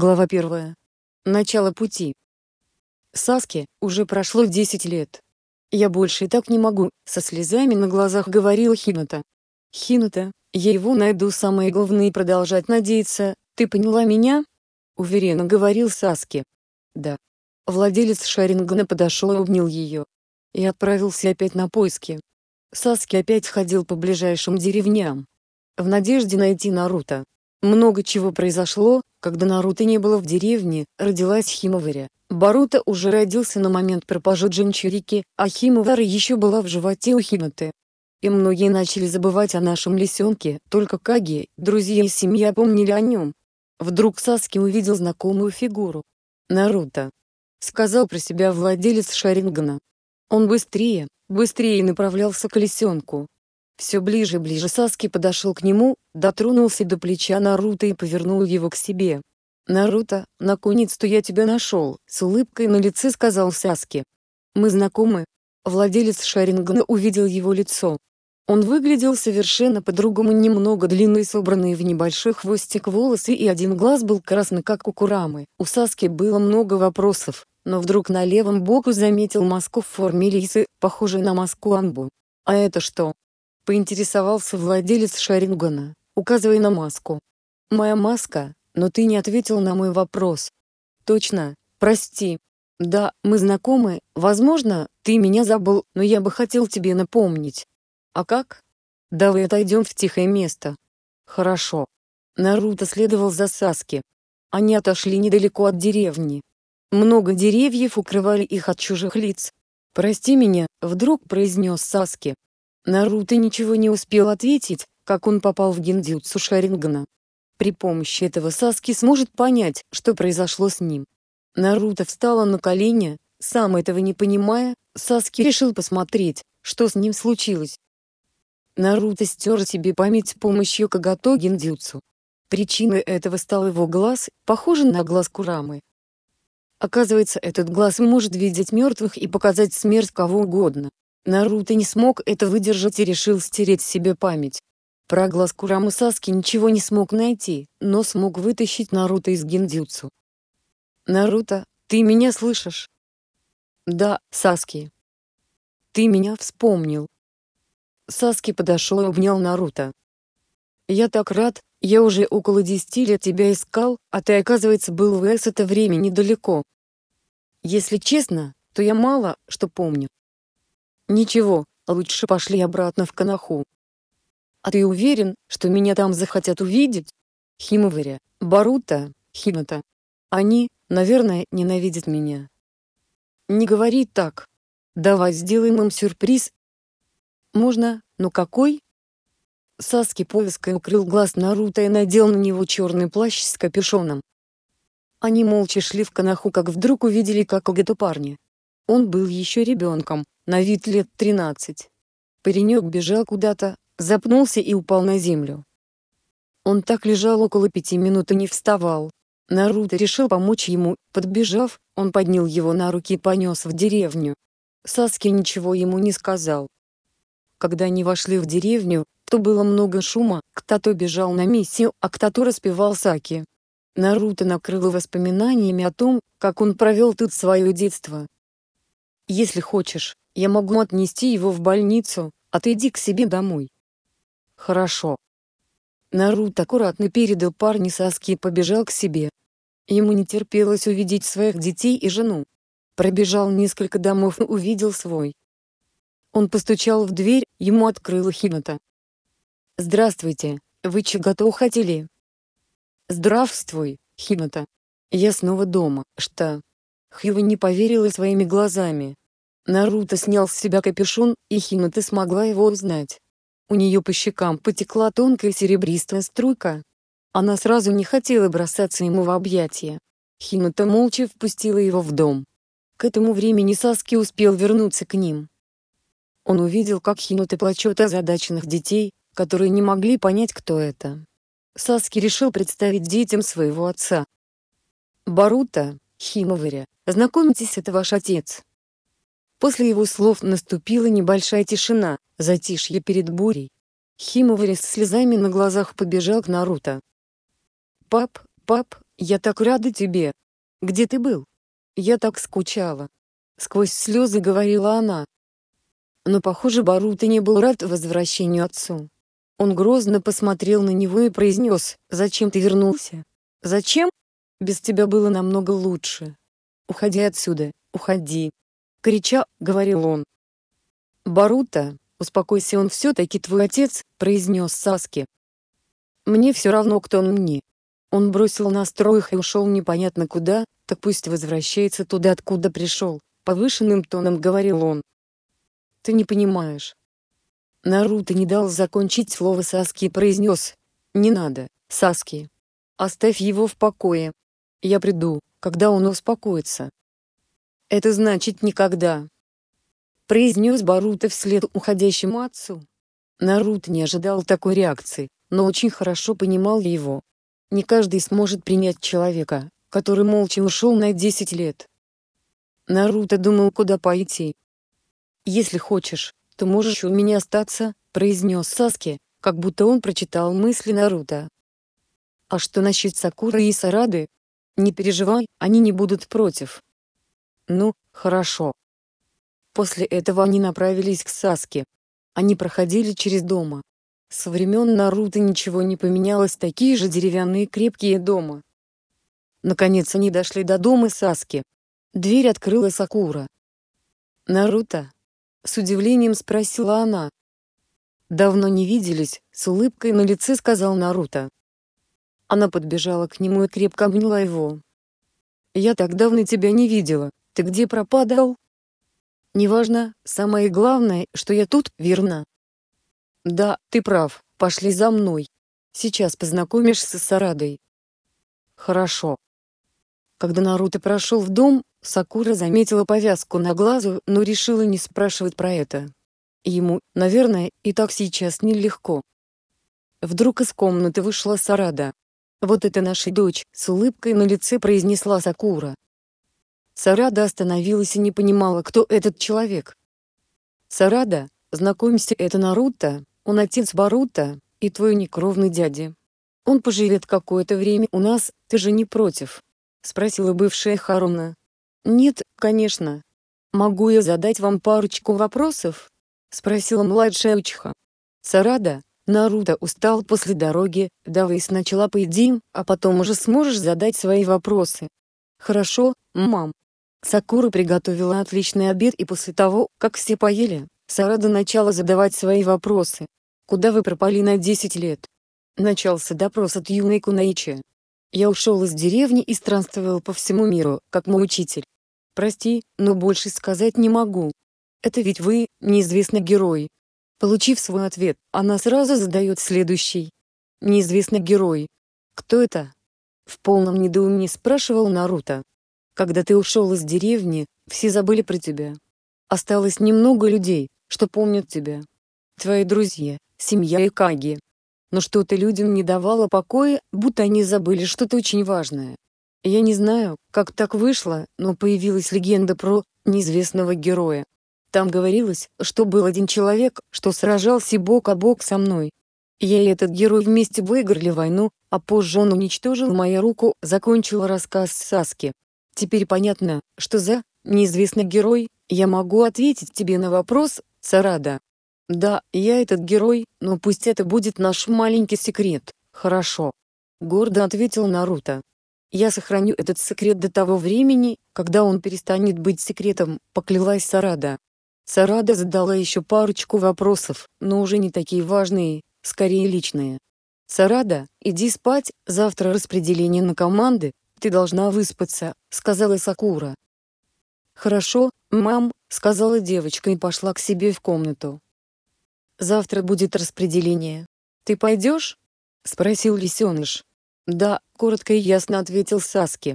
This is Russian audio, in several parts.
Глава первая. Начало пути. Саске уже прошло 10 лет. Я больше и так не могу, со слезами на глазах говорила Хината. Хината, я его найду самое главное и продолжать надеяться, ты поняла меня? Уверенно говорил Саске. Да. Владелец Шарингана подошел и обнял ее. И отправился опять на поиски. Саске опять ходил по ближайшим деревням. В надежде найти Наруто. Много чего произошло, когда Наруто не было в деревне, родилась Химаваря. Барута уже родился на момент пропажи Джинчурики, а Химавара еще была в животе у Химаты. И многие начали забывать о нашем лисенке, только Каги, друзья и семья помнили о нем. Вдруг Саски увидел знакомую фигуру. «Наруто», — сказал про себя владелец Шарингана. Он быстрее, быстрее направлялся к лисенку, все ближе и ближе Саски подошел к нему, дотронулся до плеча Наруто и повернул его к себе. «Наруто, наконец-то я тебя нашел», — с улыбкой на лице сказал Саски. «Мы знакомы». Владелец Шарингана увидел его лицо. Он выглядел совершенно по-другому немного длинные собранные в небольшой хвостик волосы и один глаз был красный как у Курамы. У Саски было много вопросов, но вдруг на левом боку заметил маску в форме лисы, похожей на маску Анбу. «А это что?» поинтересовался владелец Шарингана, указывая на маску. «Моя маска, но ты не ответил на мой вопрос». «Точно, прости. Да, мы знакомы, возможно, ты меня забыл, но я бы хотел тебе напомнить». «А как?» «Давай отойдем в тихое место». «Хорошо». Наруто следовал за Саски. Они отошли недалеко от деревни. Много деревьев укрывали их от чужих лиц. «Прости меня», — вдруг произнес Саски. Наруто ничего не успел ответить, как он попал в гиндзюцу Шарингана. При помощи этого Саски сможет понять, что произошло с ним. Наруто встала на колени, сам этого не понимая, Саски решил посмотреть, что с ним случилось. Наруто стер себе память с помощью Кагато Гиндзюцу. Причиной этого стал его глаз, похожий на глаз Курамы. Оказывается, этот глаз может видеть мертвых и показать смерть кого угодно. Наруто не смог это выдержать и решил стереть себе память. Про глаз Курама Саски ничего не смог найти, но смог вытащить Наруто из гендюцу. «Наруто, ты меня слышишь?» «Да, Саски». «Ты меня вспомнил». Саски подошел и обнял Наруто. «Я так рад, я уже около десяти лет тебя искал, а ты, оказывается, был в это время недалеко. Если честно, то я мало что помню. «Ничего, лучше пошли обратно в Канаху». «А ты уверен, что меня там захотят увидеть?» Химовыря, Барута, Химата. Они, наверное, ненавидят меня». «Не говори так. Давай сделаем им сюрприз». «Можно, но ну какой?» Саски поиской укрыл глаз Наруто и надел на него черный плащ с капюшоном. Они молча шли в канаху, как вдруг увидели то парня. Он был еще ребенком, на вид лет тринадцать. Паренек бежал куда-то, запнулся и упал на землю. Он так лежал около пяти минут и не вставал. Наруто решил помочь ему, подбежав, он поднял его на руки и понес в деревню. Саски ничего ему не сказал. Когда они вошли в деревню, то было много шума, кто-то бежал на миссию, а кто-то распевал саки. Наруто накрыл воспоминаниями о том, как он провел тут свое детство. «Если хочешь, я могу отнести его в больницу, а ты иди к себе домой. Хорошо. Нарут аккуратно передал парни соски и побежал к себе. Ему не терпелось увидеть своих детей и жену. Пробежал несколько домов и увидел свой. Он постучал в дверь, ему открыла Хината. «Здравствуйте, вы чего-то уходили? «Здравствуй, Хината. Я снова дома, что?» Хива не поверила своими глазами, Наруто снял с себя капюшон, и Химата смогла его узнать. У нее по щекам потекла тонкая серебристая струйка. Она сразу не хотела бросаться ему в объятия. Химата молча впустила его в дом. К этому времени Саски успел вернуться к ним. Он увидел, как Химата плачет о задаченных детей, которые не могли понять, кто это. Саски решил представить детям своего отца. «Барута, Химоваря, знакомьтесь, это ваш отец». После его слов наступила небольшая тишина, затишье перед бурей. Химовари с слезами на глазах побежал к Наруто. «Пап, пап, я так рада тебе! Где ты был? Я так скучала!» Сквозь слезы говорила она. Но похоже Баруто не был рад возвращению отцу. Он грозно посмотрел на него и произнес, «Зачем ты вернулся? Зачем? Без тебя было намного лучше. Уходи отсюда, уходи, — крича, говорил он. «Барута, успокойся, он все-таки твой отец», — произнес Саски. «Мне все равно, кто он мне. Он бросил нас троих и ушел непонятно куда, так пусть возвращается туда, откуда пришел», — повышенным тоном говорил он. «Ты не понимаешь». Наруто не дал закончить слово Саски и произнес. «Не надо, Саски. Оставь его в покое. Я приду, когда он успокоится, это значит никогда. Произнес Баруто вслед уходящему отцу. Нарут не ожидал такой реакции, но очень хорошо понимал его. Не каждый сможет принять человека, который молча ушел на 10 лет. Наруто думал, куда пойти. «Если хочешь, то можешь у меня остаться», — произнес Саски, как будто он прочитал мысли Наруто. «А что насчет Сакуры и Сарады? Не переживай, они не будут против». Ну, хорошо. После этого они направились к Саске. Они проходили через дома. Со времен Наруто ничего не поменялось, такие же деревянные крепкие дома. Наконец они дошли до дома Саски. Дверь открыла Сакура. «Наруто?» — с удивлением спросила она. «Давно не виделись», — с улыбкой на лице сказал Наруто. Она подбежала к нему и крепко обняла его. «Я так давно тебя не видела», ты где пропадал? Неважно, самое главное, что я тут, верно? Да, ты прав, пошли за мной. Сейчас познакомишься с Сарадой. Хорошо. Когда Наруто прошел в дом, Сакура заметила повязку на глазу, но решила не спрашивать про это. Ему, наверное, и так сейчас нелегко. Вдруг из комнаты вышла Сарада. «Вот это наша дочь», — с улыбкой на лице произнесла Сакура. Сарада остановилась и не понимала, кто этот человек. «Сарада, знакомься, это Наруто, он отец Барута и твой некровный дядя. Он поживет какое-то время у нас, ты же не против?» — спросила бывшая Харуна. «Нет, конечно. Могу я задать вам парочку вопросов?» — спросила младшая Учиха. «Сарада, Наруто устал после дороги, давай сначала поедим, а потом уже сможешь задать свои вопросы». «Хорошо, мам», Сакура приготовила отличный обед и после того, как все поели, Сарада начала задавать свои вопросы. «Куда вы пропали на 10 лет?» Начался допрос от юной Кунаичи. «Я ушел из деревни и странствовал по всему миру, как мой учитель. Прости, но больше сказать не могу. Это ведь вы, неизвестный герой». Получив свой ответ, она сразу задает следующий. «Неизвестный герой. Кто это?» В полном недоумении спрашивал Наруто. Когда ты ушел из деревни, все забыли про тебя. Осталось немного людей, что помнят тебя. Твои друзья, семья и каги. Но что-то людям не давало покоя, будто они забыли что-то очень важное. Я не знаю, как так вышло, но появилась легенда про неизвестного героя. Там говорилось, что был один человек, что сражался бок о бок со мной. Я и этот герой вместе выиграли войну, а позже он уничтожил мою руку, закончил рассказ Саски. Теперь понятно, что за неизвестный герой, я могу ответить тебе на вопрос, Сарада. Да, я этот герой, но пусть это будет наш маленький секрет, хорошо. Гордо ответил Наруто. Я сохраню этот секрет до того времени, когда он перестанет быть секретом, поклялась Сарада. Сарада задала еще парочку вопросов, но уже не такие важные, скорее личные. «Сарада, иди спать, завтра распределение на команды, ты должна выспаться, — сказала Сакура. «Хорошо, мам», — сказала девочка и пошла к себе в комнату. «Завтра будет распределение. Ты пойдешь?» — спросил лисеныш. «Да», — коротко и ясно ответил Саски.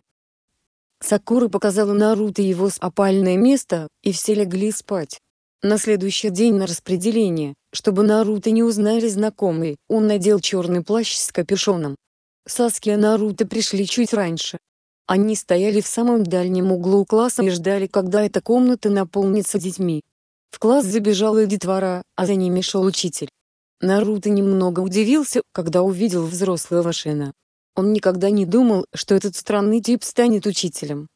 Сакура показала Наруто его опальное место, и все легли спать. На следующий день на распределение, чтобы Наруто не узнали знакомые, он надел черный плащ с капюшоном. Саски и Наруто пришли чуть раньше, они стояли в самом дальнем углу класса и ждали, когда эта комната наполнится детьми. В класс забежала детвора, а за ними шел учитель. Наруто немного удивился, когда увидел взрослого Шина. Он никогда не думал, что этот странный тип станет учителем.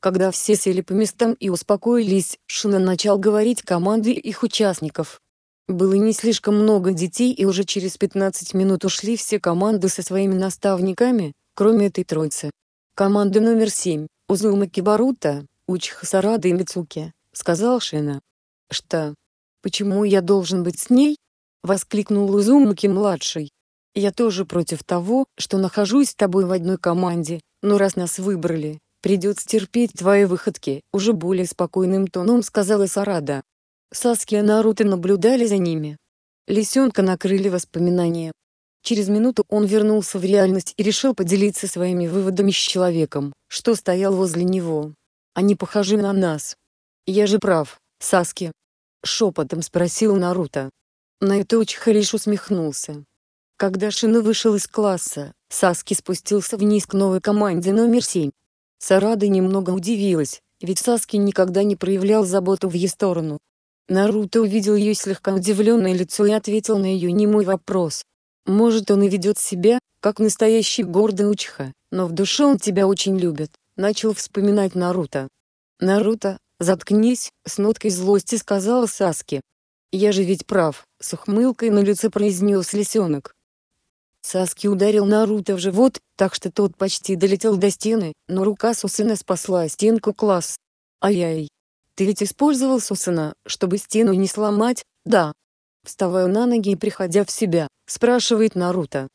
Когда все сели по местам и успокоились, Шина начал говорить команды их участников. Было не слишком много детей и уже через 15 минут ушли все команды со своими наставниками, кроме этой троицы. «Команда номер семь, Узума Кибарута, Учхасарада и Мицуки», — сказал Шина. «Что? Почему я должен быть с ней?» — воскликнул Узумаки-младший. «Я тоже против того, что нахожусь с тобой в одной команде, но раз нас выбрали, придется терпеть твои выходки», — уже более спокойным тоном сказала Сарада. Саски и Наруто наблюдали за ними. Лисенка накрыли воспоминания, Через минуту он вернулся в реальность и решил поделиться своими выводами с человеком, что стоял возле него. «Они похожи на нас». «Я же прав, Саски?» Шепотом спросил Наруто. На Наиточ лишь усмехнулся. Когда Шина вышел из класса, Саски спустился вниз к новой команде номер 7. Сарада немного удивилась, ведь Саски никогда не проявлял заботу в ее сторону. Наруто увидел ее слегка удивленное лицо и ответил на ее немой вопрос. Может, он и ведет себя, как настоящий гордый Учха, но в душе он тебя очень любит», — начал вспоминать Наруто. «Наруто, заткнись», — с ноткой злости сказала Саски. «Я же ведь прав», — с ухмылкой на лице произнес лисенок. Саски ударил Наруто в живот, так что тот почти долетел до стены, но рука Сусына спасла стенку класс. «Ай-яй! Ты ведь использовал Сусына, чтобы стену не сломать, да?» Вставая на ноги и приходя в себя, спрашивает Наруто.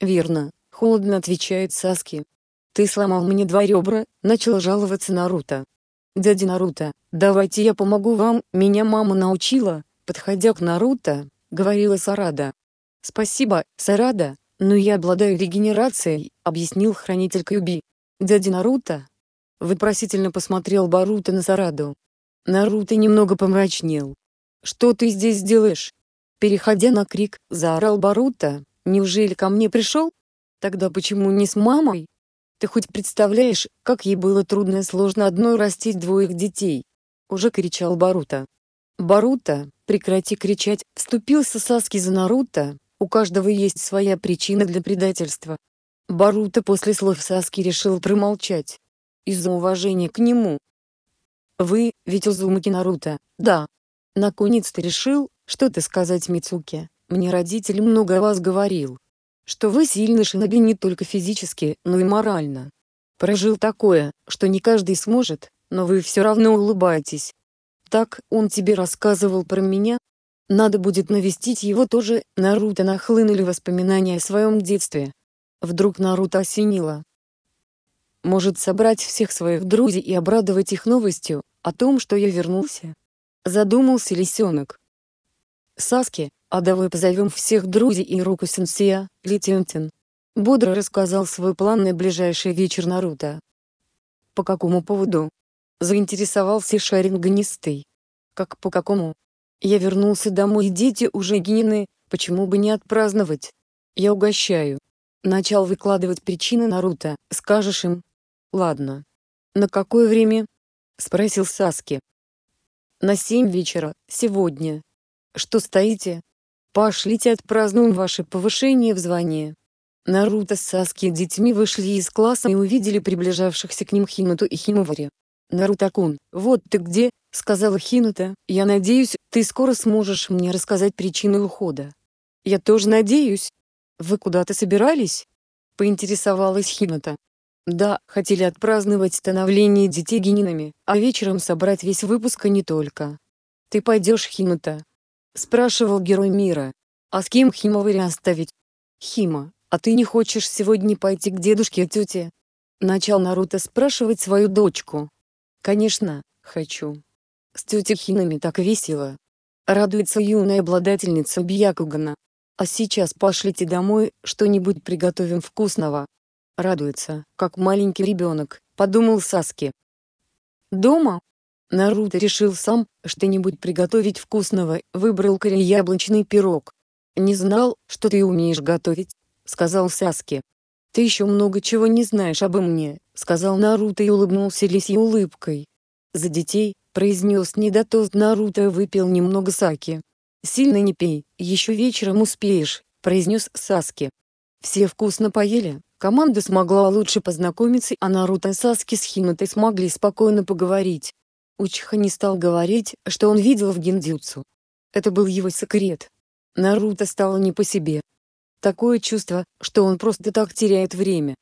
«Верно», — холодно отвечает Саски. «Ты сломал мне два ребра», — начал жаловаться Наруто. «Дядя Наруто, давайте я помогу вам, меня мама научила», — подходя к Наруто, говорила Сарада. «Спасибо, Сарада, но я обладаю регенерацией», — объяснил хранитель Кьюби. «Дядя Наруто?» Вопросительно посмотрел Баруто на Сараду. Наруто немного помрачнел. «Что ты здесь делаешь?» Переходя на крик, заорал Барута, «Неужели ко мне пришел? Тогда почему не с мамой? Ты хоть представляешь, как ей было трудно и сложно одной растить двоих детей?» Уже кричал Барута. «Барута, прекрати кричать!» Вступился Саски за Наруто, у каждого есть своя причина для предательства. Барута после слов Саски решил промолчать. Из-за уважения к нему. «Вы, ведь Узумаки Наруто, да. Наконец-то решил, что-то сказать Мицуке. Мне родитель много о вас говорил. Что вы сильный шиноби не только физически, но и морально. Прожил такое, что не каждый сможет, но вы все равно улыбаетесь. Так, он тебе рассказывал про меня? Надо будет навестить его тоже, Наруто нахлынули воспоминания о своем детстве. Вдруг Наруто осенило. Может собрать всех своих друзей и обрадовать их новостью, о том, что я вернулся? Задумался лисенок. Саски, а давай позовем всех друзей и руку сенсея, Литентин. Бодро рассказал свой план на ближайший вечер Наруто. По какому поводу? Заинтересовался шаринганистый. Как по какому? Я вернулся домой дети уже гинены, почему бы не отпраздновать? Я угощаю. Начал выкладывать причины Наруто, скажешь им? Ладно. На какое время? Спросил Саски. На семь вечера, сегодня. Что стоите? Пошлите отпразднуем ваше повышение в звании. Наруто с Саски и детьми вышли из класса и увидели приближавшихся к ним Хинуту и Химовари. «Наруто-кун, вот ты где?» — сказала Хинута. «Я надеюсь, ты скоро сможешь мне рассказать причины ухода». «Я тоже надеюсь. Вы куда-то собирались?» — поинтересовалась Хинута. «Да, хотели отпраздновать становление детей генинами, а вечером собрать весь выпуск и а не только. Ты пойдешь, Хинута?» Спрашивал герой мира. «А с кем Химовари оставить?» «Хима, а ты не хочешь сегодня пойти к дедушке и тете?» Начал Наруто спрашивать свою дочку. «Конечно, хочу. С тетей Хинами так весело!» Радуется юная обладательница Бьякугана. «А сейчас пошлите домой, что-нибудь приготовим вкусного!» Радуется, как маленький ребенок, подумал Саски. «Дома?» Наруто решил сам что-нибудь приготовить вкусного, выбрал Кори яблочный пирог. «Не знал, что ты умеешь готовить», — сказал Саски. «Ты еще много чего не знаешь обо мне», — сказал Наруто и улыбнулся лисьей улыбкой. «За детей», — произнес недотост Наруто и выпил немного саки. «Сильно не пей, еще вечером успеешь», — произнес Саски. Все вкусно поели, команда смогла лучше познакомиться, а Наруто и Саски с Хинатой смогли спокойно поговорить. Учиха не стал говорить, что он видел в Гендзюцу. Это был его секрет. Наруто стало не по себе. Такое чувство, что он просто так теряет время.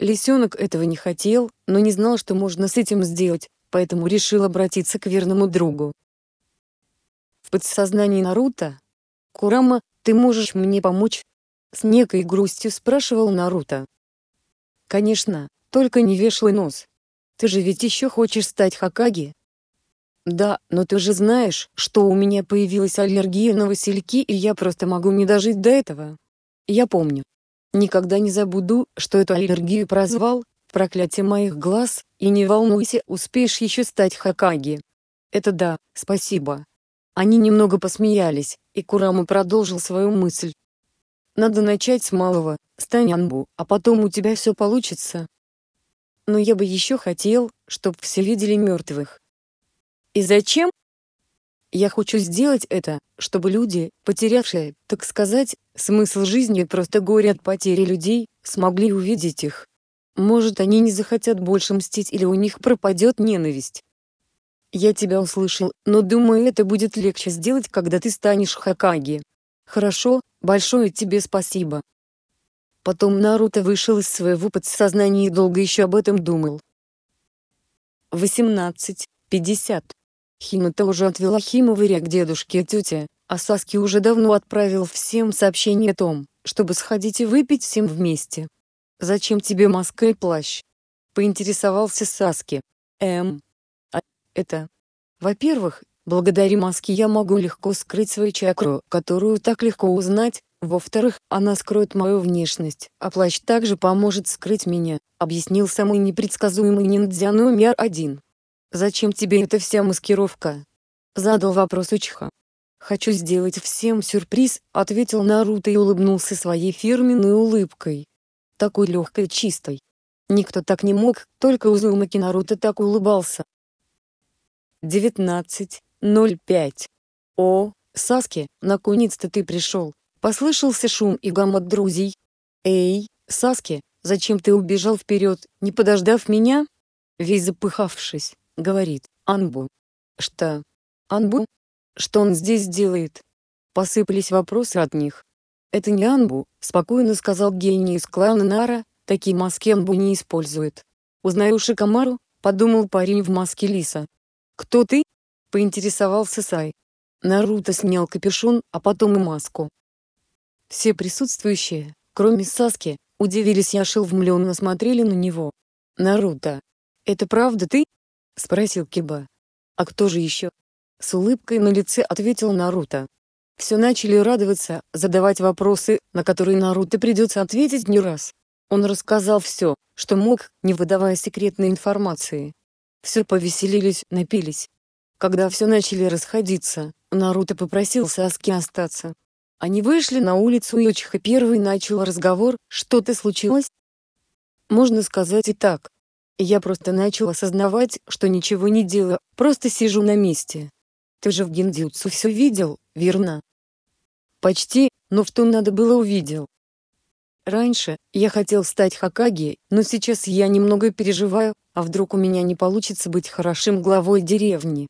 Лисенок этого не хотел, но не знал, что можно с этим сделать, поэтому решил обратиться к верному другу. В подсознании Наруто? «Курама, ты можешь мне помочь?» С некой грустью спрашивал Наруто. «Конечно, только не вешай нос. Ты же ведь еще хочешь стать Хакаги?» «Да, но ты же знаешь, что у меня появилась аллергия на васильки, и я просто могу не дожить до этого». Я помню. Никогда не забуду, что эту аллергию прозвал «проклятие моих глаз», и не волнуйся, успеешь еще стать Хакаги. Это да, спасибо. Они немного посмеялись, и Курама продолжил свою мысль. Надо начать с малого, стань анбу, а потом у тебя все получится. Но я бы еще хотел, чтобы все видели мертвых. И зачем? Я хочу сделать это, чтобы люди, потерявшие, так сказать, смысл жизни и просто горе от потери людей, смогли увидеть их. Может, они не захотят больше мстить или у них пропадет ненависть. Я тебя услышал, но думаю, это будет легче сделать, когда ты станешь Хакаги. Хорошо, большое тебе спасибо. Потом Наруто вышел из своего подсознания и долго еще об этом думал. 18.50 Химата уже отвела Химовыря ряг дедушке и тете, а Саски уже давно отправил всем сообщение о том, чтобы сходить и выпить всем вместе. «Зачем тебе маска и плащ?» — поинтересовался Саски. «Эм. А это... Во-первых, благодаря маске я могу легко скрыть свою чакру, которую так легко узнать, во-вторых, она скроет мою внешность, а плащ также поможет скрыть меня», — объяснил самый непредсказуемый ниндзя номер один. «Зачем тебе эта вся маскировка?» Задал вопрос Учиха. «Хочу сделать всем сюрприз», — ответил Наруто и улыбнулся своей фирменной улыбкой. Такой легкой и чистой. Никто так не мог, только Узумаки Наруто так улыбался. 19.05. «О, Саски, наконец-то ты пришел!» Послышался шум и гам от друзей. «Эй, Саски, зачем ты убежал вперед, не подождав меня?» Весь запыхавшись, говорит Анбу. Что? Анбу? Что он здесь делает? Посыпались вопросы от них. Это не Анбу, спокойно сказал гений из клана Нара, такие маски Анбу не использует. Узнаю Шикамару, подумал парень в маске лиса. Кто ты? Поинтересовался Сай. Наруто снял капюшон, а потом и маску. Все присутствующие, кроме Саски, удивились и ошеломленно смотрели на него. «Наруто, это правда ты?» — спросил Киба. «А кто же еще?» С улыбкой на лице ответил Наруто. Все начали радоваться, задавать вопросы, на которые Наруто придется ответить не раз. Он рассказал все, что мог, не выдавая секретной информации. Все повеселились, напились. Когда все начали расходиться, Наруто попросил Саски остаться. Они вышли на улицу и Очиха первый начал разговор, что-то случилось? Можно сказать и так, я просто начал осознавать, что ничего не делаю, просто сижу на месте. Ты же в гендюцу все видел, верно? Почти, но в что надо было увидел. Раньше я хотел стать Хакаги, но сейчас я немного переживаю, а вдруг у меня не получится быть хорошим главой деревни.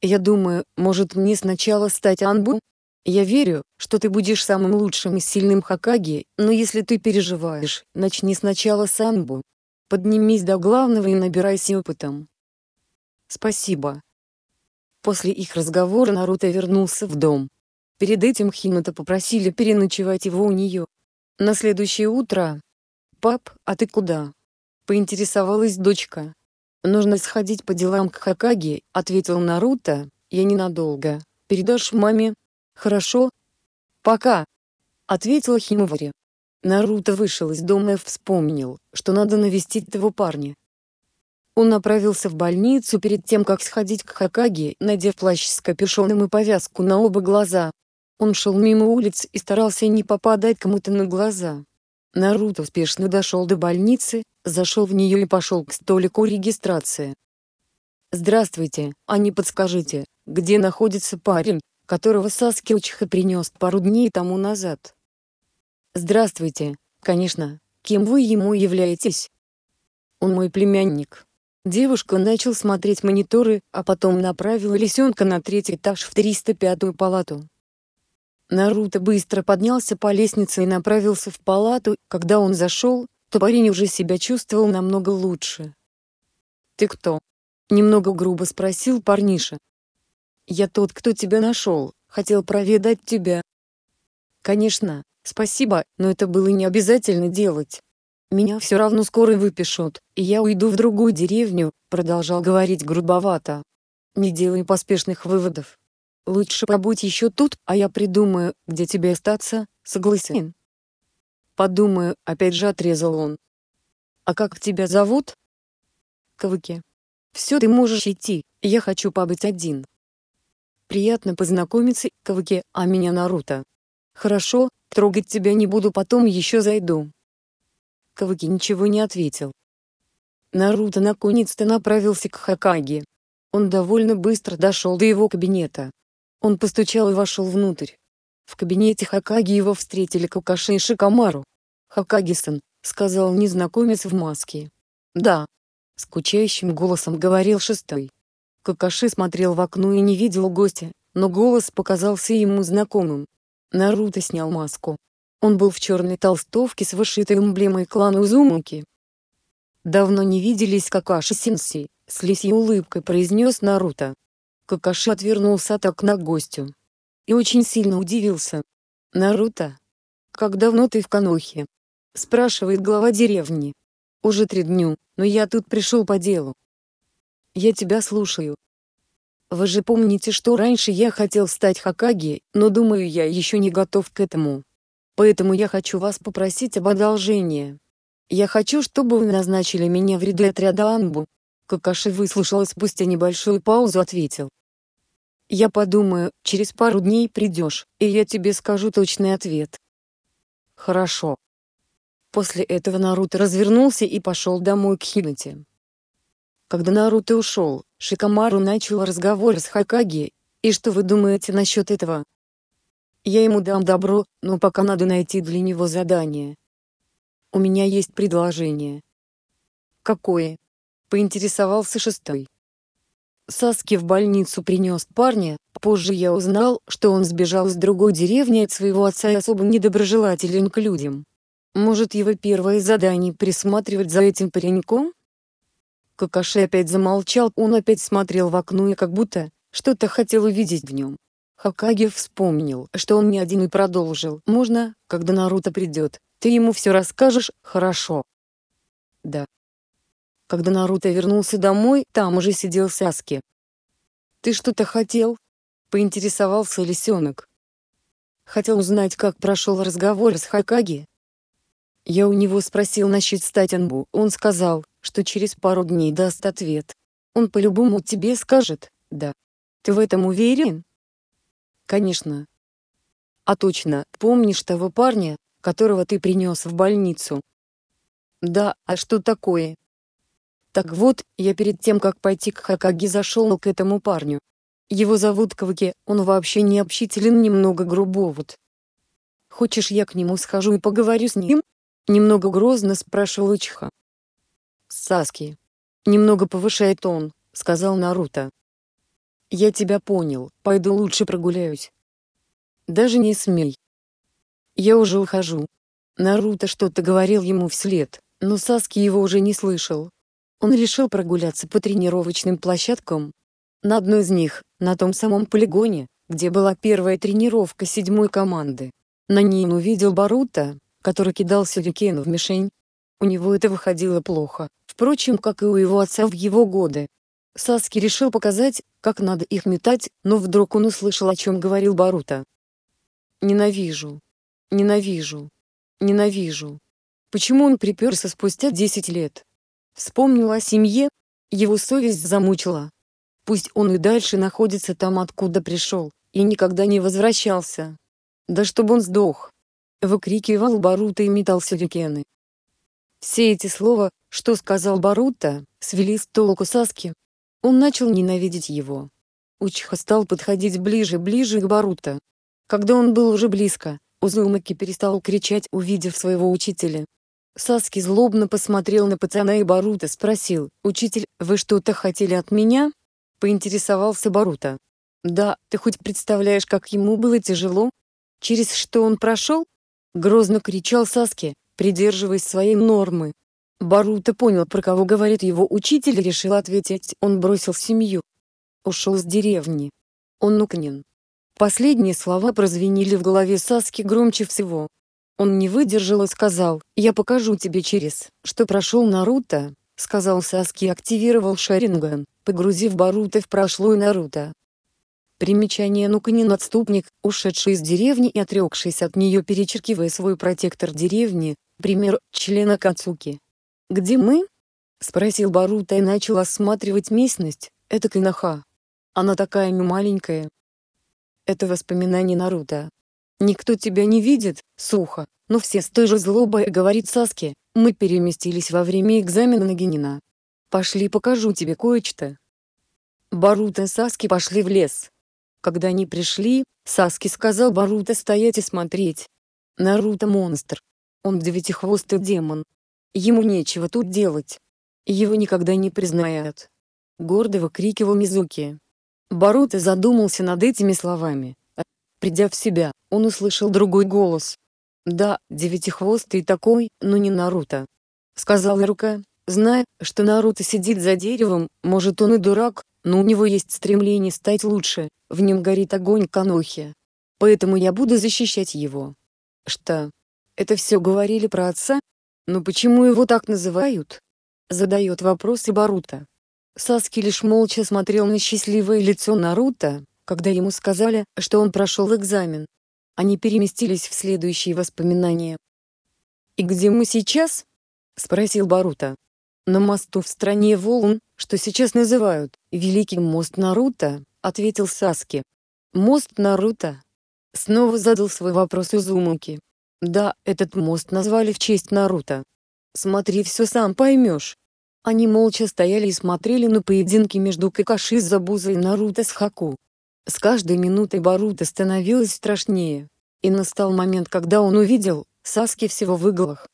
Я думаю, может мне сначала стать Анбу? Я верю, что ты будешь самым лучшим и сильным Хакаги, но если ты переживаешь, начни сначала с Анбу. Поднимись до главного и набирайся опытом. Спасибо. После их разговора Наруто вернулся в дом. Перед этим Химата попросили переночевать его у нее. На следующее утро. «Пап, а ты куда?» — поинтересовалась дочка. «Нужно сходить по делам к Хакаге», — ответил Наруто. «Я ненадолго. Передашь маме?» «Хорошо. Пока», — ответила Химовари. Наруто вышел из дома и вспомнил, что надо навестить того парня. Он направился в больницу перед тем, как сходить к Хакаге, надев плащ с капюшоном и повязку на оба глаза. Он шел мимо улиц и старался не попадать кому-то на глаза. Наруто успешно дошел до больницы, зашел в нее и пошел к столику регистрации. «Здравствуйте, а не подскажите, где находится парень, которого Саски Учиха принес пару дней тому назад?» «Здравствуйте, конечно, кем вы ему являетесь?» «Он мой племянник». Девушка начал смотреть мониторы, а потом направила лисенка на третий этаж в 305-ю палату. Наруто быстро поднялся по лестнице и направился в палату, когда он зашел, то парень уже себя чувствовал намного лучше. «Ты кто?» — немного грубо спросил парниша. «Я тот, кто тебя нашел, хотел проведать тебя, Конечно, спасибо, но это было не обязательно делать. Меня все равно скоро выпишут, и я уйду в другую деревню, продолжал говорить грубовато. Не делай поспешных выводов. Лучше побудь еще тут, а я придумаю, где тебе остаться, согласен. Подумаю, опять же отрезал он. А как тебя зовут? Кавыки. Все, ты можешь идти, я хочу побыть один. Приятно познакомиться, Кавыки, а меня Наруто. «Хорошо, трогать тебя не буду, потом еще зайду». Каваки ничего не ответил. Наруто наконец-то направился к Хакаге. Он довольно быстро дошел до его кабинета. Он постучал и вошел внутрь. В кабинете Хакаги его встретили Кокаши и Шикамару. «Хакаги-сан», — сказал незнакомец в маске. «Да», — скучающим голосом говорил шестой. Кокаши смотрел в окно и не видел гостя, но голос показался ему знакомым. Наруто снял маску. Он был в черной толстовке с вышитой эмблемой клана Узумаки. «Давно не виделись Какаши-сенсей», Синси. с лисьей улыбкой произнес Наруто. Какаши отвернулся так на гостю. И очень сильно удивился. «Наруто, как давно ты в Канохе?» — спрашивает глава деревни. «Уже три дню, но я тут пришел по делу». «Я тебя слушаю», вы же помните, что раньше я хотел стать Хакаги, но думаю я еще не готов к этому. Поэтому я хочу вас попросить об одолжении. Я хочу, чтобы вы назначили меня в ряды отряда Анбу. Какаши выслушал и спустя небольшую паузу ответил. Я подумаю, через пару дней придешь, и я тебе скажу точный ответ. Хорошо. После этого Наруто развернулся и пошел домой к Хинати. Когда Наруто ушел, Шикамару начал разговор с Хакаги, и что вы думаете насчет этого? Я ему дам добро, но пока надо найти для него задание. У меня есть предложение. Какое? Поинтересовался шестой. Саски в больницу принес парня, позже я узнал, что он сбежал из другой деревни от своего отца и особо недоброжелателен к людям. Может его первое задание присматривать за этим пареньком? Какаши опять замолчал, он опять смотрел в окно и как будто что-то хотел увидеть в нем. Хакаги вспомнил, что он не один и продолжил. «Можно, когда Наруто придет, ты ему все расскажешь, хорошо?» «Да». Когда Наруто вернулся домой, там уже сидел Саски. «Ты что-то хотел?» — поинтересовался Лисенок. Хотел узнать, как прошел разговор с Хакаги, я у него спросил насчет статинбу, он сказал, что через пару дней даст ответ. Он по-любому тебе скажет, да. Ты в этом уверен? Конечно. А точно, помнишь того парня, которого ты принес в больницу? Да, а что такое? Так вот, я перед тем, как пойти к Хакаги, зашел к этому парню. Его зовут Каваки, он вообще не общителен, немного грубоват. Хочешь, я к нему схожу и поговорю с ним? Немного грозно спрашивал Ичха. «Саски». «Немного повышает тон», — сказал Наруто. «Я тебя понял, пойду лучше прогуляюсь». «Даже не смей». «Я уже ухожу». Наруто что-то говорил ему вслед, но Саски его уже не слышал. Он решил прогуляться по тренировочным площадкам. На одной из них, на том самом полигоне, где была первая тренировка седьмой команды. На ней он увидел Барута, который кидался сюрикены в мишень. У него это выходило плохо, впрочем, как и у его отца в его годы. Саски решил показать, как надо их метать, но вдруг он услышал, о чем говорил Барута. «Ненавижу. Ненавижу. Ненавижу». Почему он приперся спустя десять лет? Вспомнил о семье, его совесть замучила. Пусть он и дальше находится там, откуда пришел, и никогда не возвращался. Да чтобы он сдох. Выкрикивал Барута и метался сюрикены. Все эти слова, что сказал Барута, свели с толку Саски. Он начал ненавидеть его. Учиха стал подходить ближе-ближе к Барута. Когда он был уже близко, Узумаки перестал кричать, увидев своего учителя. Саски злобно посмотрел на пацана и Барута спросил, «Учитель, вы что-то хотели от меня?» Поинтересовался Барута. «Да, ты хоть представляешь, как ему было тяжело? Через что он прошел?» Грозно кричал Саски, придерживаясь своей нормы. Баруто понял, про кого говорит его учитель и решил ответить. Он бросил семью. Ушел с деревни. Он Нукнин. Последние слова прозвенели в голове Саски громче всего. Он не выдержал и сказал, «Я покажу тебе через, что прошел Наруто», — сказал Саски и активировал Шаринган, погрузив Баруто в прошлое Наруто. Примечание не надступник, ушедший из деревни и отрекшийся от нее перечеркивая свой протектор деревни, пример члена Кацуки. «Где мы?» — спросил Барута и начал осматривать местность, это Кинаха. Она такая маленькая. Это воспоминание Наруто. «Никто тебя не видит, сухо, но все с той же злобой», — говорит Саски. «Мы переместились во время экзамена на Генина. Пошли покажу тебе кое-что». Барута и Саски пошли в лес. Когда они пришли, Саски сказал Баруто стоять и смотреть. Наруто монстр. Он девятихвостый демон. Ему нечего тут делать. Его никогда не признают. Гордо выкрикивал Мизуки. Баруто задумался над этими словами. Придя в себя, он услышал другой голос. «Да, девятихвостый такой, но не Наруто», — сказала рука, зная, что Наруто сидит за деревом, может он и дурак, но у него есть стремление стать лучше, в нем горит огонь Канохи. Поэтому я буду защищать его. Что? Это все говорили про отца? Но почему его так называют? Задает вопрос Барута. Саски лишь молча смотрел на счастливое лицо Наруто, когда ему сказали, что он прошел экзамен. Они переместились в следующие воспоминания. «И где мы сейчас?» — спросил Барута. «На мосту в стране волн», что сейчас называют «Великий мост Наруто», — ответил Саски. «Мост Наруто?» Снова задал свой вопрос Узумаки. «Да, этот мост назвали в честь Наруто. Смотри все сам поймешь». Они молча стояли и смотрели на поединки между Какаши с Забузой и Наруто с Хаку. С каждой минутой Баруто становилось страшнее. И настал момент, когда он увидел Саски всего в иглах.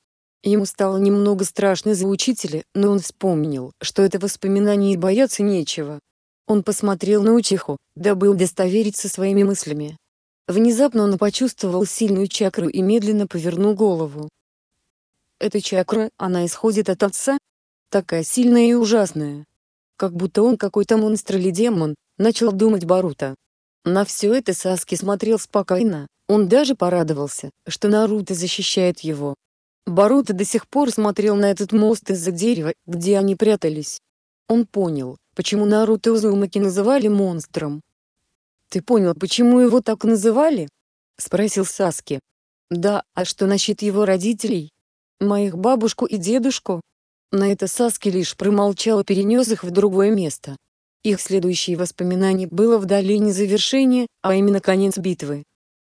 Ему стало немного страшно за учителя, но он вспомнил, что это воспоминание и бояться нечего. Он посмотрел на Учиху, дабы удостовериться своими мыслями. Внезапно он почувствовал сильную чакру и медленно повернул голову. Эта чакра, она исходит от отца? Такая сильная и ужасная. Как будто он какой-то монстр или демон, начал думать Барута. На все это Саски смотрел спокойно, он даже порадовался, что Наруто защищает его, Барут до сих пор смотрел на этот мост из-за дерева, где они прятались. Он понял, почему Наруто Узумаки называли монстром. «Ты понял, почему его так называли?» — спросил Саски. «Да, а что насчет его родителей? Моих бабушку и дедушку?» На это Саски лишь промолчал и перенес их в другое место. Их следующее воспоминание было в долине завершения, а именно конец битвы.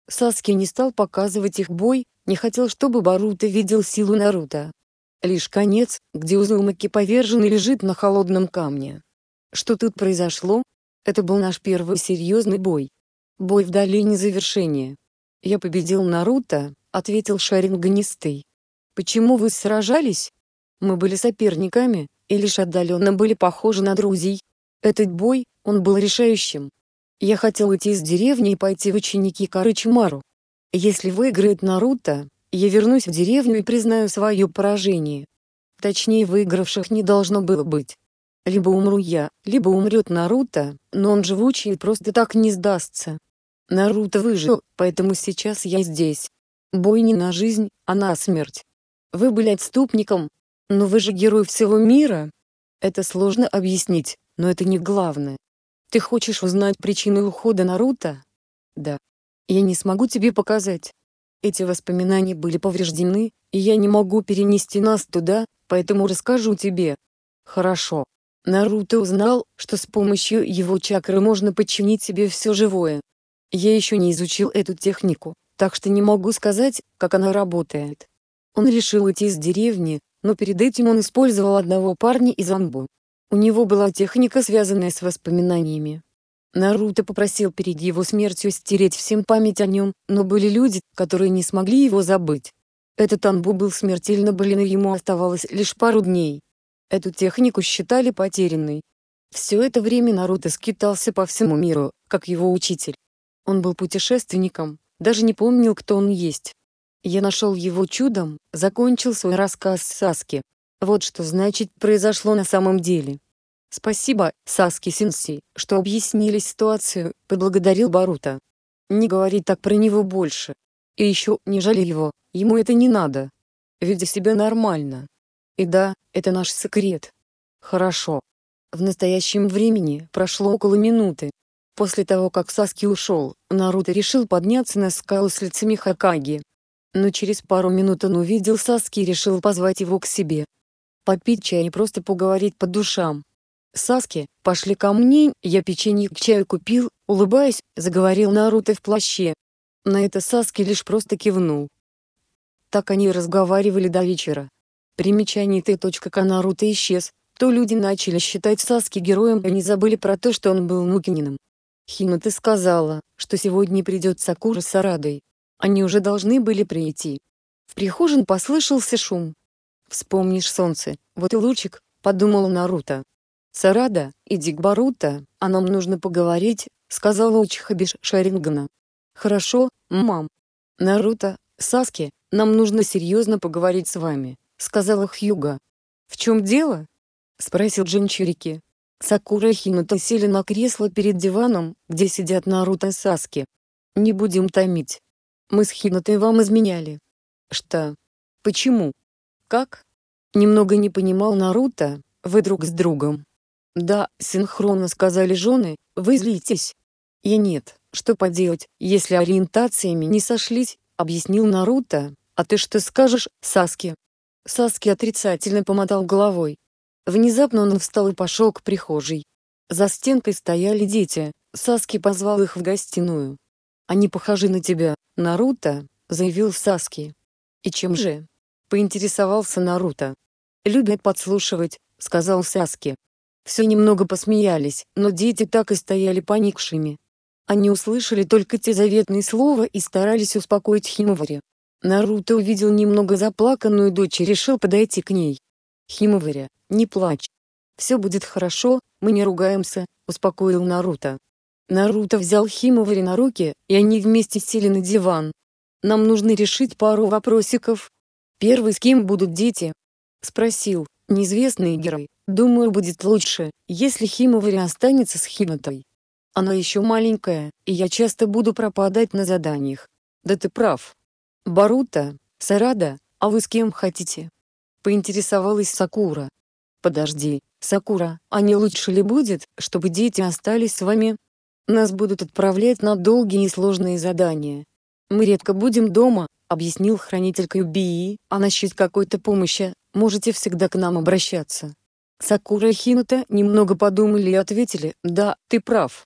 Саски не стал показывать их бой, не хотел, чтобы Баруто видел силу Наруто. Лишь конец, где Узумаки повержен и лежит на холодном камне. Что тут произошло? Это был наш первый серьезный бой. Бой в долине завершения. Я победил Наруто, ответил Шаринганистый. Почему вы сражались? Мы были соперниками, и лишь отдаленно были похожи на друзей. Этот бой, он был решающим. Я хотел уйти из деревни и пойти в ученики Карычмару. Если выиграет Наруто, я вернусь в деревню и признаю свое поражение. Точнее выигравших не должно было быть. Либо умру я, либо умрет Наруто, но он живучий и просто так не сдастся. Наруто выжил, поэтому сейчас я здесь. Бой не на жизнь, а на смерть. Вы были отступником, но вы же герой всего мира. Это сложно объяснить, но это не главное. Ты хочешь узнать причины ухода Наруто? Да. Я не смогу тебе показать. Эти воспоминания были повреждены, и я не могу перенести нас туда, поэтому расскажу тебе. Хорошо. Наруто узнал, что с помощью его чакры можно подчинить себе все живое. Я еще не изучил эту технику, так что не могу сказать, как она работает. Он решил уйти из деревни, но перед этим он использовал одного парня из Анбу. У него была техника, связанная с воспоминаниями. Наруто попросил перед его смертью стереть всем память о нем, но были люди, которые не смогли его забыть. Этот Анбу был смертельно болен и ему оставалось лишь пару дней. Эту технику считали потерянной. Все это время Наруто скитался по всему миру, как его учитель. Он был путешественником, даже не помнил, кто он есть. Я нашел его чудом, закончил свой рассказ Саске. Вот что значит произошло на самом деле. «Спасибо, Саски Синси, что объяснили ситуацию», — поблагодарил Барута. «Не говори так про него больше. И еще, не жалей его, ему это не надо. Веди себя нормально. И да, это наш секрет». «Хорошо». В настоящем времени прошло около минуты. После того, как Саски ушел, Наруто решил подняться на скалу с лицами Хакаги. Но через пару минут он увидел Саски и решил позвать его к себе. Попить чай и просто поговорить по душам. Саски, пошли ко мне, я печенье к чаю купил, улыбаясь, заговорил Наруто в плаще. На это Саски лишь просто кивнул. Так они разговаривали до вечера. Примечание Т.К. Наруто исчез, то люди начали считать Саски героем и не забыли про то, что он был Нукининым. Хинаты сказала, что сегодня придет Сакура с Арадой. Они уже должны были прийти. В прихожин послышался шум. «Вспомнишь солнце, вот и лучик», — подумал Наруто. «Сарада, иди к Барута, а нам нужно поговорить», — сказала Учхабиш Шарингана. «Хорошо, мам». «Наруто, Саски, нам нужно серьезно поговорить с вами», — сказала Хьюга. «В чем дело?» — спросил Джинчурики. Сакура и Хинута сели на кресло перед диваном, где сидят Наруто и Саски. «Не будем томить. Мы с Хинатой вам изменяли». «Что? Почему? Как?» Немного не понимал Наруто, вы друг с другом. Да, синхронно сказали жены, вы злитесь. И нет, что поделать, если ориентациями не сошлись, объяснил Наруто. А ты что скажешь, Саски? Саски отрицательно помотал головой. Внезапно он встал и пошел к прихожей. За стенкой стояли дети, Саски позвал их в гостиную. «Они похожи на тебя, Наруто», — заявил Саски. «И чем же?» — поинтересовался Наруто. «Любят подслушивать», — сказал Саски. Все немного посмеялись, но дети так и стояли поникшими. Они услышали только те заветные слова и старались успокоить Химовари. Наруто увидел немного заплаканную дочь и решил подойти к ней. «Химоваря, не плачь. Все будет хорошо, мы не ругаемся», — успокоил Наруто. Наруто взял Химовари на руки, и они вместе сели на диван. «Нам нужно решить пару вопросиков. Первый, с кем будут дети?» — спросил неизвестный герой. Думаю, будет лучше, если Химовари останется с Хинатой. Она еще маленькая, и я часто буду пропадать на заданиях. Да ты прав. Барута, Сарада, а вы с кем хотите? Поинтересовалась Сакура. Подожди, Сакура, а не лучше ли будет, чтобы дети остались с вами? Нас будут отправлять на долгие и сложные задания. Мы редко будем дома, объяснил хранитель Кьюбии, а насчет какой-то помощи, Можете всегда к нам обращаться». Сакура и Хинута немного подумали и ответили, «Да, ты прав.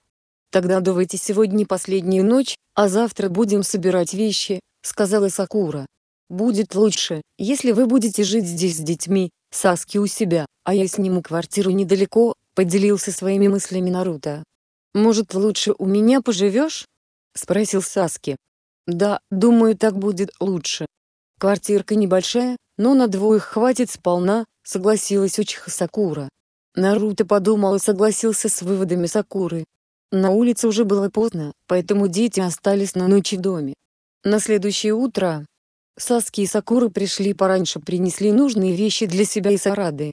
Тогда давайте сегодня последнюю ночь, а завтра будем собирать вещи», — сказала Сакура. «Будет лучше, если вы будете жить здесь с детьми, Саски у себя, а я сниму квартиру недалеко», — поделился своими мыслями Наруто. «Может, лучше у меня поживешь?» — спросил Саски. «Да, думаю, так будет лучше. Квартирка небольшая, «Но на двоих хватит сполна», — согласилась Учиха Сакура. Наруто подумал и согласился с выводами Сакуры. На улице уже было поздно, поэтому дети остались на ночь в доме. На следующее утро Саски и Сакура пришли пораньше, принесли нужные вещи для себя и Сарады.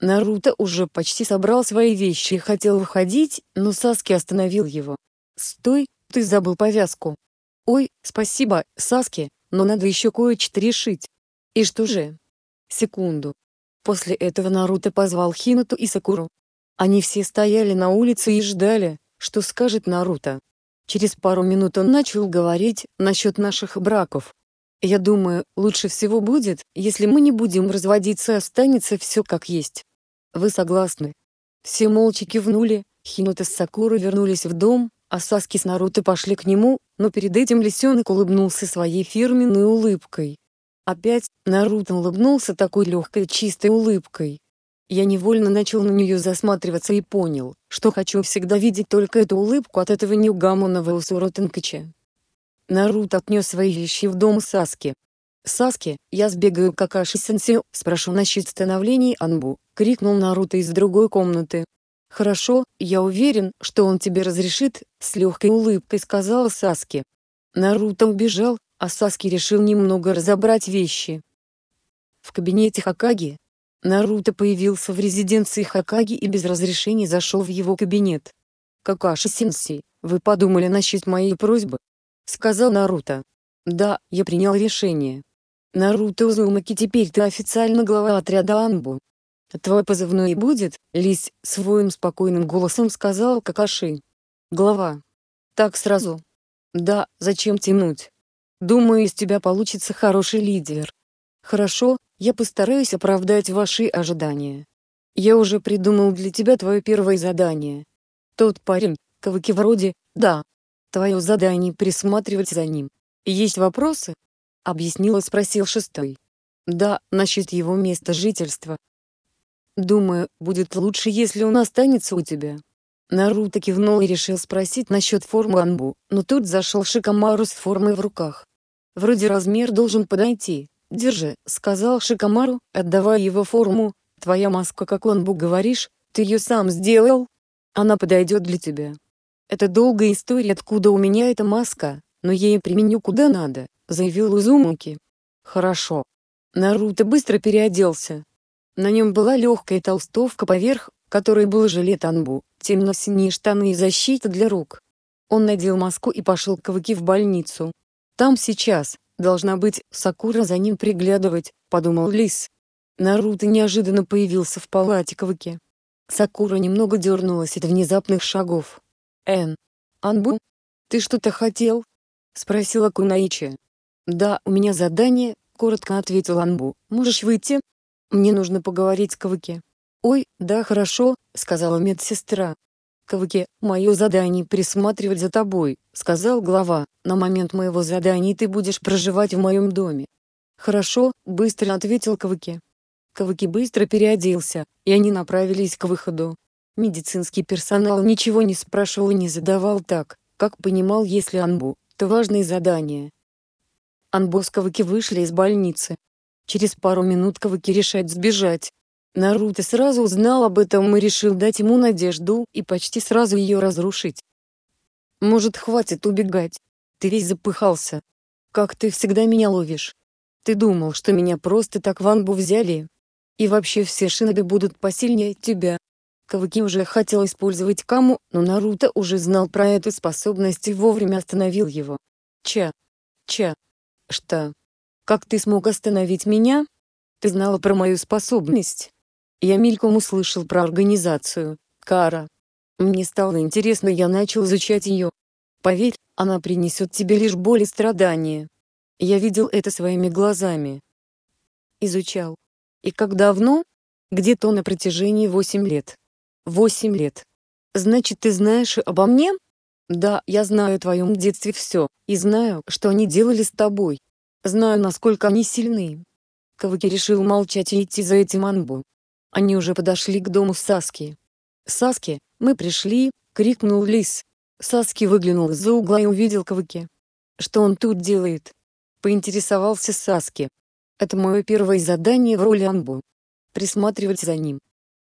Наруто уже почти собрал свои вещи и хотел выходить, но Саски остановил его. «Стой, ты забыл повязку». «Ой, спасибо, Саски, но надо еще кое-что решить». И что же? Секунду. После этого Наруто позвал Хинату и Сакуру. Они все стояли на улице и ждали, что скажет Наруто. Через пару минут он начал говорить насчет наших браков. «Я думаю, лучше всего будет, если мы не будем разводиться останется все как есть. Вы согласны?» Все молча кивнули, Хинута с Сакурой вернулись в дом, а Саски с Наруто пошли к нему, но перед этим лисенок улыбнулся своей фирменной улыбкой. Опять Наруто улыбнулся такой легкой чистой улыбкой. Я невольно начал на нее засматриваться и понял, что хочу всегда видеть только эту улыбку от этого неугомонного Усура Тенкача. Наруто отнес свои вещи в дом Саски. «Саски, я сбегаю к Акаши-сенсею, спрошу насчет становлений Анбу», — крикнул Наруто из другой комнаты. «Хорошо, я уверен, что он тебе разрешит», — с легкой улыбкой сказала Саски. Наруто убежал, Асаски решил немного разобрать вещи. В кабинете Хакаги Наруто появился в резиденции Хакаги и без разрешения зашел в его кабинет. какаши Синси, вы подумали насчет моей просьбы?» — сказал Наруто. «Да, я принял решение. Наруто Узумаки теперь ты официально глава отряда Анбу». «Твой позывной будет, Лись», — своим спокойным голосом сказал Какаши. «Глава». «Так сразу». «Да, зачем тянуть?» Думаю, из тебя получится хороший лидер. Хорошо, я постараюсь оправдать ваши ожидания. Я уже придумал для тебя твое первое задание. Тот парень, кавыки вроде, да. Твое задание присматривать за ним. Есть вопросы? Объяснила, спросил шестой. Да, насчет его места жительства. Думаю, будет лучше, если он останется у тебя. Наруто кивнул и решил спросить насчет формы Анбу, но тут зашел Шикамару с формой в руках. «Вроде размер должен подойти, держи», — сказал Шикамару, отдавая его форму. «Твоя маска, как Анбу говоришь, ты ее сам сделал? Она подойдет для тебя». «Это долгая история, откуда у меня эта маска, но я ее применю куда надо», — заявил Узумуки. «Хорошо». Наруто быстро переоделся. На нем была легкая толстовка поверх которой был жилет анбу, темно-синие штаны и защита для рук. Он надел маску и пошел к Ваки в больницу. «Там сейчас, должна быть, Сакура за ним приглядывать», — подумал Лис. Наруто неожиданно появился в палате Кавыки. Сакура немного дернулась от внезапных шагов. «Эн, Анбу, ты что-то хотел?» — спросила Кунаичи. «Да, у меня задание», — коротко ответил Анбу. «Можешь выйти? Мне нужно поговорить с Кавыки». «Ой, да хорошо», — сказала медсестра. «Кваке, мое задание присматривать за тобой», — сказал глава. «На момент моего задания ты будешь проживать в моем доме». «Хорошо», — быстро ответил Кваке. Кваке быстро переоделся, и они направились к выходу. Медицинский персонал ничего не спрашивал и не задавал так, как понимал если Анбу, то важные задания. Анбу с Кваке вышли из больницы. Через пару минут Кваке решает сбежать, Наруто сразу узнал об этом и решил дать ему надежду и почти сразу ее разрушить. «Может, хватит убегать? Ты весь запыхался. Как ты всегда меня ловишь? Ты думал, что меня просто так в анбу взяли? И вообще все шиноби будут посильнее тебя». Кавыки уже хотел использовать Каму, но Наруто уже знал про эту способность и вовремя остановил его. «Ча! Ча! Что? Как ты смог остановить меня? Ты знала про мою способность?» Я мельком услышал про организацию «Кара». Мне стало интересно, я начал изучать ее. Поверь, она принесет тебе лишь боль и страдания. Я видел это своими глазами. Изучал. И как давно? Где-то на протяжении восемь лет. Восемь лет. Значит, ты знаешь обо мне? Да, я знаю о твоем детстве все, и знаю, что они делали с тобой. Знаю, насколько они сильны. Каваки решил молчать и идти за этим анбу. Они уже подошли к дому Саски. «Саски, мы пришли!» — крикнул Лис. Саски выглянул из-за угла и увидел Кавыки. «Что он тут делает?» — поинтересовался Саски. «Это мое первое задание в роли Анбу. Присматривать за ним».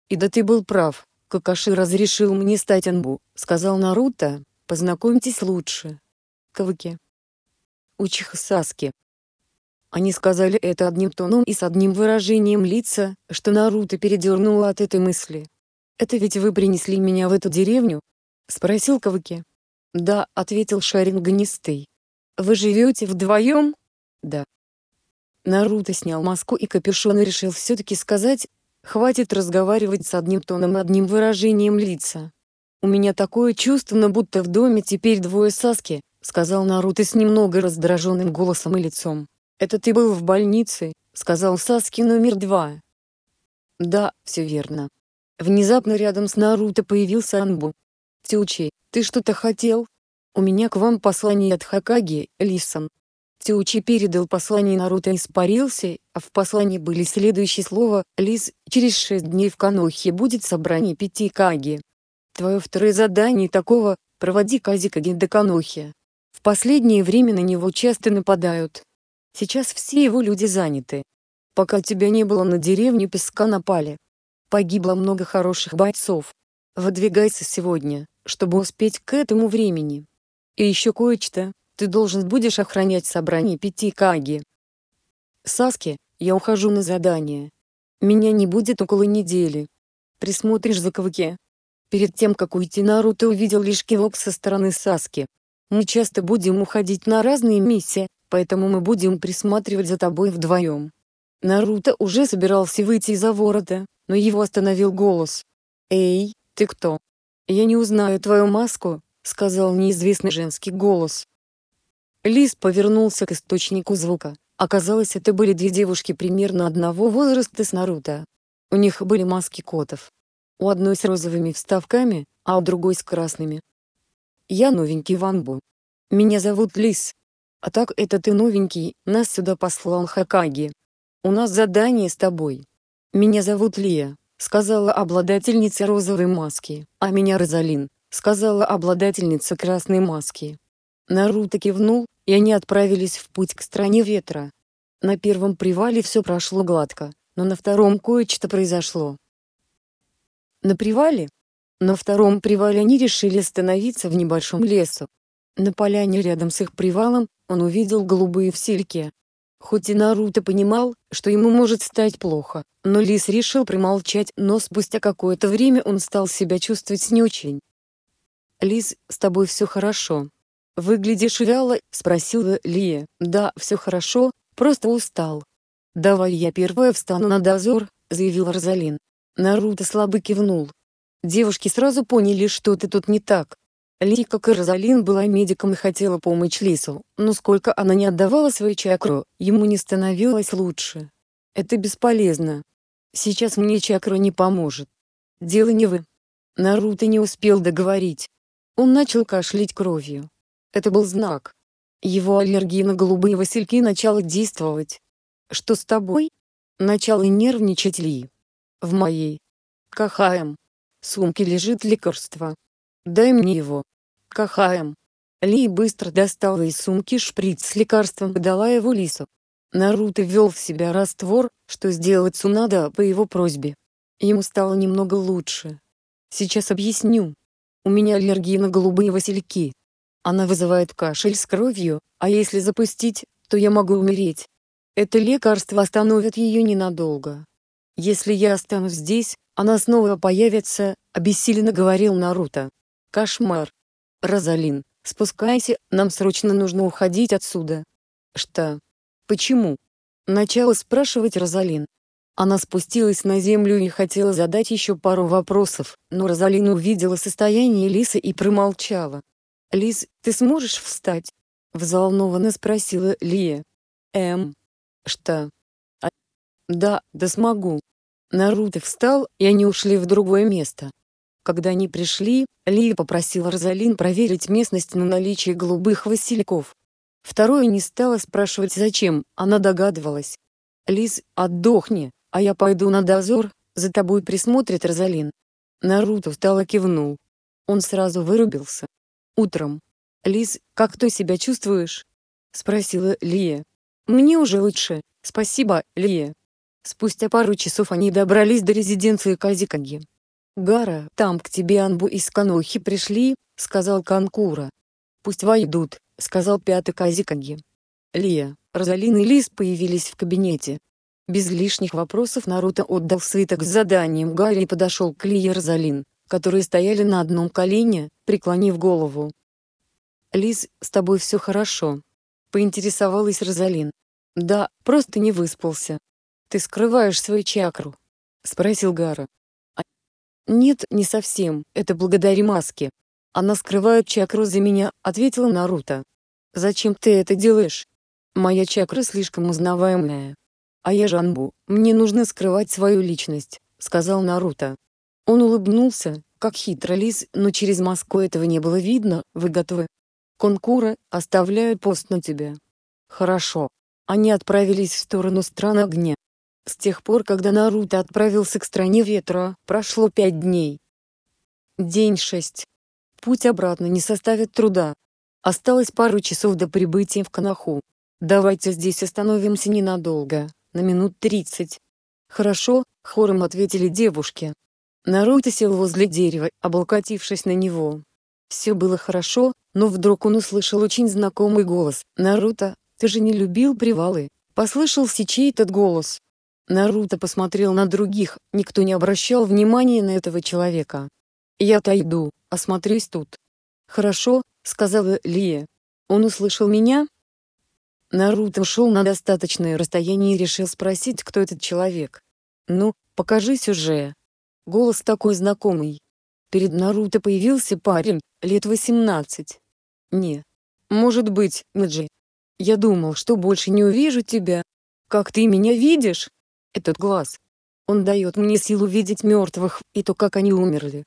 «И да ты был прав, Какаши разрешил мне стать Анбу», — сказал Наруто. «Познакомьтесь лучше». Кавыки. Учиха Саски, они сказали это одним тоном и с одним выражением лица, что Наруто передернуло от этой мысли. «Это ведь вы принесли меня в эту деревню?» — спросил Кавыки. «Да», — ответил Шарингонистый. «Вы живете вдвоем?» «Да». Наруто снял маску и капюшон и решил все-таки сказать, хватит разговаривать с одним тоном и одним выражением лица. «У меня такое чувство, но будто в доме теперь двое Саски», — сказал Наруто с немного раздраженным голосом и лицом. «Это ты был в больнице», — сказал Саски номер два. «Да, все верно». Внезапно рядом с Наруто появился Анбу. «Тючи, ты что-то хотел? У меня к вам послание от Хакаги, Лисан». Тючи передал послание Наруто и испарился, а в послании были следующие слова «Лис, через шесть дней в Канохе будет собрание пяти Каги. Твое второе задание такого, проводи Казикаги до Канохи». В последнее время на него часто нападают. Сейчас все его люди заняты. Пока тебя не было на деревне песка напали. Погибло много хороших бойцов. Выдвигайся сегодня, чтобы успеть к этому времени. И еще кое-что, ты должен будешь охранять собрание пяти Каги. Саски, я ухожу на задание. Меня не будет около недели. Присмотришь за Каваке. Перед тем, как уйти на Наруто увидел лишь кивок со стороны Саски. Мы часто будем уходить на разные миссии, поэтому мы будем присматривать за тобой вдвоем». Наруто уже собирался выйти из-за ворота, но его остановил голос. «Эй, ты кто?» «Я не узнаю твою маску», — сказал неизвестный женский голос. Лис повернулся к источнику звука. Оказалось, это были две девушки примерно одного возраста с Наруто. У них были маски котов. У одной с розовыми вставками, а у другой с красными. «Я новенький Ванбу. Меня зовут Лис», а так это ты новенький, нас сюда послал Хакаги. У нас задание с тобой. Меня зовут Лия, сказала обладательница розовой маски, а меня Розалин, сказала обладательница красной маски. Наруто кивнул, и они отправились в путь к стране ветра. На первом привале все прошло гладко, но на втором кое-что произошло. На привале? На втором привале они решили остановиться в небольшом лесу. На поляне рядом с их привалом он увидел голубые всельки. Хоть и Наруто понимал, что ему может стать плохо, но Лис решил примолчать, но спустя какое-то время он стал себя чувствовать не очень. «Лис, с тобой все хорошо?» «Выглядишь вяло?» — спросила Лия. «Да, все хорошо, просто устал». «Давай я первая встану на дозор», — заявил Розалин. Наруто слабо кивнул. Девушки сразу поняли, что-то тут не так. Лика Карзалин была медиком и хотела помочь Лису, но сколько она не отдавала свою чакру, ему не становилось лучше. Это бесполезно. Сейчас мне чакра не поможет. Дело не вы. Наруто не успел договорить. Он начал кашлять кровью. Это был знак. Его аллергия на голубые васильки начала действовать. Что с тобой? Начало нервничать Ли. В моей. КХМ. Сумке лежит лекарство. Дай мне его. Кахаем. Ли быстро достала из сумки шприц с лекарством и дала его Лису. Наруто ввел в себя раствор, что сделал Цунада по его просьбе. Ему стало немного лучше. Сейчас объясню. У меня аллергия на голубые васильки. Она вызывает кашель с кровью, а если запустить, то я могу умереть. Это лекарство остановит ее ненадолго. Если я останусь здесь, она снова появится, обессиленно говорил Наруто. Кошмар. Розалин, спускайся, нам срочно нужно уходить отсюда. Что? Почему? Начала спрашивать Розалин. Она спустилась на землю и хотела задать еще пару вопросов, но Розалин увидела состояние Лисы и промолчала. «Лис, ты сможешь встать?» — взволнованно спросила Лия. «Эм. Что?» а... «Да, да смогу». Наруто встал, и они ушли в другое место. Когда они пришли, Лия попросила Розалин проверить местность на наличие голубых васильков. Второе не стала спрашивать зачем, она догадывалась. «Лиз, отдохни, а я пойду на дозор, за тобой присмотрит Розалин». Наруто устало кивнул. Он сразу вырубился. Утром. «Лиз, как ты себя чувствуешь?» — спросила Лия. «Мне уже лучше, спасибо, Лия». Спустя пару часов они добрались до резиденции Казикаги. «Гара, там к тебе Анбу из Канохи пришли», — сказал Канкура. «Пусть войдут», — сказал пятый Казикаги. Лия, Розалин и Лис появились в кабинете. Без лишних вопросов Наруто отдал свиток с заданием Гарри и подошел к Лии и Розалин, которые стояли на одном колене, преклонив голову. Лиз, с тобой все хорошо?» — поинтересовалась Розалин. «Да, просто не выспался. Ты скрываешь свою чакру?» — спросил Гара. «Нет, не совсем, это благодаря маске. Она скрывает чакру за меня», — ответила Наруто. «Зачем ты это делаешь? Моя чакра слишком узнаваемая. А я Жанбу, мне нужно скрывать свою личность», — сказал Наруто. Он улыбнулся, как хитро лис, но через маску этого не было видно, вы готовы? Конкура, оставляю пост на тебя. Хорошо. Они отправились в сторону стран огня. С тех пор, когда Наруто отправился к стране ветра, прошло пять дней. День шесть. Путь обратно не составит труда. Осталось пару часов до прибытия в Канаху. Давайте здесь остановимся ненадолго, на минут тридцать. Хорошо, хором ответили девушки. Наруто сел возле дерева, облокотившись на него. Все было хорошо, но вдруг он услышал очень знакомый голос. «Наруто, ты же не любил привалы?» Послышался чей-то голос. Наруто посмотрел на других, никто не обращал внимания на этого человека. «Я отойду, осмотрюсь тут». «Хорошо», — сказала Лия. «Он услышал меня?» Наруто шел на достаточное расстояние и решил спросить, кто этот человек. «Ну, покажись уже». Голос такой знакомый. Перед Наруто появился парень, лет 18. «Не. Может быть, Наджи. Я думал, что больше не увижу тебя. Как ты меня видишь?» Этот глаз. Он дает мне силу видеть мертвых, и то, как они умерли.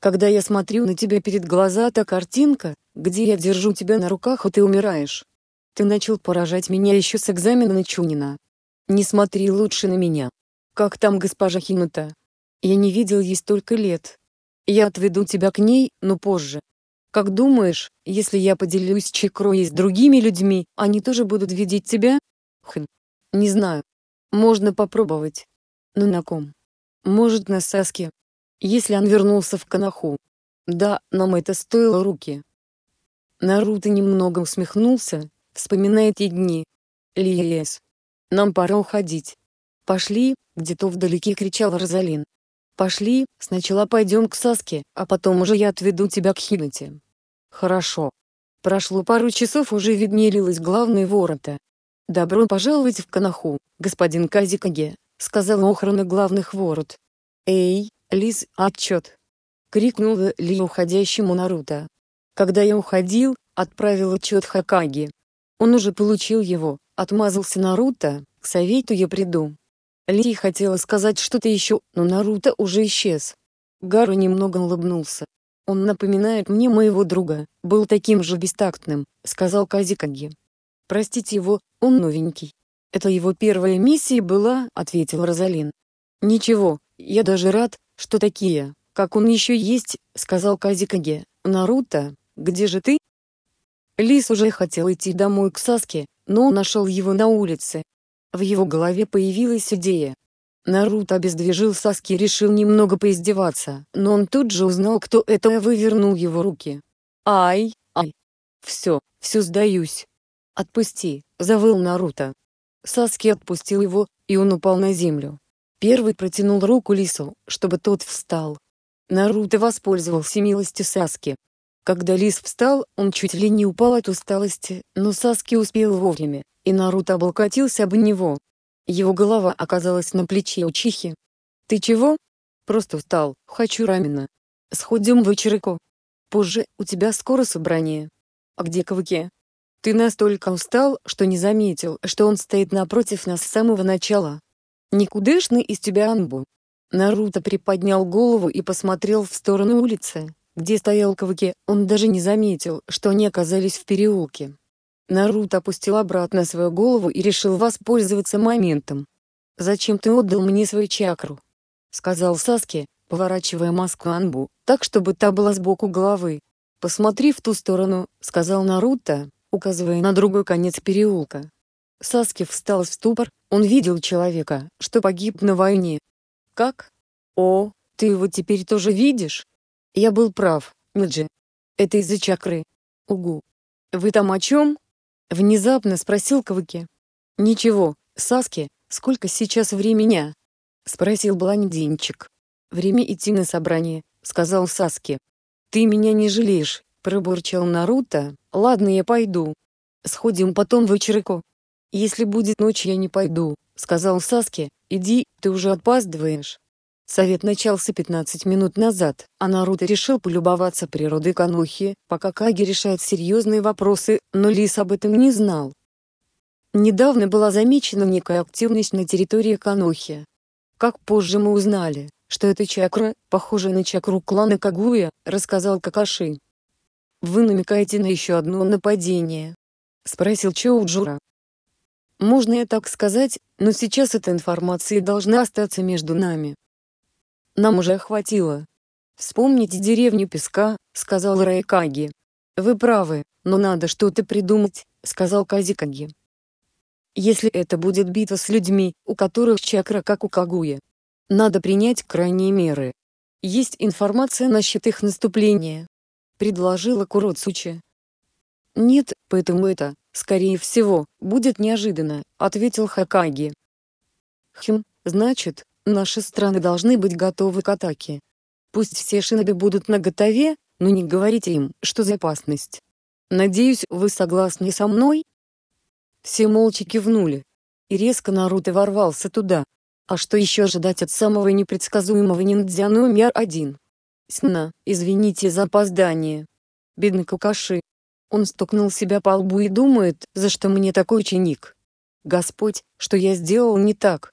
Когда я смотрю на тебя перед глаза та картинка, где я держу тебя на руках, а ты умираешь. Ты начал поражать меня еще с экзамена на Чунина. Не смотри лучше на меня. Как там госпожа Химата? Я не видел ей столько лет. Я отведу тебя к ней, но позже. Как думаешь, если я поделюсь чекрой с другими людьми, они тоже будут видеть тебя? Хм. Не знаю. Можно попробовать. Но ну, на ком? Может на Саске? Если он вернулся в Канаху. Да, нам это стоило руки. Наруто немного усмехнулся, вспоминая те дни. Лиес. Нам пора уходить. Пошли, где-то вдалеке кричал Розалин. Пошли, сначала пойдем к Саске, а потом уже я отведу тебя к Хинате. Хорошо. Прошло пару часов уже виднелись главные ворота, «Добро пожаловать в Канаху, господин Казикаге», — сказал охрана главных ворот. «Эй, Лиз, отчет!» — крикнула Ли уходящему Наруто. «Когда я уходил, отправил отчет Хакаги. Он уже получил его, отмазался Наруто, к совету я приду». Ли хотела сказать что-то еще, но Наруто уже исчез. Гару немного улыбнулся. «Он напоминает мне моего друга, был таким же бестактным», — сказал Казикаги. «Простите его, он новенький. Это его первая миссия была», — ответил Розалин. «Ничего, я даже рад, что такие, как он еще есть», — сказал Казикаге. «Наруто, где же ты?» Лис уже хотел идти домой к Саске, но нашел его на улице. В его голове появилась идея. Наруто обездвижил Саски и решил немного поиздеваться, но он тут же узнал, кто это и вывернул его руки. «Ай, ай! Все, все сдаюсь!» «Отпусти!» — завыл Наруто. Саски отпустил его, и он упал на землю. Первый протянул руку Лису, чтобы тот встал. Наруто воспользовался милостью Саски. Когда Лис встал, он чуть ли не упал от усталости, но Саски успел вовремя, и Наруто облокотился об него. Его голова оказалась на плече Учихи. «Ты чего?» «Просто устал, хочу рамена. Сходим в очереко. Позже, у тебя скоро собрание. А где Кавыке?» Ты настолько устал, что не заметил, что он стоит напротив нас с самого начала. Никудышный из тебя Анбу. Наруто приподнял голову и посмотрел в сторону улицы, где стоял Каваки, он даже не заметил, что они оказались в переулке. Наруто опустил обратно свою голову и решил воспользоваться моментом. «Зачем ты отдал мне свою чакру?» — сказал Саске, поворачивая маску Анбу, так чтобы та была сбоку головы. «Посмотри в ту сторону», — сказал Наруто, указывая на другой конец переулка. Саски встал в ступор, он видел человека, что погиб на войне. «Как? О, ты его теперь тоже видишь?» «Я был прав, Миджи. Это из-за чакры. Угу. Вы там о чем?» Внезапно спросил Кавыки. «Ничего, Саски, сколько сейчас времени?» Спросил блондинчик. «Время идти на собрание», — сказал Саски. «Ты меня не жалеешь», — пробурчал Наруто. Ладно, я пойду. Сходим потом в Ичирико. Если будет ночь, я не пойду, сказал Саске. Иди, ты уже опаздываешь. Совет начался 15 минут назад, а Наруто решил полюбоваться природой Канохи, пока Каги решает серьезные вопросы, но Лис об этом не знал. Недавно была замечена некая активность на территории Канохи. Как позже мы узнали, что эта чакра, похожая на чакру клана Кагуя, рассказал Какаши. «Вы намекаете на еще одно нападение?» — спросил Чоуджура. «Можно я так сказать, но сейчас эта информация должна остаться между нами. Нам уже хватило. Вспомните деревню песка», — сказал Райкаги. «Вы правы, но надо что-то придумать», — сказал Казикаги. «Если это будет битва с людьми, у которых чакра как у Кагуя, надо принять крайние меры. Есть информация насчет их наступления, предложила Куроцучи. «Нет, поэтому это, скорее всего, будет неожиданно», — ответил Хакаги. «Хм, значит, наши страны должны быть готовы к атаке. Пусть все шиноби будут наготове, но не говорите им, что за опасность. Надеюсь, вы согласны со мной?» Все молча кивнули. И резко Наруто ворвался туда. А что еще ожидать от самого непредсказуемого ниндзя номер один? Сна, извините за опоздание. Бедный кукаши. Он стукнул себя по лбу и думает, за что мне такой чиник. Господь, что я сделал не так?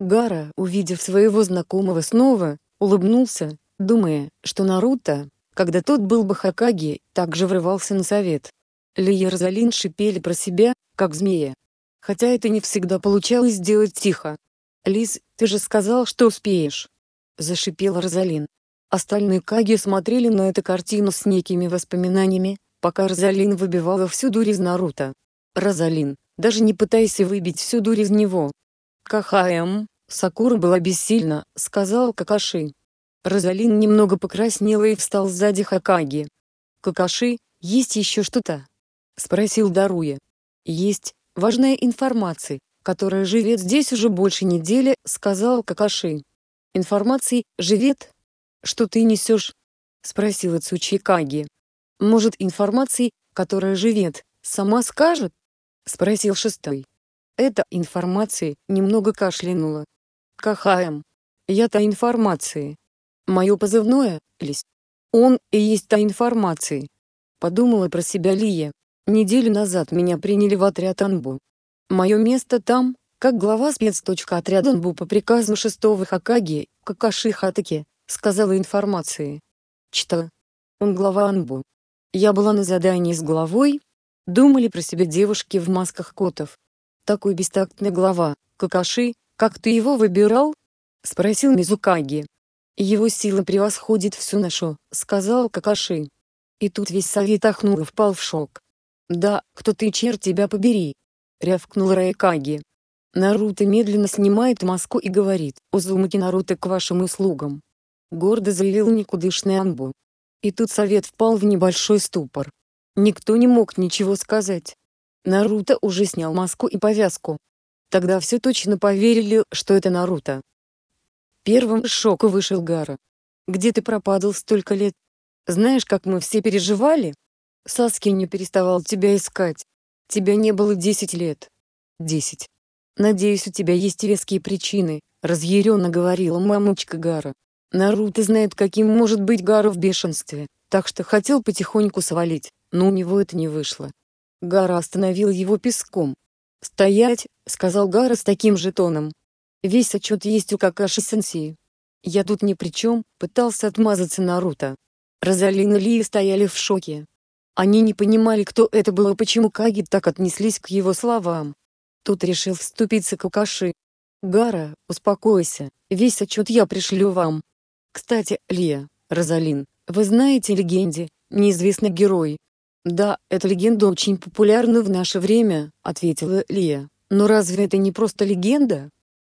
Гара, увидев своего знакомого снова, улыбнулся, думая, что Наруто, когда тот был бы Хакаги, также врывался на совет. Лиер Залин шипели про себя, как змея. Хотя это не всегда получалось сделать тихо. «Лиз, ты же сказал, что успеешь!» Зашипела Розалин. Остальные каги смотрели на эту картину с некими воспоминаниями, пока Розалин выбивала всю дурь из Наруто. Розалин, даже не пытайся выбить всю дурь из него. Кахаем, Сакура была бессильна, сказал Какаши. Розалин немного покраснела и встал сзади Хакаги. Какаши, есть еще что-то? Спросил Даруя. Есть, важная информация, которая живет здесь уже больше недели, сказал Какаши. Информации, живет, «Что ты несешь?» — спросила Цучикаги. «Может, информации, которая живет, сама скажет?» — спросил шестой. Эта информация немного кашлянула. «Кахаем. Я та информации. Мое позывное — Лис. Он и есть та информации». Подумала про себя Лия. Неделю назад меня приняли в отряд Анбу. Мое место там, как глава спецточка отряда Анбу по приказу шестого Хакаги, Какаши Хатаки, сказала информации. Чита. Он глава Анбу. Я была на задании с главой. Думали про себя девушки в масках котов. Такой бестактный глава, Какаши, как ты его выбирал? Спросил Мизукаги. Его сила превосходит всю нашу, сказал Какаши. И тут весь совет ахнул и впал в шок. «Да, кто ты, черт тебя побери!» — рявкнул райкаги Наруто медленно снимает маску и говорит, «Узумаки Наруто к вашим услугам» гордо залил никудышный анбу. И тут совет впал в небольшой ступор. Никто не мог ничего сказать. Наруто уже снял маску и повязку. Тогда все точно поверили, что это Наруто. Первым из шока вышел Гара. «Где ты пропадал столько лет? Знаешь, как мы все переживали? Саски не переставал тебя искать. Тебя не было десять лет». «Десять. Надеюсь, у тебя есть веские причины», — разъяренно говорила мамочка Гара. Наруто знает, каким может быть Гара в бешенстве, так что хотел потихоньку свалить, но у него это не вышло. Гара остановил его песком. «Стоять!» — сказал Гара с таким же тоном. «Весь отчет есть у Какаши-сенсей. Я тут ни при чем», — пытался отмазаться Наруто. Розалин и Лия стояли в шоке. Они не понимали, кто это был и почему Каги так отнеслись к его словам. Тут решил вступиться Какаши. «Гара, успокойся, весь отчет я пришлю вам. Кстати, Лия, Розалин, вы знаете легенде «Неизвестный герой»? «Да, эта легенда очень популярна в наше время», — ответила Лия. «Но разве это не просто легенда?»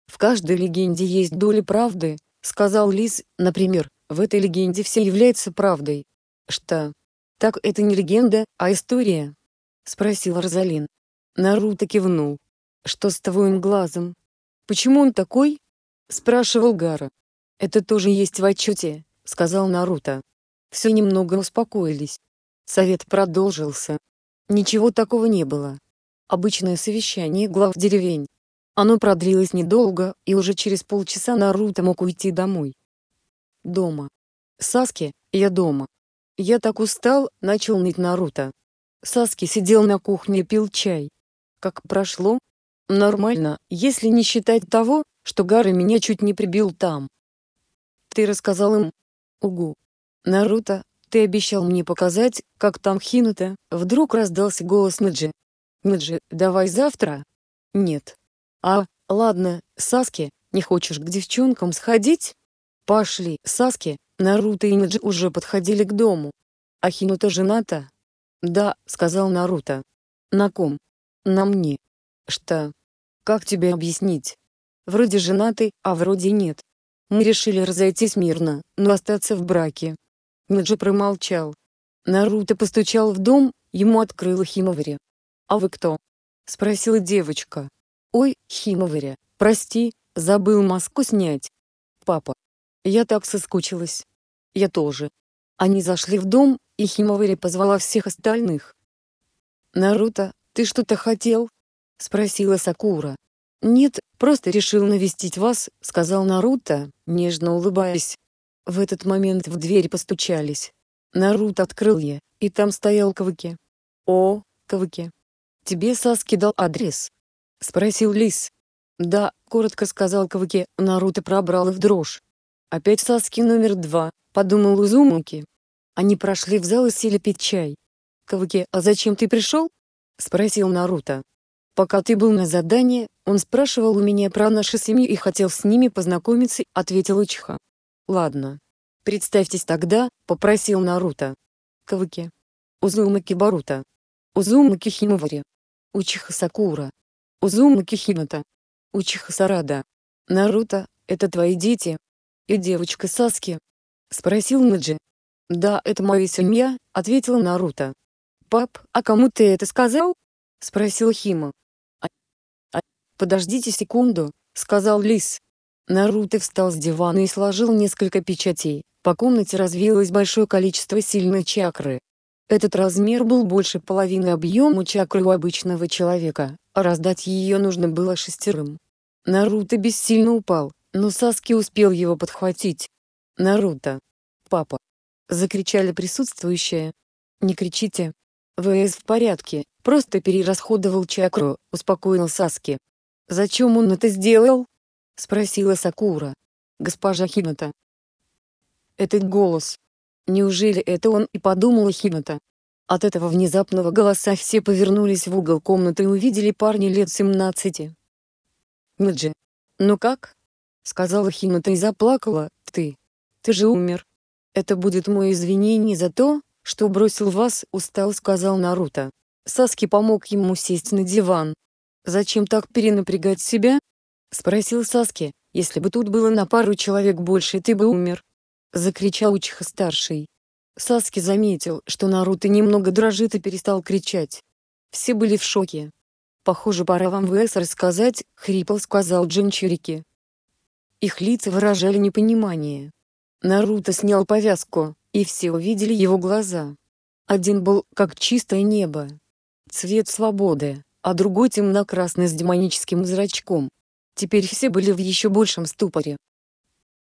«В каждой легенде есть доля правды», — сказал Лис. «Например, в этой легенде все является правдой». «Что?» «Так это не легенда, а история?» — спросил Розалин. Наруто кивнул. «Что с твоим глазом? Почему он такой?» — спрашивал Гара. «Это тоже есть в отчете», — сказал Наруто. Все немного успокоились. Совет продолжился. Ничего такого не было. Обычное совещание глав деревень. Оно продлилось недолго, и уже через полчаса Наруто мог уйти домой. Дома. Саски, я дома. Я так устал, начал ныть Наруто. Саски сидел на кухне и пил чай. Как прошло? Нормально, если не считать того, что Гары меня чуть не прибил там. Ты рассказал им? Угу. Наруто, ты обещал мне показать, как там Хинута, вдруг раздался голос Наджи. Наджи, давай завтра? Нет. А, ладно, Саски, не хочешь к девчонкам сходить? Пошли, Саски, Наруто и Наджи уже подходили к дому. А Хинута жената? Да, сказал Наруто. На ком? На мне. Что? Как тебе объяснить? Вроде женатый, а вроде нет. Мы решили разойтись мирно, но остаться в браке. Неджи промолчал. Наруто постучал в дом, ему открыла Химовари. «А вы кто?» — спросила девочка. «Ой, Химовари, прости, забыл маску снять. Папа, я так соскучилась. Я тоже». Они зашли в дом, и Химовари позвала всех остальных. «Наруто, ты что-то хотел?» — спросила Сакура. «Нет, просто решил навестить вас», — сказал Наруто, нежно улыбаясь. В этот момент в дверь постучались. Наруто открыл ее, и там стоял Кавыки. «О, Кавыки, тебе Саски дал адрес?» — спросил Лис. «Да», — коротко сказал Кавыки, Наруто пробрал их дрожь. «Опять Саски номер два», — подумал Узумаки. Они прошли в зал и сели пить чай. «Кавыки, а зачем ты пришел?» — спросил Наруто. Пока ты был на задании, он спрашивал у меня про нашу семью и хотел с ними познакомиться, ответил Ичха. Ладно. Представьтесь тогда, попросил Наруто. Кавыки. Узумаки Барута. Узумаки Химовари. Учиха Сакура. Узумаки Химата, Учиха Сарада. Наруто, это твои дети? И девочка Саски? Спросил Наджи. Да, это моя семья, ответил Наруто. Пап, а кому ты это сказал? Спросил Хима. «Подождите секунду», — сказал Лис. Наруто встал с дивана и сложил несколько печатей. По комнате развилось большое количество сильной чакры. Этот размер был больше половины объема чакры у обычного человека, а раздать ее нужно было шестерым. Наруто бессильно упал, но Саски успел его подхватить. «Наруто! Папа!» — закричали присутствующие. «Не кричите. ВС в порядке, просто перерасходовал чакру», — успокоил Саски. «Зачем он это сделал?» — спросила Сакура. «Госпожа Хината». Этот голос. Неужели это он и подумала Хината? От этого внезапного голоса все повернулись в угол комнаты и увидели парня лет семнадцати. Миджи, Ну как?» — сказала Хината и заплакала. «Ты! Ты же умер! Это будет мое извинение за то, что бросил вас!» — устал сказал Наруто. Саски помог ему сесть на диван. «Зачем так перенапрягать себя?» — спросил Саски. «Если бы тут было на пару человек больше, ты бы умер!» — закричал Учиха-старший. Саски заметил, что Наруто немного дрожит и перестал кричать. Все были в шоке. «Похоже, пора вам ВС рассказать», — хрипл сказал Джинчурики. Их лица выражали непонимание. Наруто снял повязку, и все увидели его глаза. Один был, как чистое небо. Цвет свободы а другой темно-красный с демоническим зрачком. Теперь все были в еще большем ступоре.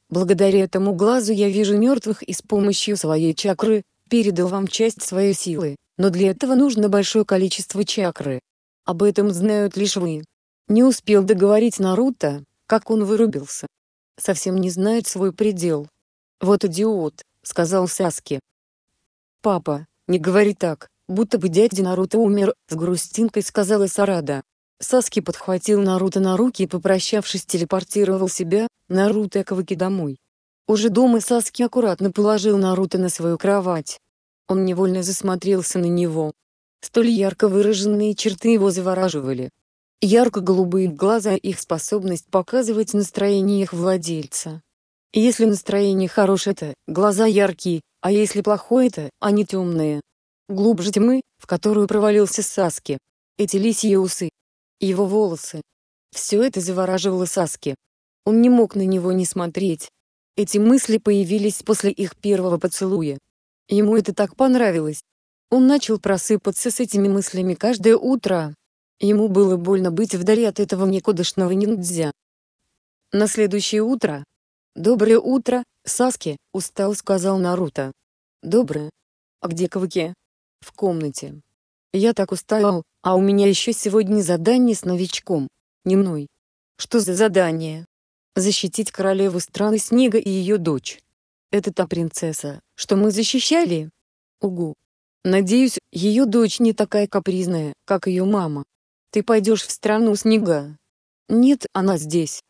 Благодаря этому глазу я вижу мертвых и с помощью своей чакры, передал вам часть своей силы, но для этого нужно большое количество чакры. Об этом знают лишь вы. Не успел договорить Наруто, как он вырубился. Совсем не знает свой предел. «Вот идиот», — сказал Саски. «Папа, не говори так», будто бы дядя Наруто умер», — с грустинкой сказала Сарада. Саски подхватил Наруто на руки и попрощавшись телепортировал себя, Наруто и Каваки домой. Уже дома Саски аккуратно положил Наруто на свою кровать. Он невольно засмотрелся на него. Столь ярко выраженные черты его завораживали. Ярко-голубые глаза и их способность показывать настроение их владельца. Если настроение хорошее-то, глаза яркие, а если плохое-то, они темные глубже тьмы, в которую провалился Саски. Эти лисьи усы. Его волосы. Все это завораживало Саски. Он не мог на него не смотреть. Эти мысли появились после их первого поцелуя. Ему это так понравилось. Он начал просыпаться с этими мыслями каждое утро. Ему было больно быть вдали от этого никудышного ниндзя. На следующее утро. «Доброе утро, Саски», — устал сказал Наруто. «Доброе. А где Каваки?» в комнате. Я так устал, а у меня еще сегодня задание с новичком. Не мной. Что за задание? Защитить королеву страны Снега и ее дочь. Это та принцесса, что мы защищали? Угу. Надеюсь, ее дочь не такая капризная, как ее мама. Ты пойдешь в страну Снега? Нет, она здесь.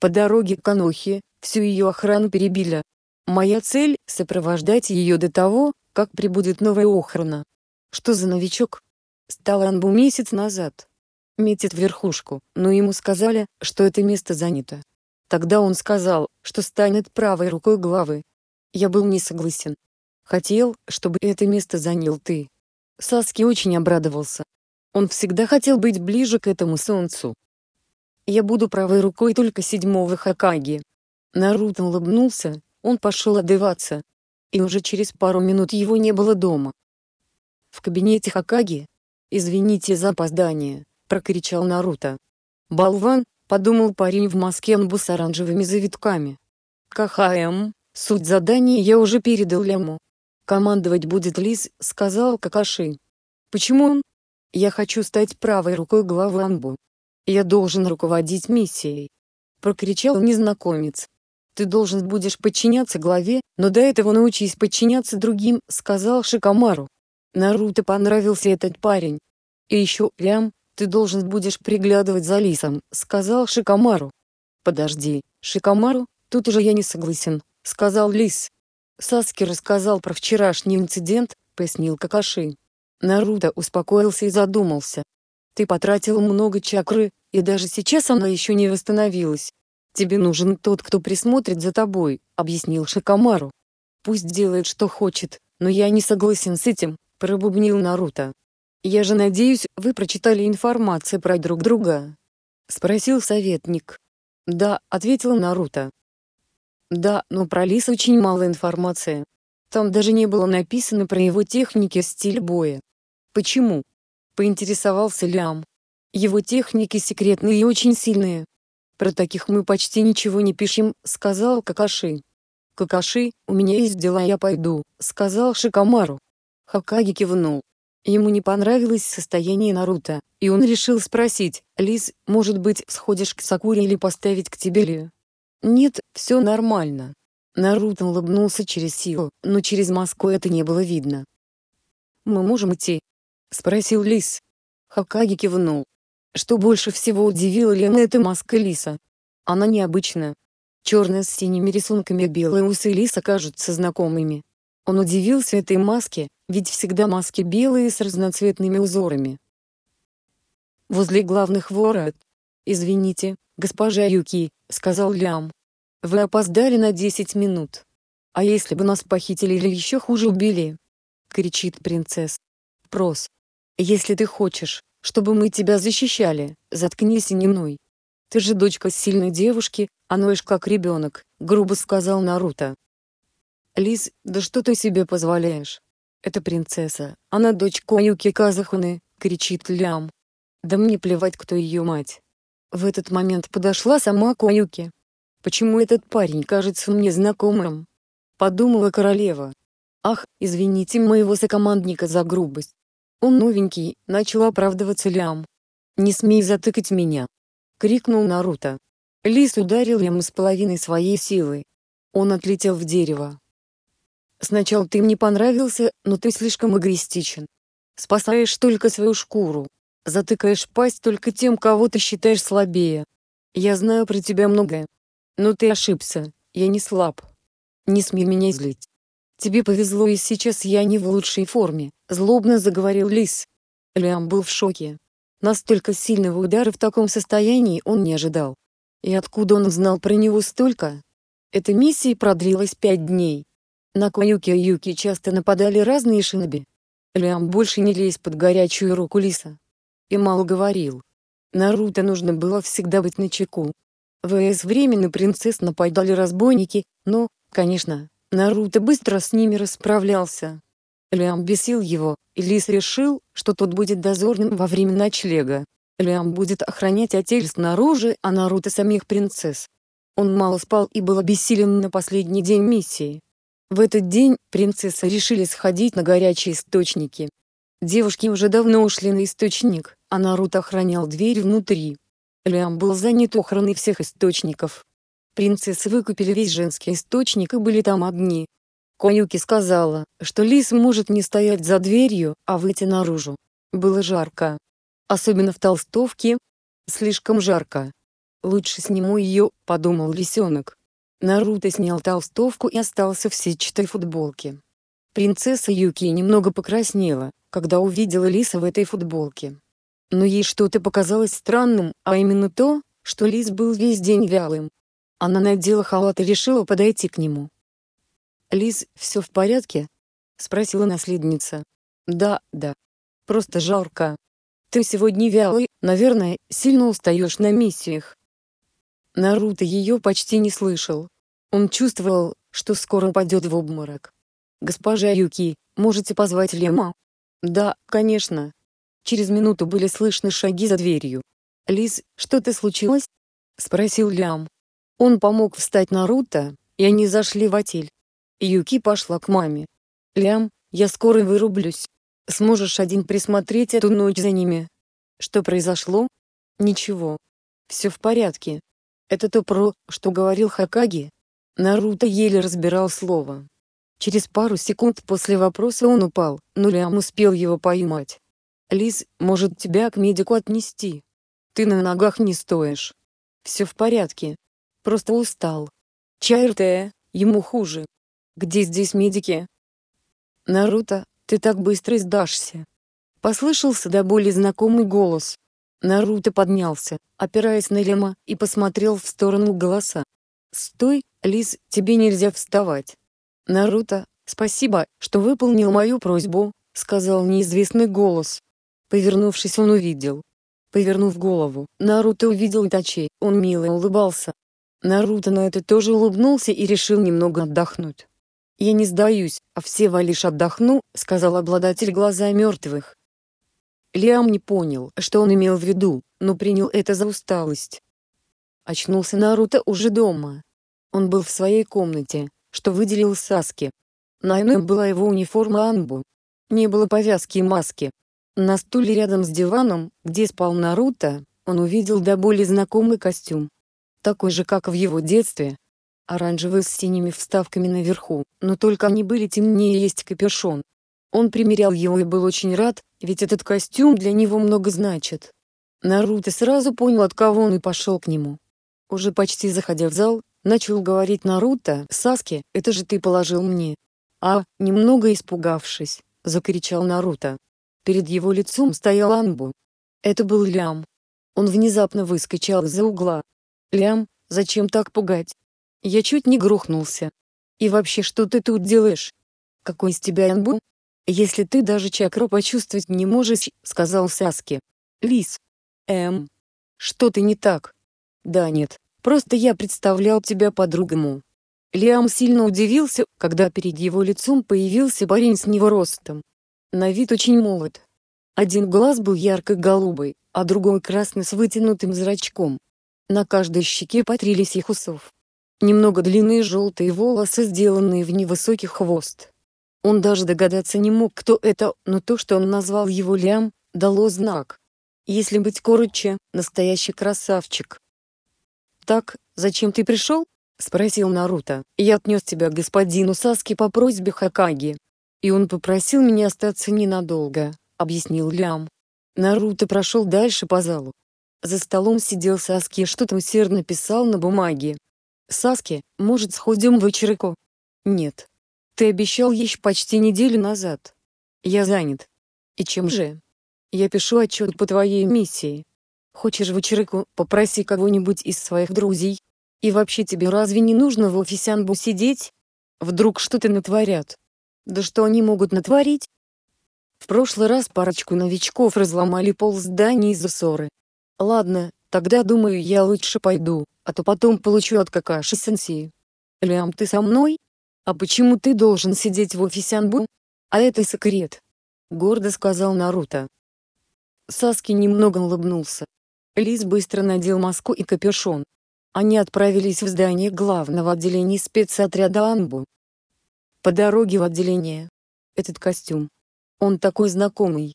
По дороге к Анохе, всю ее охрану перебили. Моя цель — сопровождать ее до того, как прибудет новая охрана. Что за новичок? Стал Анбу месяц назад. Метит в верхушку, но ему сказали, что это место занято. Тогда он сказал, что станет правой рукой главы. Я был не согласен. Хотел, чтобы это место занял ты. Саски очень обрадовался. Он всегда хотел быть ближе к этому солнцу. Я буду правой рукой только седьмого Хакаги. Наруто улыбнулся, он пошел одеваться. И уже через пару минут его не было дома. В кабинете Хакаги. «Извините за опоздание», — прокричал Наруто. «Болван», — подумал парень в маске Анбу с оранжевыми завитками. Кахаем, суть задания я уже передал Ляму». «Командовать будет Лис», — сказал Какаши. «Почему он?» «Я хочу стать правой рукой главы Анбу. Я должен руководить миссией», — прокричал незнакомец. «Ты должен будешь подчиняться главе, но до этого научись подчиняться другим», — сказал Шикамару. Наруто понравился этот парень. И еще, Лям, ты должен будешь приглядывать за лисом», — сказал Шикомару. «Подожди, Шикомару, тут уже я не согласен», — сказал лис. Саски рассказал про вчерашний инцидент, пояснил Какаши. Наруто успокоился и задумался. «Ты потратил много чакры, и даже сейчас она еще не восстановилась. Тебе нужен тот, кто присмотрит за тобой», — объяснил Шикомару. «Пусть делает, что хочет, но я не согласен с этим», — пробубнил Наруто. «Я же надеюсь, вы прочитали информацию про друг друга?» — спросил советник. «Да», — ответил Наруто. «Да, но про Лис очень мало информации. Там даже не было написано про его техники стиль боя. Почему?» — поинтересовался Лям. «Его техники секретные и очень сильные. Про таких мы почти ничего не пишем», — сказал Какаши. «Какаши, у меня есть дела, я пойду», — сказал Шикамару. Хакаги кивнул. Ему не понравилось состояние Наруто, и он решил спросить, «Лиз, может быть, сходишь к Сакуре или поставить к тебе Лию?» «Нет, все нормально». Наруто улыбнулся через силу, но через маску это не было видно. «Мы можем идти?» — спросил Лис. Хакаги кивнул. Что больше всего удивило Лена это маска Лиса. Она необычна. Черная с синими рисунками белые усы Лиса кажутся знакомыми. Он удивился этой маске, ведь всегда маски белые с разноцветными узорами. Возле главных ворот. «Извините, госпожа Юки», — сказал Лям. «Вы опоздали на 10 минут. А если бы нас похитили или еще хуже убили?» — кричит принцесса. Прос. «Если ты хочешь, чтобы мы тебя защищали, заткнись и не мной. Ты же дочка сильной девушки, а ноешь как ребенок», — грубо сказал Наруто. Лиз, да что ты себе позволяешь?» Это принцесса, она дочь Коюки Казахуны, кричит Лям. Да мне плевать, кто ее мать. В этот момент подошла сама Коюки. Почему этот парень кажется мне знакомым? Подумала королева. Ах, извините моего сокомандника за грубость. Он новенький, начал оправдываться Лям. Не смей затыкать меня. Крикнул Наруто. Лис ударил ему с половиной своей силы. Он отлетел в дерево. Сначала ты мне понравился, но ты слишком эгоистичен. Спасаешь только свою шкуру. Затыкаешь пасть только тем, кого ты считаешь слабее. Я знаю про тебя многое. Но ты ошибся, я не слаб. Не смей меня злить. Тебе повезло и сейчас я не в лучшей форме, злобно заговорил Лис. Лиам был в шоке. Настолько сильного удара в таком состоянии он не ожидал. И откуда он знал про него столько? Эта миссия продлилась пять дней. На Коюки и Юки часто нападали разные шиноби. Лям больше не лез под горячую руку Лиса. И мало говорил. Наруто нужно было всегда быть начеку. ВС временно принцесс нападали разбойники, но, конечно, Наруто быстро с ними расправлялся. Лям бесил его, и Лис решил, что тот будет дозорным во время ночлега. Лям будет охранять отель снаружи, а Наруто самих принцесс. Он мало спал и был обессилен на последний день миссии. В этот день принцессы решили сходить на горячие источники. Девушки уже давно ушли на источник, а Нарут охранял дверь внутри. Лям был занят охраной всех источников. Принцессы выкупили весь женский источник и были там одни. Коюки сказала, что лис может не стоять за дверью, а выйти наружу. Было жарко. Особенно в толстовке. Слишком жарко. «Лучше сниму ее», — подумал лисенок. Наруто снял толстовку и остался в сетчатой футболке. Принцесса Юки немного покраснела, когда увидела Лиса в этой футболке. Но ей что-то показалось странным, а именно то, что Лис был весь день вялым. Она надела халат и решила подойти к нему. «Лис, все в порядке?» — спросила наследница. «Да, да. Просто жарко. Ты сегодня вялый, наверное, сильно устаешь на миссиях». Наруто ее почти не слышал. Он чувствовал, что скоро упадет в обморок. «Госпожа Юки, можете позвать Лема?» «Да, конечно». Через минуту были слышны шаги за дверью. «Лиз, что-то случилось?» — спросил Лям. Он помог встать Наруто, и они зашли в отель. Юки пошла к маме. «Лям, я скоро вырублюсь. Сможешь один присмотреть эту ночь за ними?» «Что произошло?» «Ничего. Все в порядке. «Это то, про что говорил Хакаги?» Наруто еле разбирал слово. Через пару секунд после вопроса он упал, но ну Лиам успел его поймать. «Лиз, может тебя к медику отнести? Ты на ногах не стоишь. Все в порядке. Просто устал. Чайрте, ему хуже. Где здесь медики?» «Наруто, ты так быстро сдашься!» Послышался до боли знакомый голос. Наруто поднялся, опираясь на лема, и посмотрел в сторону голоса. «Стой, Лиз, тебе нельзя вставать!» «Наруто, спасибо, что выполнил мою просьбу», — сказал неизвестный голос. Повернувшись, он увидел. Повернув голову, Наруто увидел Итачи, он мило улыбался. Наруто на это тоже улыбнулся и решил немного отдохнуть. «Я не сдаюсь, а всего лишь отдохну», — сказал обладатель глаза мертвых. Лиам не понял, что он имел в виду, но принял это за усталость. Очнулся Наруто уже дома. Он был в своей комнате, что выделил Саски. На нем была его униформа Анбу. Не было повязки и маски. На стуле рядом с диваном, где спал Наруто, он увидел до боли знакомый костюм. Такой же, как в его детстве. Оранжевый с синими вставками наверху, но только они были темнее есть капюшон. Он примерял его и был очень рад, ведь этот костюм для него много значит. Наруто сразу понял, от кого он и пошел к нему. Уже почти заходя в зал, начал говорить Наруто, «Саски, это же ты положил мне». А, немного испугавшись, закричал Наруто. Перед его лицом стоял Анбу. Это был Лям. Он внезапно выскочил из-за угла. «Лям, зачем так пугать? Я чуть не грохнулся. И вообще что ты тут делаешь? Какой из тебя Анбу?» если ты даже чакру почувствовать не можешь», — сказал Саски. «Лис». «Эм. Что-то не так?» «Да нет, просто я представлял тебя по-другому». Лиам сильно удивился, когда перед его лицом появился парень с него ростом. На вид очень молод. Один глаз был ярко-голубый, а другой красный с вытянутым зрачком. На каждой щеке по три усов. Немного длинные желтые волосы, сделанные в невысокий хвост. Он даже догадаться не мог, кто это, но то, что он назвал его Лям, дало знак. Если быть короче, настоящий красавчик. «Так, зачем ты пришел?» — спросил Наруто. «Я отнес тебя господину Саске по просьбе Хакаги. И он попросил меня остаться ненадолго», — объяснил Лям. Наруто прошел дальше по залу. За столом сидел Саски и что-то усердно писал на бумаге. «Саски, может, сходим в Ичирико?» «Нет, ты обещал еще почти неделю назад. Я занят. И чем же? Я пишу отчет по твоей миссии. Хочешь в вечеринку, попроси кого-нибудь из своих друзей. И вообще тебе разве не нужно в офисе сидеть? Вдруг что-то натворят. Да что они могут натворить? В прошлый раз парочку новичков разломали пол здания из-за ссоры. Ладно, тогда думаю я лучше пойду, а то потом получу от какаши сенсей. Лям ты со мной? «А почему ты должен сидеть в офисе Анбу?» «А это секрет», — гордо сказал Наруто. Саски немного улыбнулся. Лис быстро надел маску и капюшон. Они отправились в здание главного отделения спецотряда Анбу. По дороге в отделение. Этот костюм. Он такой знакомый.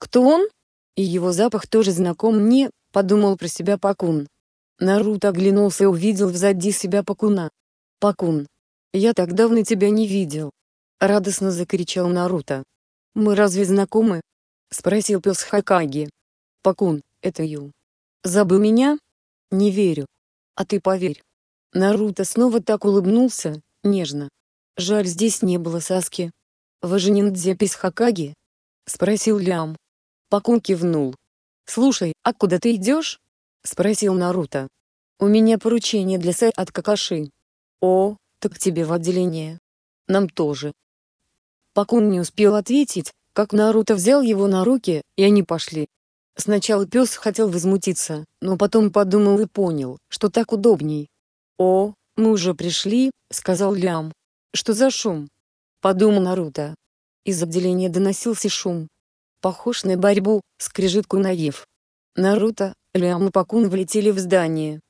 Кто он? И его запах тоже знаком мне, подумал про себя Пакун. Наруто оглянулся и увидел взади себя Пакуна. Пакун. «Я так давно тебя не видел!» — радостно закричал Наруто. «Мы разве знакомы?» — спросил пес Хакаги. Покун, это Ю. Забыл меня?» «Не верю. А ты поверь». Наруто снова так улыбнулся, нежно. «Жаль, здесь не было Саски. Вы же ниндзя пес Хакаги?» — спросил Лям. Покун кивнул. «Слушай, а куда ты идешь?» — спросил Наруто. «У меня поручение для Сай от Какаши». «О, так тебе в отделение. Нам тоже. Пакун не успел ответить, как Наруто взял его на руки, и они пошли. Сначала пес хотел возмутиться, но потом подумал и понял, что так удобней. «О, мы уже пришли», — сказал Лям. «Что за шум?» — подумал Наруто. Из отделения доносился шум. Похож на борьбу, скрежет Кунаев. Наруто, Лям и Пакун влетели в здание.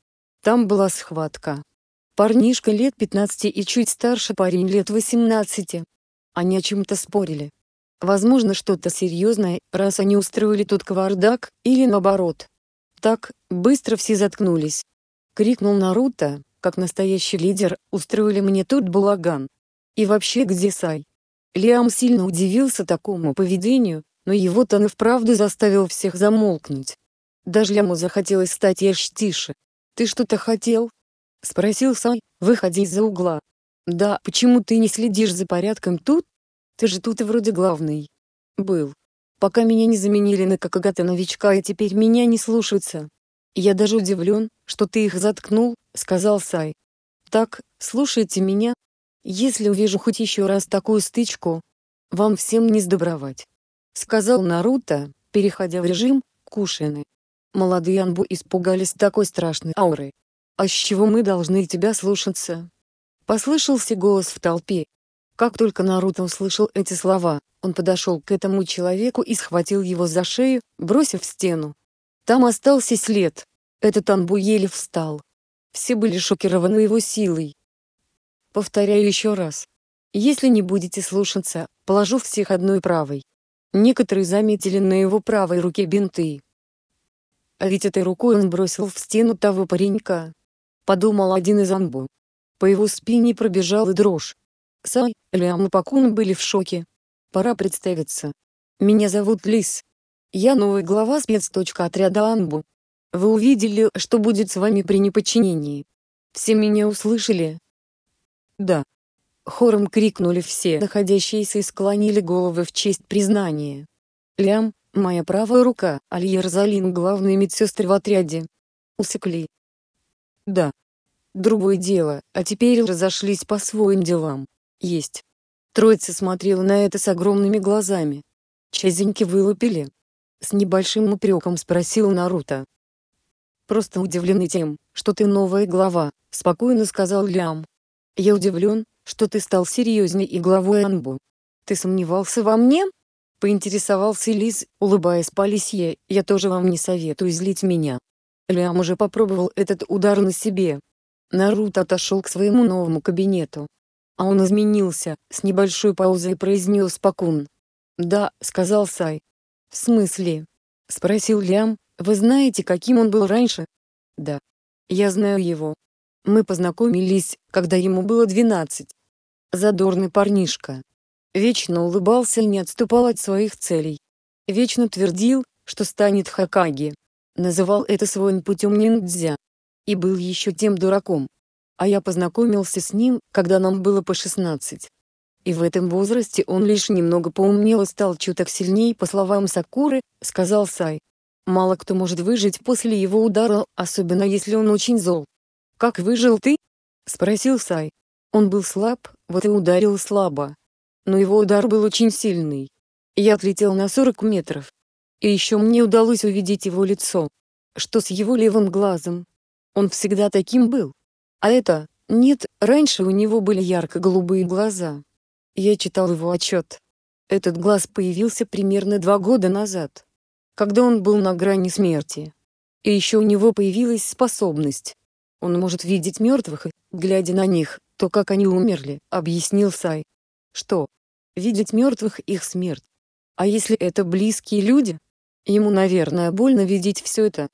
Там была схватка. Парнишка лет 15 и чуть старше парень лет 18. Они о чем-то спорили. Возможно что-то серьезное, раз они устроили тут квардак, или наоборот. Так, быстро все заткнулись. Крикнул Наруто, как настоящий лидер, устроили мне тут балаган. И вообще где Сай? Лиам сильно удивился такому поведению, но его тон и вправду заставил всех замолкнуть. Даже Ляму захотелось стать ешь тише. «Ты что-то хотел?» — спросил Сай, выходя из-за угла. «Да, почему ты не следишь за порядком тут? Ты же тут и вроде главный. Был. Пока меня не заменили на какого-то новичка и теперь меня не слушаются. Я даже удивлен, что ты их заткнул», — сказал Сай. «Так, слушайте меня. Если увижу хоть еще раз такую стычку, вам всем не сдобровать», — сказал Наруто, переходя в режим «кушаны». Молодые анбу испугались такой страшной ауры, «А с чего мы должны тебя слушаться?» Послышался голос в толпе. Как только Наруто услышал эти слова, он подошел к этому человеку и схватил его за шею, бросив в стену. Там остался след. Этот Анбу еле встал. Все были шокированы его силой. Повторяю еще раз. Если не будете слушаться, положу всех одной правой. Некоторые заметили на его правой руке бинты. А ведь этой рукой он бросил в стену того паренька подумал один из анбу. По его спине пробежала дрожь. Сай, Лиам и Пакун были в шоке. Пора представиться. Меня зовут Лис. Я новый глава спецотряда Анбу. Вы увидели, что будет с вами при неподчинении. Все меня услышали? Да. Хором крикнули все находящиеся и склонили головы в честь признания. Лям, моя правая рука, Альер Залин главная медсестра в отряде. Усекли, да. Другое дело, а теперь разошлись по своим делам. Есть. Троица смотрела на это с огромными глазами. Чезеньки вылупили. С небольшим упреком спросил Наруто. Просто удивлены тем, что ты новая глава, спокойно сказал Лям. Я удивлен, что ты стал серьезней и главой Анбу. Ты сомневался во мне? Поинтересовался Лиз, улыбаясь Полисье, я тоже вам не советую злить меня. Лиам уже попробовал этот удар на себе. Наруто отошел к своему новому кабинету. А он изменился, с небольшой паузой произнес Пакун. «Да», — сказал Сай. «В смысле?» — спросил Лиам. «Вы знаете, каким он был раньше?» «Да. Я знаю его. Мы познакомились, когда ему было двенадцать. Задорный парнишка. Вечно улыбался и не отступал от своих целей. Вечно твердил, что станет Хакаги. Называл это своим путем ниндзя. И был еще тем дураком. А я познакомился с ним, когда нам было по 16. И в этом возрасте он лишь немного поумнел и стал чуток сильнее, по словам Сакуры, сказал Сай. Мало кто может выжить после его удара, особенно если он очень зол. «Как выжил ты?» — спросил Сай. Он был слаб, вот и ударил слабо. Но его удар был очень сильный. Я отлетел на 40 метров. И еще мне удалось увидеть его лицо. Что с его левым глазом? Он всегда таким был. А это, нет, раньше у него были ярко-голубые глаза. Я читал его отчет. Этот глаз появился примерно два года назад, когда он был на грани смерти. И еще у него появилась способность. Он может видеть мертвых, и, глядя на них, то, как они умерли, объяснил Сай. Что? Видеть мертвых их смерть. А если это близкие люди, Ему, наверное, больно видеть все это.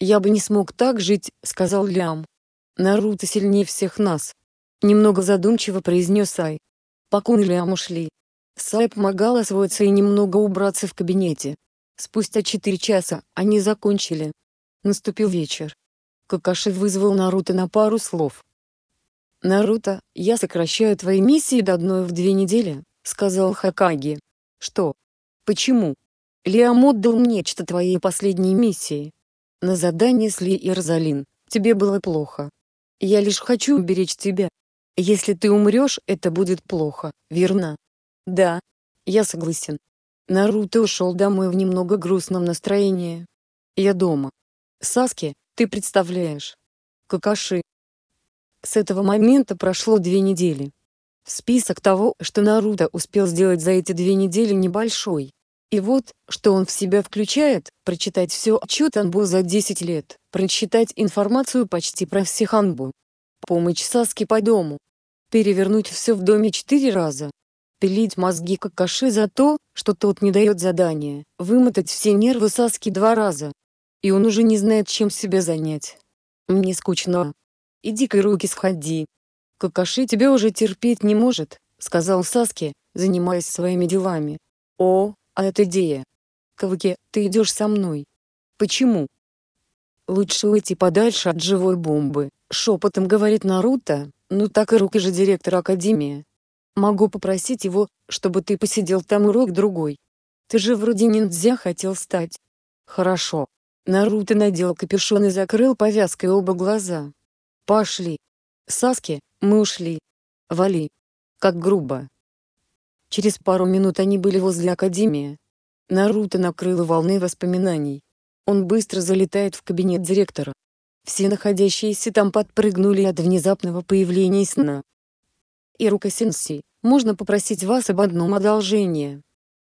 Я бы не смог так жить, сказал Лям. Наруто сильнее всех нас. Немного задумчиво произнес Ай. Пакун и Лям ушли. Сай помогал освоиться и немного убраться в кабинете. Спустя четыре часа они закончили. Наступил вечер. Какаши вызвал Наруто на пару слов. «Наруто, я сокращаю твои миссии до одной в две недели», — сказал Хакаги. «Что? Почему?» Лиам отдал мне что твоей последней миссии. На задание с Ли Ирзалин. Тебе было плохо. Я лишь хочу уберечь тебя. Если ты умрешь, это будет плохо, верно? Да. Я согласен. Наруто ушел домой в немного грустном настроении. Я дома. Саски, ты представляешь. Какаши. С этого момента прошло две недели. Список того, что Наруто успел сделать за эти две недели небольшой. И вот, что он в себя включает, прочитать все отчет Анбу за 10 лет, прочитать информацию почти про всех Анбу. Помощь Саске по дому. Перевернуть все в доме четыре раза. Пилить мозги Какаши за то, что тот не дает задания, вымотать все нервы Саски два раза. И он уже не знает, чем себя занять. Мне скучно. Иди-ка руки сходи. Какаши тебя уже терпеть не может, сказал Саски, занимаясь своими делами. О, а это идея. Кавки, ты идешь со мной. Почему? Лучше уйти подальше от живой бомбы, шепотом говорит Наруто, ну так и руки же директора Академии. Могу попросить его, чтобы ты посидел там урок-другой. Ты же вроде ниндзя хотел стать. Хорошо. Наруто надел капюшон и закрыл повязкой оба глаза. Пошли. Саски, мы ушли. Вали. Как грубо. Через пару минут они были возле Академии. Наруто накрыло волны воспоминаний. Он быстро залетает в кабинет директора. Все находящиеся там подпрыгнули от внезапного появления сна. ирука Сенси, можно попросить вас об одном одолжении?»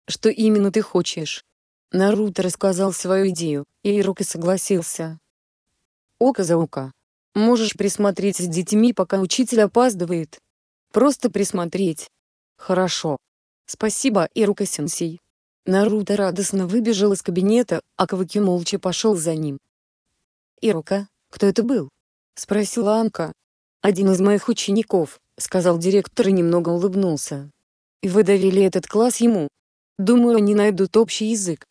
«Что именно ты хочешь?» Наруто рассказал свою идею, и Ирука согласился. Ока за Ока, Можешь присмотреть с детьми, пока учитель опаздывает. Просто присмотреть». «Хорошо», «Спасибо, Ирука-сенсей». Наруто радостно выбежал из кабинета, а Каваки молча пошел за ним. «Ирука, кто это был?» — спросила Анка. «Один из моих учеников», — сказал директор и немного улыбнулся. «И вы довели этот класс ему? Думаю, они найдут общий язык».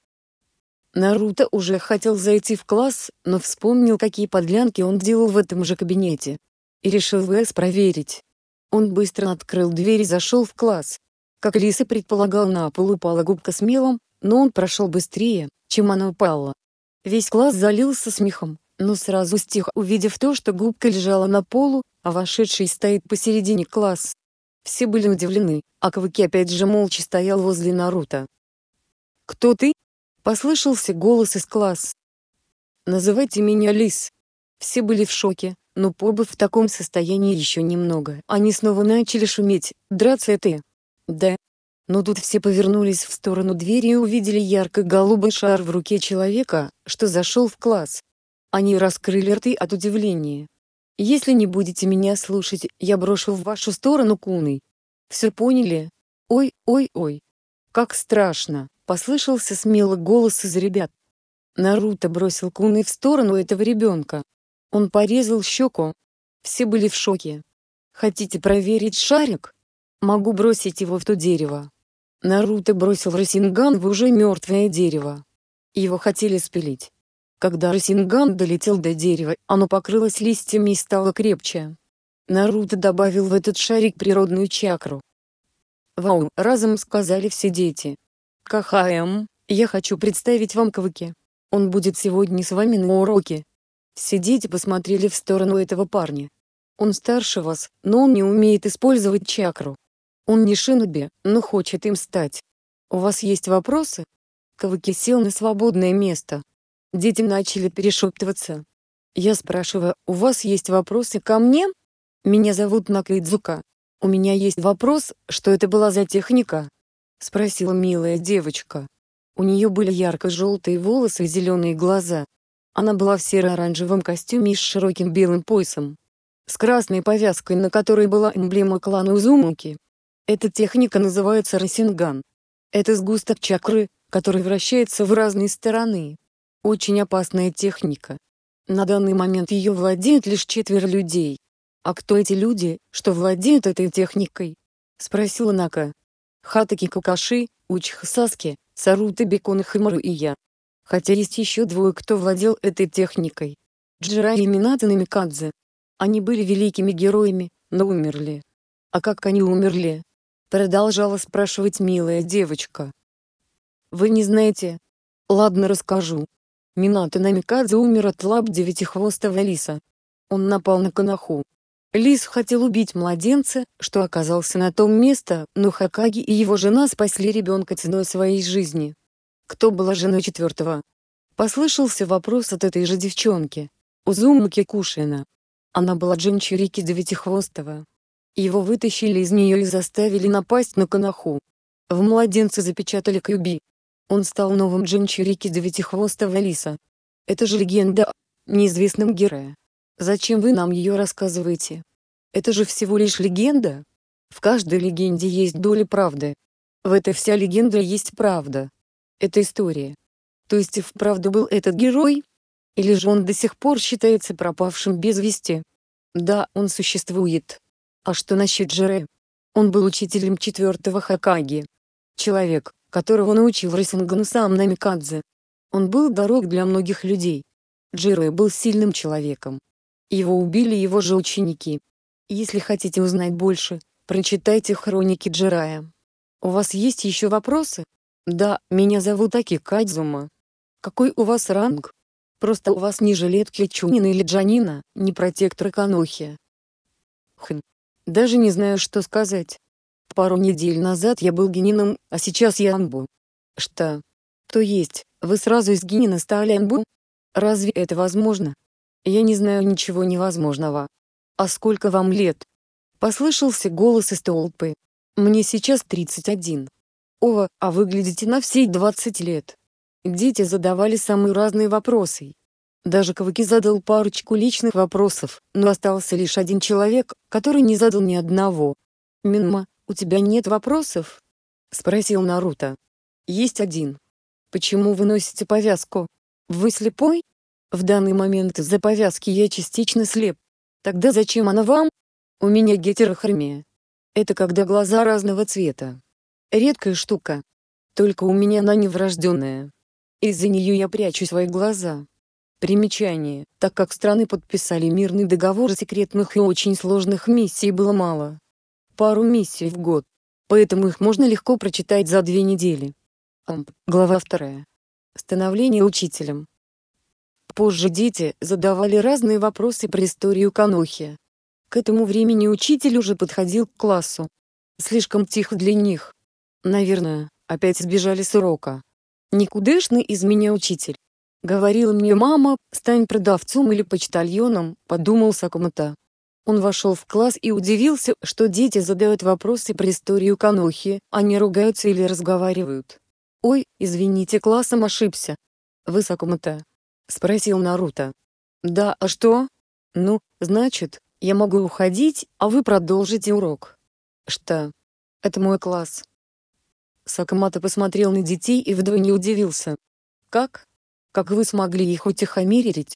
Наруто уже хотел зайти в класс, но вспомнил, какие подлянки он делал в этом же кабинете. И решил ВС проверить. Он быстро открыл дверь и зашел в класс. Как Лис и предполагал, на пол упала губка с мелом, но он прошел быстрее, чем она упала. Весь класс залился смехом, но сразу стих, увидев то, что губка лежала на полу, а вошедший стоит посередине класс. Все были удивлены, а Кавыки опять же молча стоял возле Наруто. «Кто ты?» — послышался голос из класса. «Называйте меня Лис». Все были в шоке, но побыв в таком состоянии еще немного, они снова начали шуметь, драться это да. Но тут все повернулись в сторону двери и увидели ярко-голубый шар в руке человека, что зашел в класс. Они раскрыли рты от удивления. «Если не будете меня слушать, я брошу в вашу сторону куны». «Все поняли? Ой, ой, ой. Как страшно!» — послышался смело голос из ребят. Наруто бросил куны в сторону этого ребенка. Он порезал щеку. Все были в шоке. «Хотите проверить шарик?» Могу бросить его в то дерево. Наруто бросил Росинган в уже мертвое дерево. Его хотели спилить. Когда Росинган долетел до дерева, оно покрылось листьями и стало крепче. Наруто добавил в этот шарик природную чакру. «Вау!» — разом сказали все дети. «Кахаэм, я хочу представить вам Кавыки. Он будет сегодня с вами на уроке». Все дети посмотрели в сторону этого парня. «Он старше вас, но он не умеет использовать чакру. Он не шиноби, но хочет им стать. У вас есть вопросы? Каваки сел на свободное место. Дети начали перешептываться. Я спрашиваю, у вас есть вопросы ко мне? Меня зовут Накайдзука. У меня есть вопрос, что это была за техника? Спросила милая девочка. У нее были ярко-желтые волосы и зеленые глаза. Она была в серо-оранжевом костюме с широким белым поясом. С красной повязкой, на которой была эмблема клана Узумуки. Эта техника называется росинган. Это сгусток чакры, который вращается в разные стороны. Очень опасная техника. На данный момент ее владеют лишь четверо людей. «А кто эти люди, что владеют этой техникой?» — спросила Нака. «Хатаки Какаши, Учиха Саски, Сарута Бекон Хамару и я. Хотя есть еще двое, кто владел этой техникой. Джира и Минато Намикадзе. Они были великими героями, но умерли. А как они умерли, Продолжала спрашивать милая девочка. «Вы не знаете?» «Ладно, расскажу». Минато Намикадзе умер от лап девятихвостого лиса. Он напал на Канаху. Лис хотел убить младенца, что оказался на том месте, но Хакаги и его жена спасли ребенка ценой своей жизни. Кто была женой четвертого? Послышался вопрос от этой же девчонки. Узумаки Кушина. Она была Джинчурики Девятихвостого. Его вытащили из нее и заставили напасть на коноху. В младенце запечатали Кьюби. Он стал новым джинчирики девятихвостого лиса. Это же легенда неизвестным неизвестном Зачем вы нам ее рассказываете? Это же всего лишь легенда. В каждой легенде есть доля правды. В этой вся легенда есть правда. Это история. То есть и вправду был этот герой? Или же он до сих пор считается пропавшим без вести? Да, он существует. А что насчет Жире? Он был учителем четвертого Хакаги. Человек, которого научил Рысингану сам Намикадзе. Он был дорог для многих людей. Джире был сильным человеком. Его убили его же ученики. Если хотите узнать больше, прочитайте хроники Джирая. У вас есть еще вопросы? Да, меня зовут Аки Кадзума. Какой у вас ранг? Просто у вас ниже жилетки Чунина или Джанина, не протектор Канохи. Хм, даже не знаю, что сказать. Пару недель назад я был генином, а сейчас я анбу. Что? То есть, вы сразу из генина стали анбу? Разве это возможно? Я не знаю ничего невозможного. А сколько вам лет? Послышался голос из толпы. Мне сейчас 31. Ова, а выглядите на все 20 лет. Дети задавали самые разные вопросы, даже Каваки задал парочку личных вопросов, но остался лишь один человек, который не задал ни одного. «Минма, у тебя нет вопросов?» — спросил Наруто. «Есть один. Почему вы носите повязку? Вы слепой? В данный момент из-за повязки я частично слеп. Тогда зачем она вам? У меня гетерохромия. Это когда глаза разного цвета. Редкая штука. Только у меня она неврожденная. Из-за нее я прячу свои глаза. Примечание. Так как страны подписали мирный договор секретных и очень сложных миссий было мало. Пару миссий в год. Поэтому их можно легко прочитать за две недели. Амп. Глава вторая. Становление учителем. Позже дети задавали разные вопросы про историю Канохи. К этому времени учитель уже подходил к классу. Слишком тихо для них. Наверное, опять сбежали с урока. Никудышный из меня учитель. Говорила мне мама, стань продавцом или почтальоном, подумал Сакумата. Он вошел в класс и удивился, что дети задают вопросы про историю Канохи, а не ругаются или разговаривают. «Ой, извините, классом ошибся». «Вы Сакумата? спросил Наруто. «Да, а что?» «Ну, значит, я могу уходить, а вы продолжите урок». «Что?» «Это мой класс». Сакумата посмотрел на детей и вдвойне удивился. «Как? как вы смогли их утихомирить?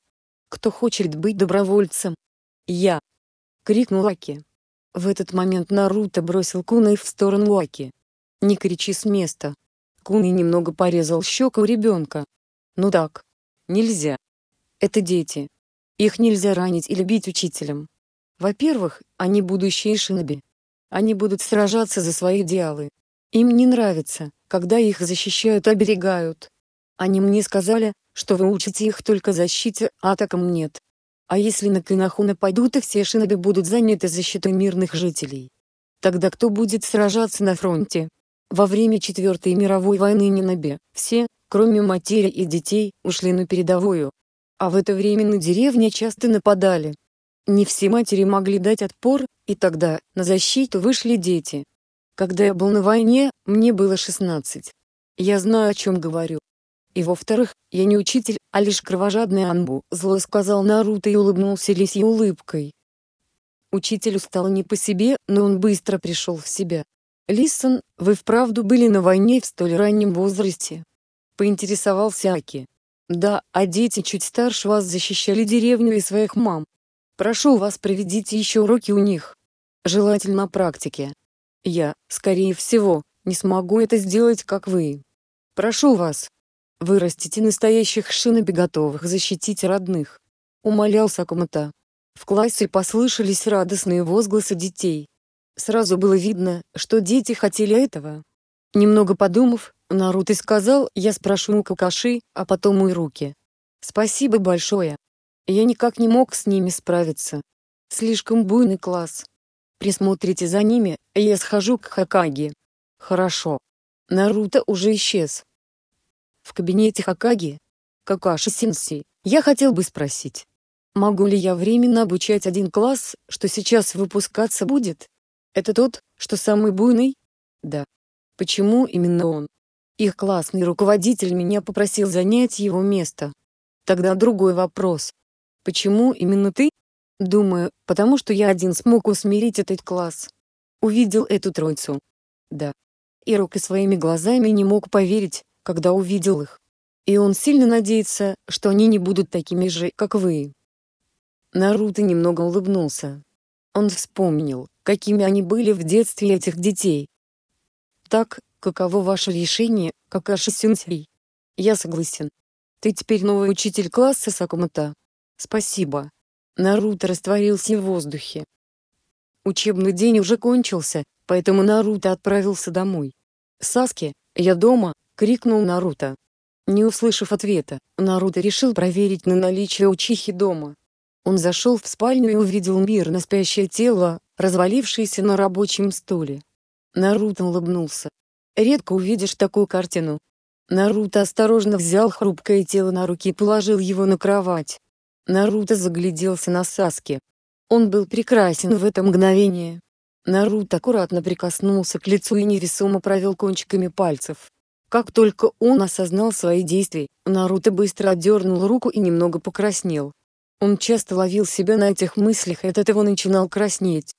Кто хочет быть добровольцем? Я!» — крикнул Аки. В этот момент Наруто бросил Кунай в сторону Аки. «Не кричи с места!» Кунай немного порезал щеку ребенка. «Ну так. Нельзя. Это дети. Их нельзя ранить или бить учителем. Во-первых, они будущие шиноби. Они будут сражаться за свои идеалы. Им не нравится, когда их защищают, оберегают. Они мне сказали, что вы учите их только защите, а атакам нет. А если на Канаху нападут и все шиноби будут заняты защитой мирных жителей? Тогда кто будет сражаться на фронте? Во время Четвертой мировой войны Нинабе все, кроме матери и детей, ушли на передовую. А в это время на деревни часто нападали. Не все матери могли дать отпор, и тогда на защиту вышли дети. Когда я был на войне, мне было 16. Я знаю, о чем говорю. И во-вторых, я не учитель, а лишь кровожадный Анбу, зло сказал Наруто и улыбнулся лисьей улыбкой. Учителю стало не по себе, но он быстро пришел в себя. «Лисон, вы вправду были на войне в столь раннем возрасте?» Поинтересовался Аки. «Да, а дети чуть старше вас защищали деревню и своих мам. Прошу вас, проведите еще уроки у них. Желательно практике. Я, скорее всего, не смогу это сделать, как вы. Прошу вас, Вырастить и настоящих шинобеготовых защитить родных. Умолял Сакумата. В классе послышались радостные возгласы детей. Сразу было видно, что дети хотели этого. Немного подумав, Наруто сказал, я спрошу у Какаши, а потом у руки. Спасибо большое. Я никак не мог с ними справиться. Слишком буйный класс. Присмотрите за ними, я схожу к Хакаге. Хорошо. Наруто уже исчез в кабинете Хакаги. Какаши Синси, я хотел бы спросить. Могу ли я временно обучать один класс, что сейчас выпускаться будет? Это тот, что самый буйный? Да. Почему именно он? Их классный руководитель меня попросил занять его место. Тогда другой вопрос. Почему именно ты? Думаю, потому что я один смог усмирить этот класс. Увидел эту троицу. Да. И Рока своими глазами не мог поверить, когда увидел их. И он сильно надеется, что они не будут такими же, как вы. Наруто немного улыбнулся. Он вспомнил, какими они были в детстве этих детей. Так, каково ваше решение, Какаши-сенсей? Я согласен. Ты теперь новый учитель класса Сакумата. Спасибо. Наруто растворился в воздухе. Учебный день уже кончился, поэтому Наруто отправился домой. Саски, я дома, крикнул Наруто. Не услышав ответа, Наруто решил проверить на наличие учихи дома. Он зашел в спальню и увидел мирно спящее тело, развалившееся на рабочем стуле. Наруто улыбнулся. «Редко увидишь такую картину». Наруто осторожно взял хрупкое тело на руки и положил его на кровать. Наруто загляделся на Саске. Он был прекрасен в это мгновение. Наруто аккуратно прикоснулся к лицу и невесомо провел кончиками пальцев. Как только он осознал свои действия, Наруто быстро отдернул руку и немного покраснел. Он часто ловил себя на этих мыслях и от этого начинал краснеть.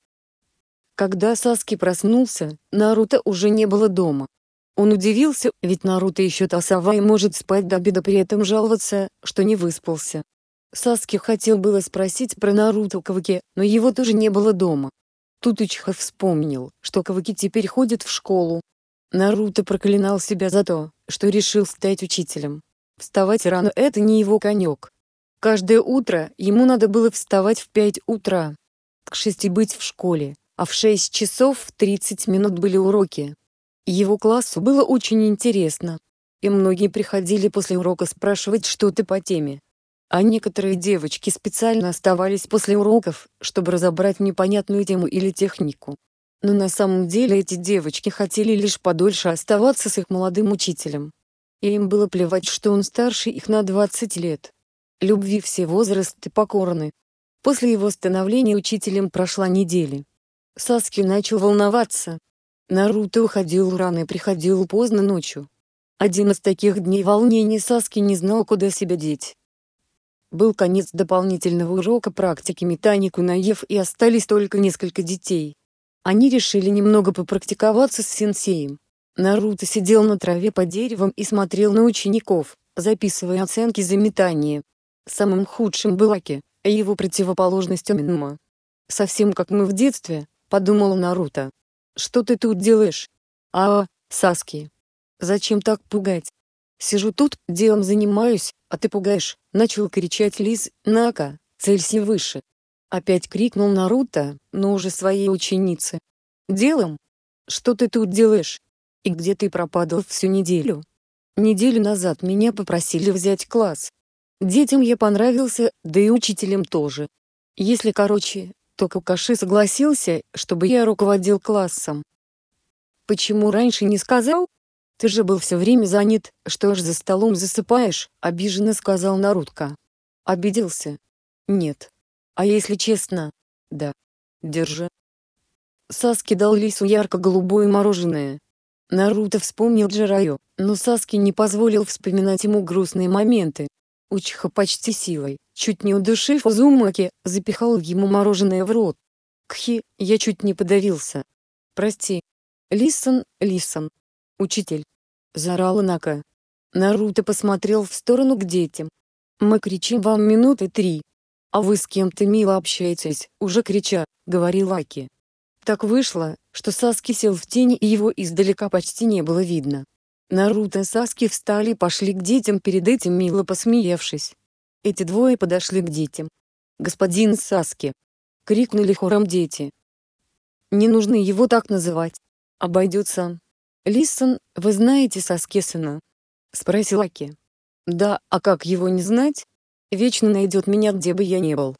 Когда Саски проснулся, Наруто уже не было дома. Он удивился, ведь Наруто еще тасова и может спать до обеда при этом жаловаться, что не выспался. Саски хотел было спросить про Наруто Каваки, но его тоже не было дома. Тут Учха вспомнил, что Каваки теперь ходят в школу, Наруто проклинал себя за то, что решил стать учителем. Вставать рано — это не его конек. Каждое утро ему надо было вставать в 5 утра. К 6 быть в школе, а в 6 часов 30 минут были уроки. Его классу было очень интересно. И многие приходили после урока спрашивать что-то по теме. А некоторые девочки специально оставались после уроков, чтобы разобрать непонятную тему или технику но на самом деле эти девочки хотели лишь подольше оставаться с их молодым учителем. И им было плевать, что он старше их на 20 лет. Любви все возрасты покорны. После его становления учителем прошла неделя. Саски начал волноваться. Наруто уходил рано и приходил поздно ночью. Один из таких дней волнений Саски не знал, куда себя деть. Был конец дополнительного урока практики метанику наев и остались только несколько детей. Они решили немного попрактиковаться с сенсеем. Наруто сидел на траве под деревом и смотрел на учеников, записывая оценки за метание. Самым худшим был Аки, а его противоположностью Минма. «Совсем как мы в детстве», — подумал Наруто. «Что ты тут делаешь?» «А, Саски. Зачем так пугать?» «Сижу тут, делом занимаюсь, а ты пугаешь», — начал кричать Лиз, Нака, целься выше. Опять крикнул Наруто, но уже своей ученице. «Делом? Что ты тут делаешь? И где ты пропадал всю неделю?» «Неделю назад меня попросили взять класс. Детям я понравился, да и учителям тоже. Если короче, то Какаши согласился, чтобы я руководил классом. Почему раньше не сказал? Ты же был все время занят, что ж за столом засыпаешь, обиженно сказал Нарутка. Обиделся? Нет. А если честно, да. Держи. Саски дал Лису ярко-голубое мороженое. Наруто вспомнил Джираю, но Саски не позволил вспоминать ему грустные моменты. Учиха почти силой, чуть не удушив Узумаки, запихал ему мороженое в рот. Кхи, я чуть не подавился. Прости. Лисан, Лисан. Учитель. Зарала Нака. Наруто посмотрел в сторону к детям. Мы кричим вам минуты три. «А вы с кем-то мило общаетесь», — уже крича, — говорил Аки. Так вышло, что Саски сел в тени и его издалека почти не было видно. Наруто и Саски встали и пошли к детям перед этим мило посмеявшись. Эти двое подошли к детям. «Господин Саски!» — крикнули хором дети. «Не нужно его так называть. Обойдется он. Лисон, вы знаете Саски сына?» — спросил Аки. «Да, а как его не знать?» Вечно найдет меня где бы я ни был.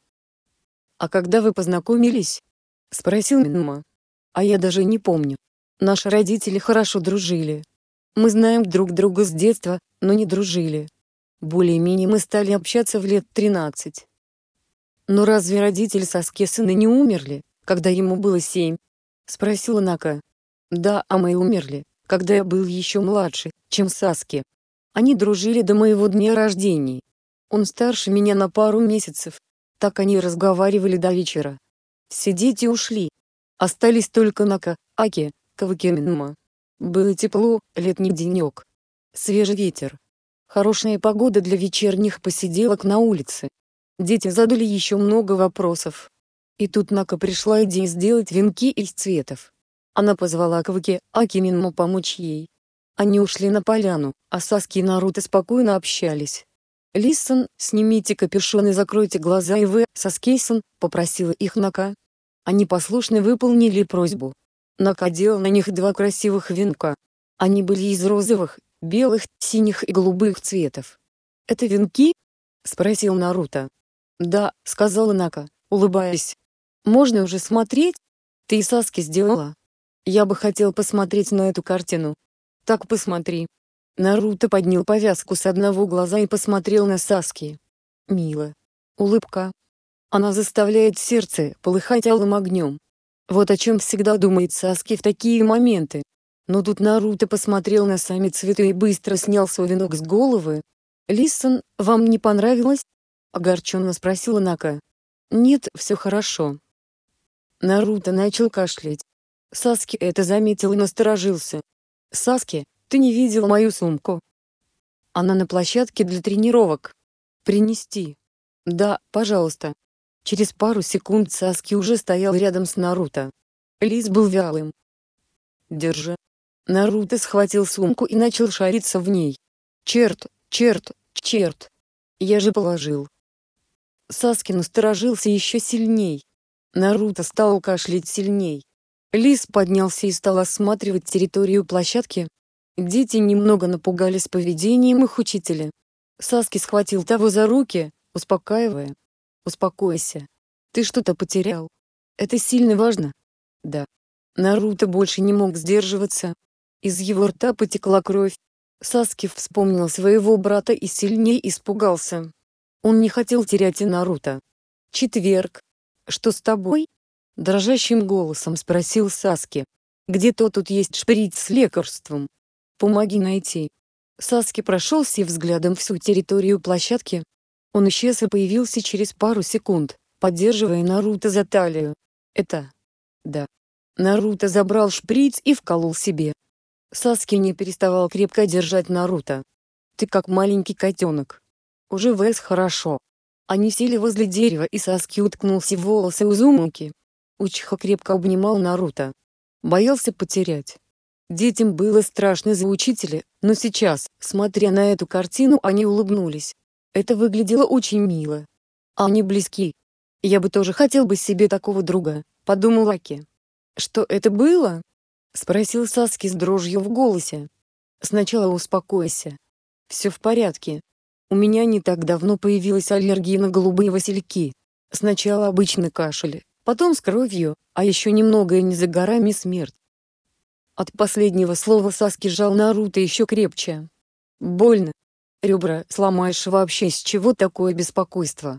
А когда вы познакомились? Спросил Минма. А я даже не помню. Наши родители хорошо дружили. Мы знаем друг друга с детства, но не дружили. Более-менее мы стали общаться в лет 13. Но разве родители Саски сына не умерли, когда ему было семь? Спросила Нака. Да, а мы умерли, когда я был еще младше, чем Саски. Они дружили до моего дня рождения, он старше меня на пару месяцев. Так они разговаривали до вечера. Все дети ушли. Остались только Нака, Аки, Кавакинма. Было тепло, летний денек. Свежий ветер. Хорошая погода для вечерних посиделок на улице. Дети задали еще много вопросов. И тут Нака пришла идея сделать венки из цветов. Она позвала Кваки Акиминму помочь ей. Они ушли на поляну, а Саски и Наруто спокойно общались. «Лисон, снимите капюшон и закройте глаза и вы, со попросила их Нака. Они послушно выполнили просьбу. Нака делал на них два красивых венка. Они были из розовых, белых, синих и голубых цветов. «Это венки?» — спросил Наруто. «Да», — сказала Нака, улыбаясь. «Можно уже смотреть? Ты и Саски сделала?» «Я бы хотел посмотреть на эту картину». «Так посмотри», Наруто поднял повязку с одного глаза и посмотрел на Саски. Мило. Улыбка. Она заставляет сердце полыхать алым огнем. Вот о чем всегда думает Саски в такие моменты. Но тут Наруто посмотрел на сами цветы и быстро снял свой венок с головы. «Лисон, вам не понравилось?» — огорченно спросила Нака. «Нет, все хорошо». Наруто начал кашлять. Саски это заметил и насторожился. «Саски, ты не видел мою сумку? Она на площадке для тренировок. Принести. Да, пожалуйста. Через пару секунд Саски уже стоял рядом с Наруто. Лис был вялым. Держи. Наруто схватил сумку и начал шариться в ней. Черт, черт, черт. Я же положил. Саски насторожился еще сильней. Наруто стал кашлять сильней. Лис поднялся и стал осматривать территорию площадки, Дети немного напугались поведением их учителя. Саски схватил того за руки, успокаивая. «Успокойся. Ты что-то потерял. Это сильно важно». «Да». Наруто больше не мог сдерживаться. Из его рта потекла кровь. Саски вспомнил своего брата и сильнее испугался. Он не хотел терять и Наруто. «Четверг. Что с тобой?» Дрожащим голосом спросил Саски. «Где то тут есть шприц с лекарством?» Помоги найти. Саски прошелся взглядом всю территорию площадки. Он исчез и появился через пару секунд, поддерживая Наруто за талию. Это... Да. Наруто забрал шприц и вколол себе. Саски не переставал крепко держать Наруто. Ты как маленький котенок. Уже Вес хорошо. Они сели возле дерева и Саски уткнулся в волосы Узумаки. Учиха крепко обнимал Наруто. Боялся потерять. Детям было страшно за учителя, но сейчас, смотря на эту картину, они улыбнулись. Это выглядело очень мило. Они близки. Я бы тоже хотел бы себе такого друга, подумал Аки. Что это было? спросил Саски с дрожью в голосе. Сначала успокойся. Все в порядке. У меня не так давно появилась аллергия на голубые васильки. Сначала обычный кашель, потом с кровью, а еще немного и не за горами смерть. От последнего слова Саски жал Наруто еще крепче. «Больно. Ребра сломаешь вообще с чего такое беспокойство?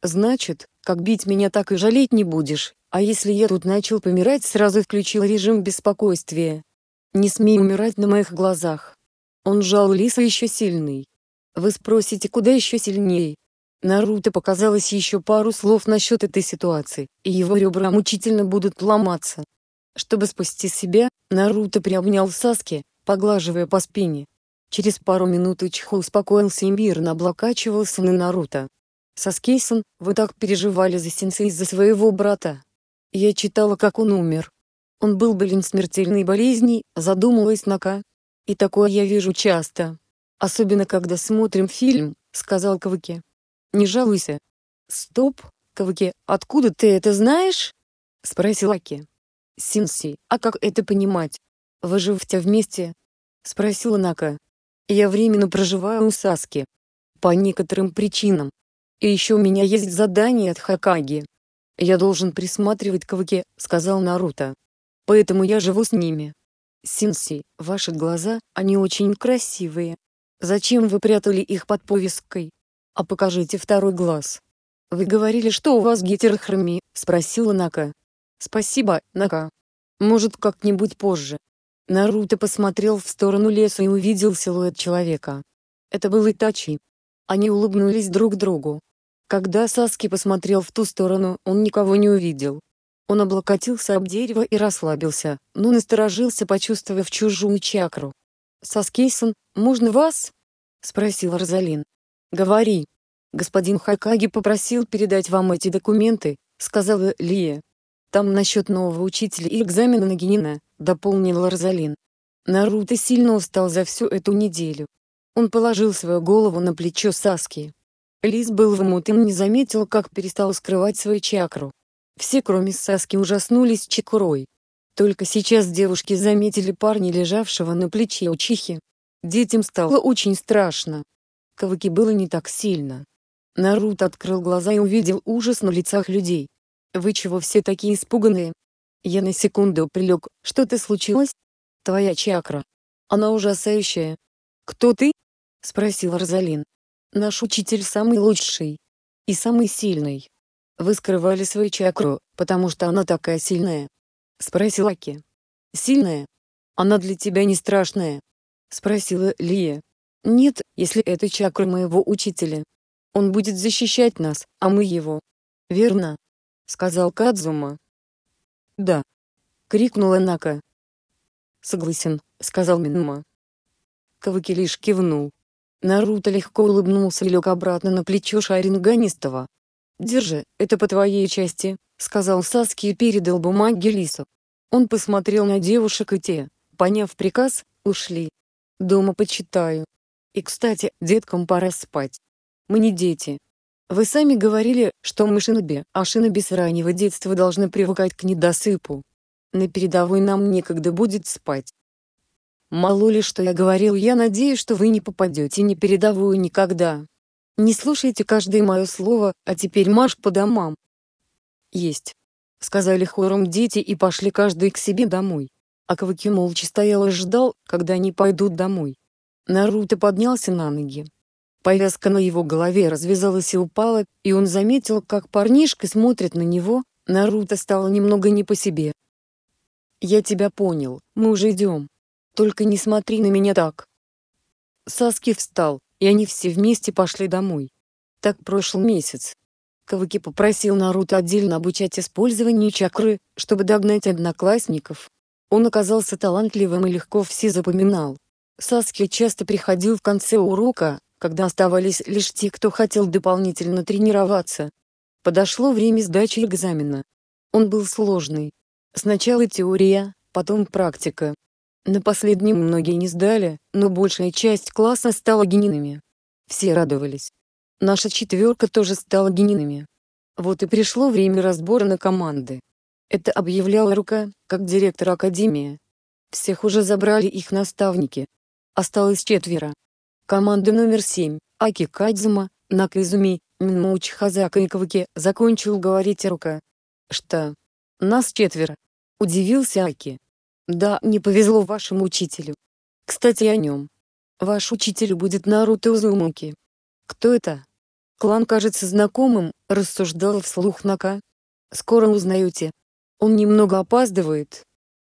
Значит, как бить меня так и жалеть не будешь, а если я тут начал помирать сразу включил режим беспокойствия. Не смей умирать на моих глазах». Он жал Лиса еще сильный. Вы спросите, куда еще сильнее? Наруто показалось еще пару слов насчет этой ситуации, и его ребра мучительно будут ломаться. Чтобы спасти себя, Наруто приобнял Саски, поглаживая по спине. Через пару минут Ичхо успокоился и мирно облокачивался на Наруто. Саскейсон, вы так переживали за сенсей из-за своего брата. Я читала, как он умер. Он был болен смертельной болезней, задумалась Нака. И такое я вижу часто. Особенно когда смотрим фильм, сказал Кавыки. Не жалуйся. Стоп, Кавыки, откуда ты это знаешь? Спросил Аки. Синси, а как это понимать? Вы живете вместе? Спросила Нака. Я временно проживаю у Саски. По некоторым причинам. И еще у меня есть задание от Хакаги. Я должен присматривать к Ваке, сказал Наруто. Поэтому я живу с ними. Синси, ваши глаза, они очень красивые. Зачем вы прятали их под повязкой? А покажите второй глаз. Вы говорили, что у вас гетерохромия, спросила Нака. Спасибо, Нака. Может, как-нибудь позже. Наруто посмотрел в сторону леса и увидел силуэт человека. Это был Итачи. Они улыбнулись друг другу. Когда Саски посмотрел в ту сторону, он никого не увидел. Он облокотился об дерево и расслабился, но насторожился, почувствовав чужую чакру. саски можно вас?» — спросил Розалин. «Говори. Господин Хакаги попросил передать вам эти документы», — сказала Лия. Там насчет нового учителя и экзамена на Генина, дополнила Розалин. Наруто сильно устал за всю эту неделю. Он положил свою голову на плечо Саски. Лис был вымутым не заметил, как перестал скрывать свою чакру. Все, кроме Саски, ужаснулись чакурой. Только сейчас девушки заметили парня, лежавшего на плече учихи. Детям стало очень страшно. Кавыки было не так сильно. Наруто открыл глаза и увидел ужас на лицах людей. Вы чего все такие испуганные? Я на секунду прилег. Что-то случилось? Твоя чакра. Она ужасающая. Кто ты? Спросил Розалин. Наш учитель самый лучший. И самый сильный. Вы скрывали свою чакру, потому что она такая сильная. Спросил Аки. Сильная? Она для тебя не страшная? Спросила Лия. Нет, если это чакра моего учителя. Он будет защищать нас, а мы его. Верно, — сказал Кадзума. «Да!» — крикнула Нака. «Согласен», — сказал Минма. Каваки лишь кивнул. Наруто легко улыбнулся и лег обратно на плечо Шаринганистова. «Держи, это по твоей части», — сказал Саски и передал бумаги Лису. Он посмотрел на девушек и те, поняв приказ, ушли. «Дома почитаю. И, кстати, деткам пора спать. Мы не дети, вы сами говорили, что мы шиноби, а шиноби с раннего детства должны привыкать к недосыпу. На передовой нам некогда будет спать. Мало ли что я говорил, я надеюсь, что вы не попадете ни передовую никогда. Не слушайте каждое мое слово, а теперь марш по домам. Есть. Сказали хором дети и пошли каждый к себе домой. А Каваки молча стоял и ждал, когда они пойдут домой. Наруто поднялся на ноги. Повязка на его голове развязалась и упала, и он заметил, как парнишка смотрит на него, Наруто стало немного не по себе. «Я тебя понял, мы уже идем. Только не смотри на меня так». Саски встал, и они все вместе пошли домой. Так прошел месяц. Каваки попросил Наруто отдельно обучать использованию чакры, чтобы догнать одноклассников. Он оказался талантливым и легко все запоминал. Саски часто приходил в конце урока, когда оставались лишь те, кто хотел дополнительно тренироваться. Подошло время сдачи экзамена. Он был сложный. Сначала теория, потом практика. На последнем многие не сдали, но большая часть класса стала генинами. Все радовались. Наша четверка тоже стала генинами. Вот и пришло время разбора на команды. Это объявляла рука, как директор академии. Всех уже забрали их наставники. Осталось четверо. Команда номер 7, Аки Кадзума, Накизуми, Минмоуч Хазака и Каваки, закончил говорить рука. «Что? Нас четверо?» — удивился Аки. «Да, не повезло вашему учителю. Кстати о нем. Ваш учитель будет Наруто Узумаки». «Кто это?» «Клан кажется знакомым», — Рассуждал вслух Нака. «Скоро узнаете. Он немного опаздывает».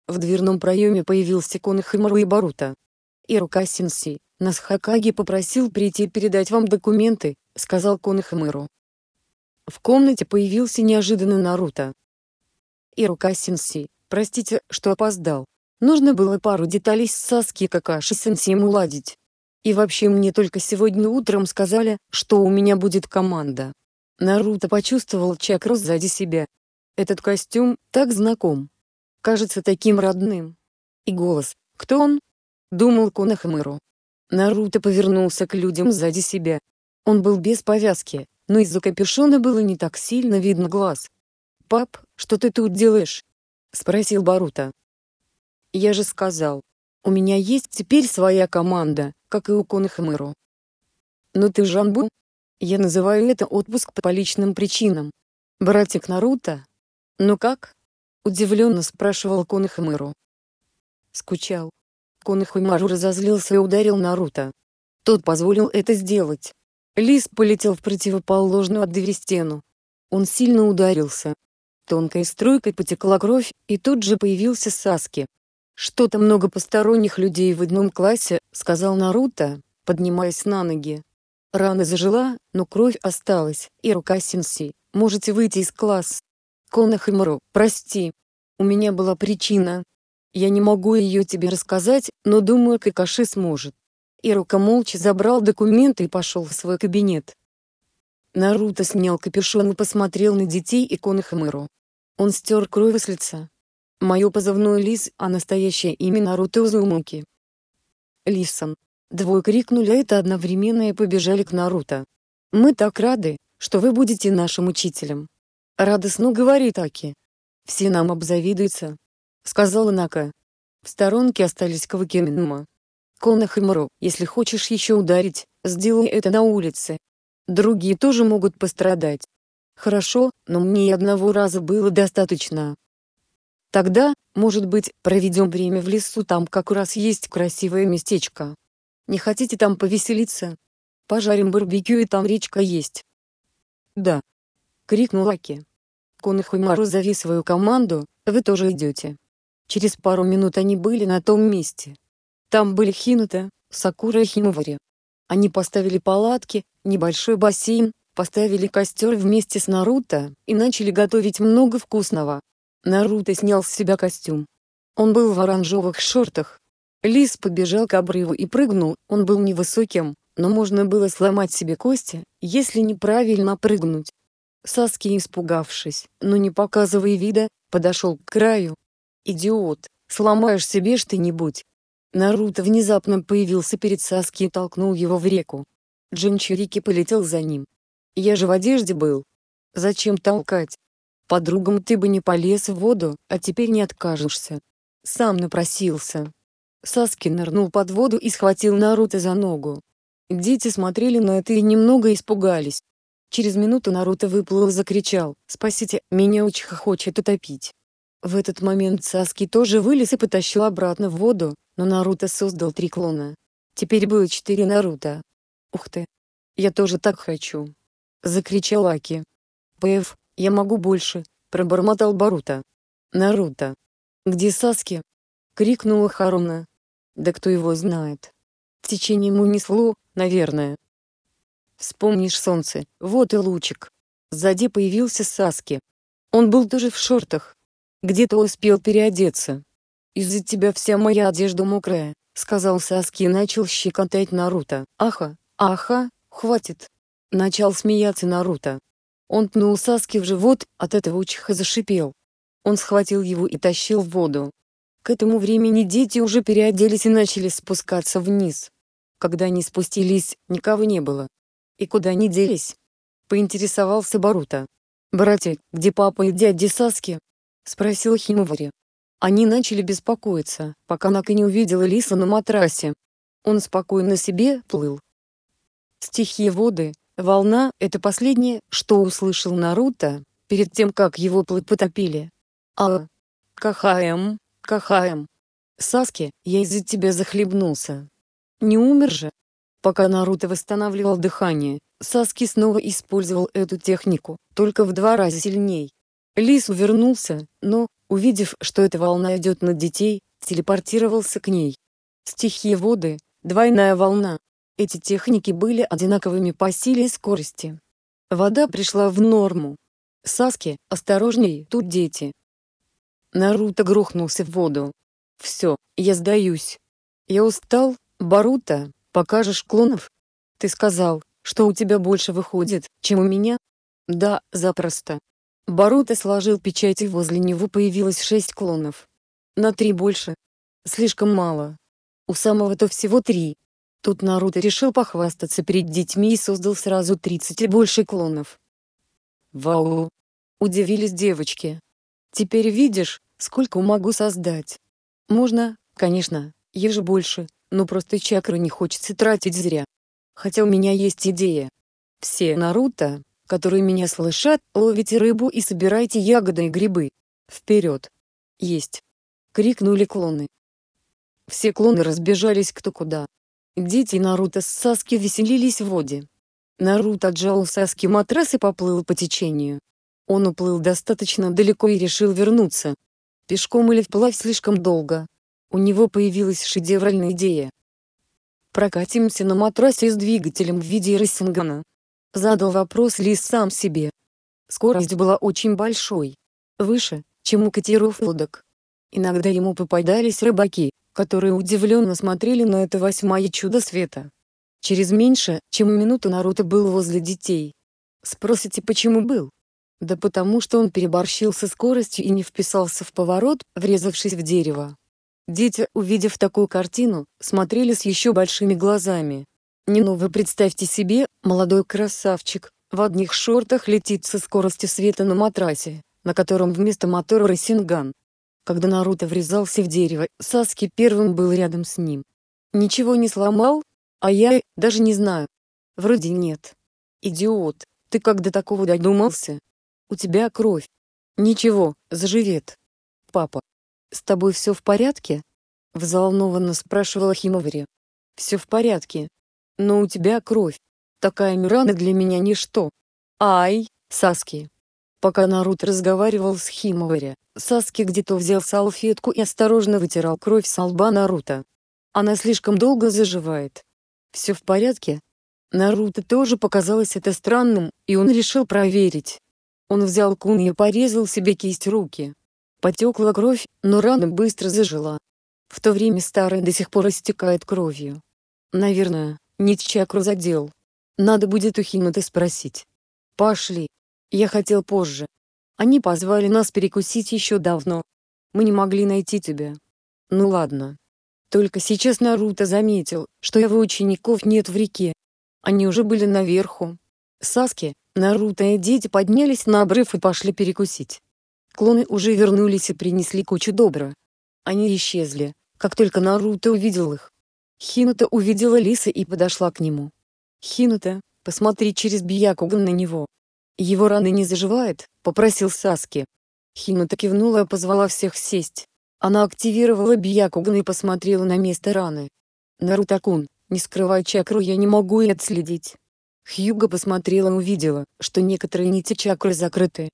В дверном проеме появился Конахимару и Барута. И рука Синси. Насхакаги попросил прийти передать вам документы, сказал Конахмыру. В комнате появился неожиданно Наруто. Ирука Сенси, простите, что опоздал. Нужно было пару деталей с Саски Какаши Сенсием уладить. И вообще мне только сегодня утром сказали, что у меня будет команда. Наруто почувствовал чакру сзади себя. Этот костюм так знаком. Кажется таким родным. И голос. Кто он? Думал Конахмыру. Наруто повернулся к людям сзади себя. Он был без повязки, но из-за капюшона было не так сильно видно глаз. «Пап, что ты тут делаешь?» — спросил Барута. «Я же сказал, у меня есть теперь своя команда, как и у Конахамыру. Но «Ну ты Жанбу? Я называю это отпуск по личным причинам. Братик Наруто? Ну как? Удивленно спрашивал Конахамыру. Скучал. Конахумару разозлился и ударил Наруто. Тот позволил это сделать. Лис полетел в противоположную от двери стену. Он сильно ударился. Тонкой струйкой потекла кровь, и тут же появился Саски. «Что-то много посторонних людей в одном классе», — сказал Наруто, поднимаясь на ноги. Рана зажила, но кровь осталась, и рука Синси. «Можете выйти из класса». «Конахимару, прости. У меня была причина, я не могу ее тебе рассказать, но думаю, Какаши сможет. Ирука молча забрал документы и пошел в свой кабинет. Наруто снял капюшон и посмотрел на детей и Конохамыру. Он стер кровь с лица. Мое позывное Лис, а настоящее имя Наруто Узумуки. Лисан. Двое крикнули а это одновременно и побежали к Наруто. «Мы так рады, что вы будете нашим учителем!» Радостно говорит Аки. «Все нам обзавидуются, сказала Нака. В сторонке остались Конах и Конахамару, если хочешь еще ударить, сделай это на улице. Другие тоже могут пострадать. Хорошо, но мне одного раза было достаточно. Тогда, может быть, проведем время в лесу, там как раз есть красивое местечко. Не хотите там повеселиться? Пожарим барбекю и там речка есть. Да. Крикнул Аки. Конахамару зови свою команду, вы тоже идете. Через пару минут они были на том месте. Там были Хинута, Сакура и Химовари. Они поставили палатки, небольшой бассейн, поставили костер вместе с Наруто и начали готовить много вкусного. Наруто снял с себя костюм. Он был в оранжевых шортах. Лис побежал к обрыву и прыгнул, он был невысоким, но можно было сломать себе кости, если неправильно прыгнуть. Саски, испугавшись, но не показывая вида, подошел к краю, «Идиот, сломаешь себе что-нибудь!» Наруто внезапно появился перед Саски и толкнул его в реку. Джинчурики полетел за ним. «Я же в одежде был. Зачем толкать? Подругам ты бы не полез в воду, а теперь не откажешься». Сам напросился. Саски нырнул под воду и схватил Наруто за ногу. Дети смотрели на это и немного испугались. Через минуту Наруто выплыл и закричал «Спасите, меня Учиха хочет утопить». В этот момент Саски тоже вылез и потащил обратно в воду, но Наруто создал три клона. Теперь было четыре Наруто. «Ух ты! Я тоже так хочу!» — закричал Аки. «ПФ, я могу больше!» — пробормотал Барута. «Наруто! Где Саски?» — крикнула Харуна. «Да кто его знает!» Течение ему несло, наверное. Вспомнишь солнце, вот и лучик. Сзади появился Саски. Он был тоже в шортах, где ты успел переодеться? Из-за тебя вся моя одежда мокрая, сказал Саски и начал щекотать Наруто. Аха, аха, хватит. Начал смеяться Наруто. Он пнул Саски в живот, от этого Учиха зашипел. Он схватил его и тащил в воду. К этому времени дети уже переоделись и начали спускаться вниз. Когда они спустились, никого не было. И куда они делись? Поинтересовался Барута. «Братья, где папа и дядя Саски?» спросил Химовари. Они начали беспокоиться, пока Нака не увидела лиса на матрасе. Он спокойно себе плыл. Стихи воды, волна — это последнее, что услышал Наруто, перед тем, как его плыть потопили. А, кахаем, кахаем. Саски, я из-за тебя захлебнулся. Не умер же? Пока Наруто восстанавливал дыхание, Саски снова использовал эту технику, только в два раза сильней. Лис увернулся, но, увидев, что эта волна идет на детей, телепортировался к ней. Стихии воды, двойная волна. Эти техники были одинаковыми по силе и скорости. Вода пришла в норму. Саски, осторожней, тут дети. Наруто грохнулся в воду. Все, я сдаюсь. Я устал, Барута, покажешь клонов? Ты сказал, что у тебя больше выходит, чем у меня? Да, запросто. Барута сложил печать и возле него появилось шесть клонов. На три больше. Слишком мало. У самого-то всего три. Тут Наруто решил похвастаться перед детьми и создал сразу 30 и больше клонов. Вау! Удивились девочки. Теперь видишь, сколько могу создать. Можно, конечно, еже больше, но просто чакру не хочется тратить зря. Хотя у меня есть идея. Все Наруто, которые меня слышат, ловите рыбу и собирайте ягоды и грибы. Вперед! Есть! Крикнули клоны. Все клоны разбежались кто куда. Дети Наруто с Саски веселились в воде. Наруто отжал у Саски матрас и поплыл по течению. Он уплыл достаточно далеко и решил вернуться. Пешком или вплавь слишком долго. У него появилась шедевральная идея. Прокатимся на матрасе с двигателем в виде рейсингана. Задал вопрос Лис сам себе. Скорость была очень большой. Выше, чем у катеров лодок. Иногда ему попадались рыбаки, которые удивленно смотрели на это восьмое чудо света. Через меньше, чем минуту Наруто был возле детей. Спросите, почему был? Да потому что он переборщил со скоростью и не вписался в поворот, врезавшись в дерево. Дети, увидев такую картину, смотрели с еще большими глазами. Не, ну вы представьте себе, молодой красавчик в одних шортах летит со скоростью света на матрасе, на котором вместо мотора Росинган. Когда Наруто врезался в дерево, Саски первым был рядом с ним. Ничего не сломал? А я даже не знаю. Вроде нет. Идиот, ты как до такого додумался? У тебя кровь. Ничего, заживет. Папа, с тобой все в порядке? Взволнованно спрашивала Химовари. Все в порядке, но у тебя кровь. Такая Мирана для меня ничто. Ай, Саски. Пока Нарут разговаривал с Химовари, Саски где-то взял салфетку и осторожно вытирал кровь с лба Наруто. Она слишком долго заживает. Все в порядке? Наруто тоже показалось это странным, и он решил проверить. Он взял кун и порезал себе кисть руки. Потекла кровь, но рана быстро зажила. В то время старая до сих пор истекает кровью. Наверное, Нить чакру задел. Надо будет у Химата спросить. Пошли. Я хотел позже. Они позвали нас перекусить еще давно. Мы не могли найти тебя. Ну ладно. Только сейчас Наруто заметил, что его учеников нет в реке. Они уже были наверху. Саски, Наруто и дети поднялись на обрыв и пошли перекусить. Клоны уже вернулись и принесли кучу добра. Они исчезли, как только Наруто увидел их. Хинута увидела лиса и подошла к нему. «Хинута, посмотри через Бьякуган на него. Его раны не заживают», — попросил Саски. Хинута кивнула и позвала всех сесть. Она активировала Бьякуган и посмотрела на место раны. «Нарутакун, не скрывай чакру, я не могу и отследить». Хьюга посмотрела и увидела, что некоторые нити чакры закрыты.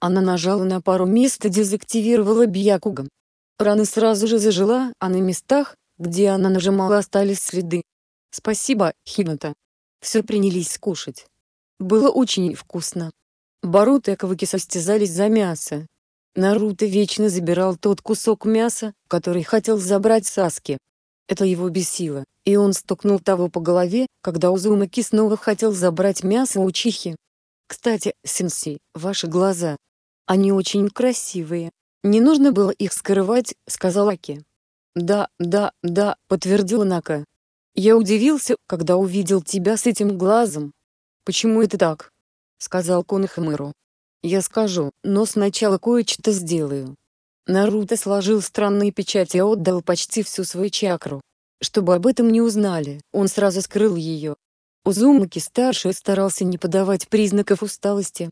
Она нажала на пару мест и дезактивировала Бьякуган. Раны сразу же зажила, а на местах, где она нажимала остались следы. Спасибо, Хината. Все принялись кушать. Было очень вкусно. Барут и Каваки состязались за мясо. Наруто вечно забирал тот кусок мяса, который хотел забрать Саски. Это его бесило, и он стукнул того по голове, когда Узумаки снова хотел забрать мясо у Чихи. «Кстати, Сенси, ваши глаза. Они очень красивые. Не нужно было их скрывать», — сказал Аки. «Да, да, да», — подтвердила Нака. «Я удивился, когда увидел тебя с этим глазом». «Почему это так?» — сказал Конахамыру. «Я скажу, но сначала кое-что сделаю». Наруто сложил странные печати и отдал почти всю свою чакру. Чтобы об этом не узнали, он сразу скрыл ее. Узумаки-старший старался не подавать признаков усталости.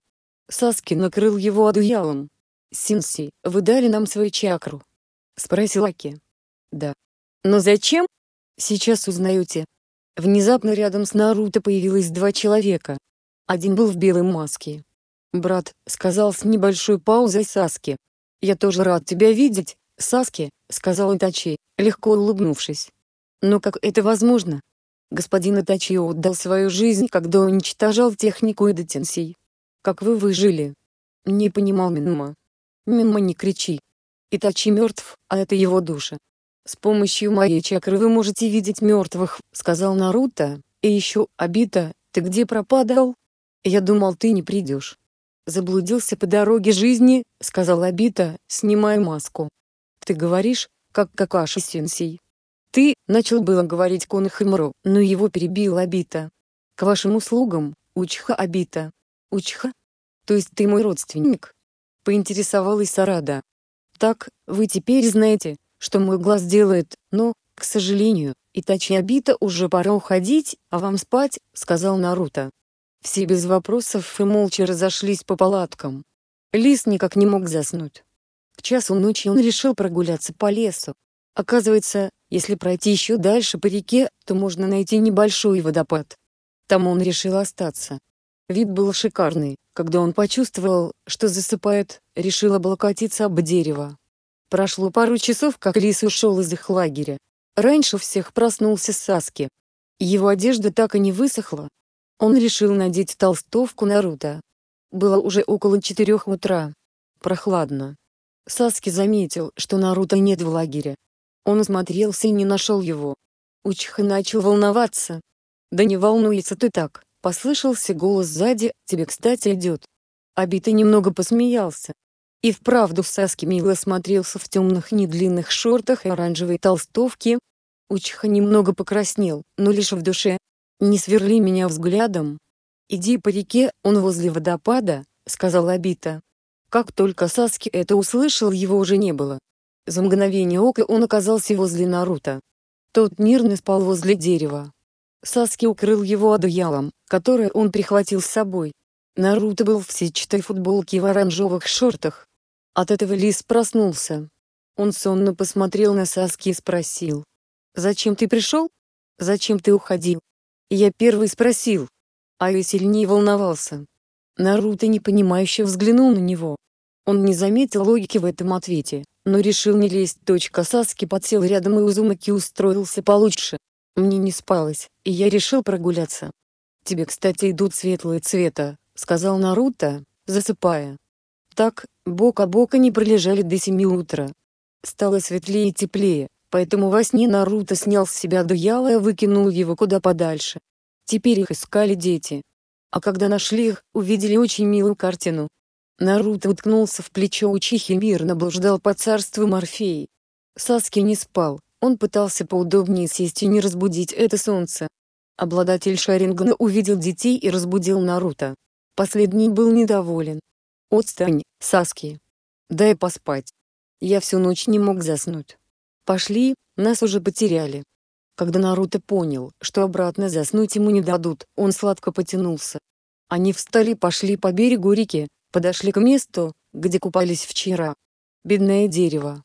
Саски накрыл его одеялом. «Синси, вы дали нам свою чакру?» — спросил Аки. Да. Но зачем? Сейчас узнаете. Внезапно рядом с Наруто появилось два человека. Один был в белой маске. «Брат», — сказал с небольшой паузой Саски. «Я тоже рад тебя видеть, Саски», — сказал Итачи, легко улыбнувшись. «Но как это возможно?» Господин Итачи отдал свою жизнь, когда уничтожал технику Идотенсей. «Как вы выжили?» Не понимал Минма. «Минма не кричи. Итачи мертв, а это его душа. «С помощью моей чакры вы можете видеть мертвых», — сказал Наруто. «И еще, Абита, ты где пропадал?» «Я думал, ты не придешь». «Заблудился по дороге жизни», — сказал Абита, снимая маску. «Ты говоришь, как Какаши-сенсей». «Ты», — начал было говорить Конахамару, но его перебил Абита. «К вашим услугам, Учха Абита». «Учха? То есть ты мой родственник?» — поинтересовалась Сарада. «Так, вы теперь знаете, что мой глаз делает, но, к сожалению, Итачи Абита уже пора уходить, а вам спать», — сказал Наруто. Все без вопросов и молча разошлись по палаткам. Лис никак не мог заснуть. К часу ночи он решил прогуляться по лесу. Оказывается, если пройти еще дальше по реке, то можно найти небольшой водопад. Там он решил остаться. Вид был шикарный, когда он почувствовал, что засыпает, решил облокотиться об дерево. Прошло пару часов, как Лис ушел из их лагеря. Раньше всех проснулся Саски. Его одежда так и не высохла. Он решил надеть толстовку Наруто. Было уже около четырех утра. Прохладно. Саски заметил, что Наруто нет в лагере. Он осмотрелся и не нашел его. Учиха начал волноваться. «Да не волнуется ты так», — послышался голос сзади, «тебе кстати идет». Обитый немного посмеялся, и вправду Саски мило смотрелся в темных недлинных шортах и оранжевой толстовке. Учиха немного покраснел, но лишь в душе. «Не сверли меня взглядом. Иди по реке, он возле водопада», — сказал Абита. Как только Саски это услышал, его уже не было. За мгновение ока он оказался возле Наруто. Тот мирно спал возле дерева. Саски укрыл его одеялом, которое он прихватил с собой. Наруто был в сетчатой футболке и в оранжевых шортах. От этого Лис проснулся. Он сонно посмотрел на соски и спросил. «Зачем ты пришел? Зачем ты уходил?» Я первый спросил. а я сильнее волновался. Наруто непонимающе взглянул на него. Он не заметил логики в этом ответе, но решил не лезть. Точка Саски подсел рядом и Узумаки устроился получше. Мне не спалось, и я решил прогуляться. «Тебе, кстати, идут светлые цвета», — сказал Наруто, засыпая. Так, бок о бок они пролежали до семи утра. Стало светлее и теплее, поэтому во сне Наруто снял с себя одеяло и выкинул его куда подальше. Теперь их искали дети. А когда нашли их, увидели очень милую картину. Наруто уткнулся в плечо Учихи и мирно блуждал по царству Морфеи. Саски не спал, он пытался поудобнее сесть и не разбудить это солнце. Обладатель Шарингана увидел детей и разбудил Наруто. Последний был недоволен. «Отстань, Саски, дай поспать. Я всю ночь не мог заснуть. Пошли, нас уже потеряли. Когда Наруто понял, что обратно заснуть ему не дадут, он сладко потянулся. Они встали пошли по берегу реки, подошли к месту, где купались вчера. Бедное дерево.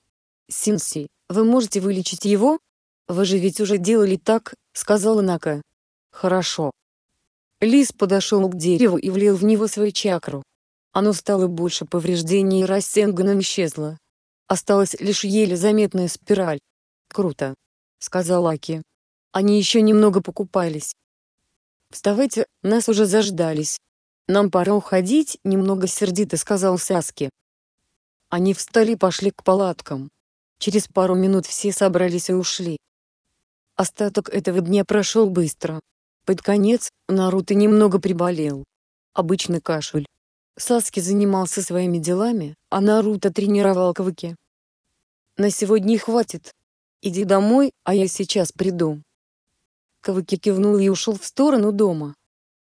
Синси, вы можете вылечить его? Вы же ведь уже делали так, сказала Нака. Хорошо. Лис подошел к дереву и влил в него свою чакру. Оно стало больше повреждений и рассенганом исчезло. Осталась лишь еле заметная спираль. «Круто», — сказал Аки. Они еще немного покупались. «Вставайте, нас уже заждались. Нам пора уходить», — немного сердито сказал Саски. Они встали и пошли к палаткам. Через пару минут все собрались и ушли. Остаток этого дня прошел быстро. Под конец, Наруто немного приболел. Обычный кашель. Саски занимался своими делами, а Наруто тренировал квыки. «На сегодня хватит. Иди домой, а я сейчас приду». Кавыки кивнул и ушел в сторону дома.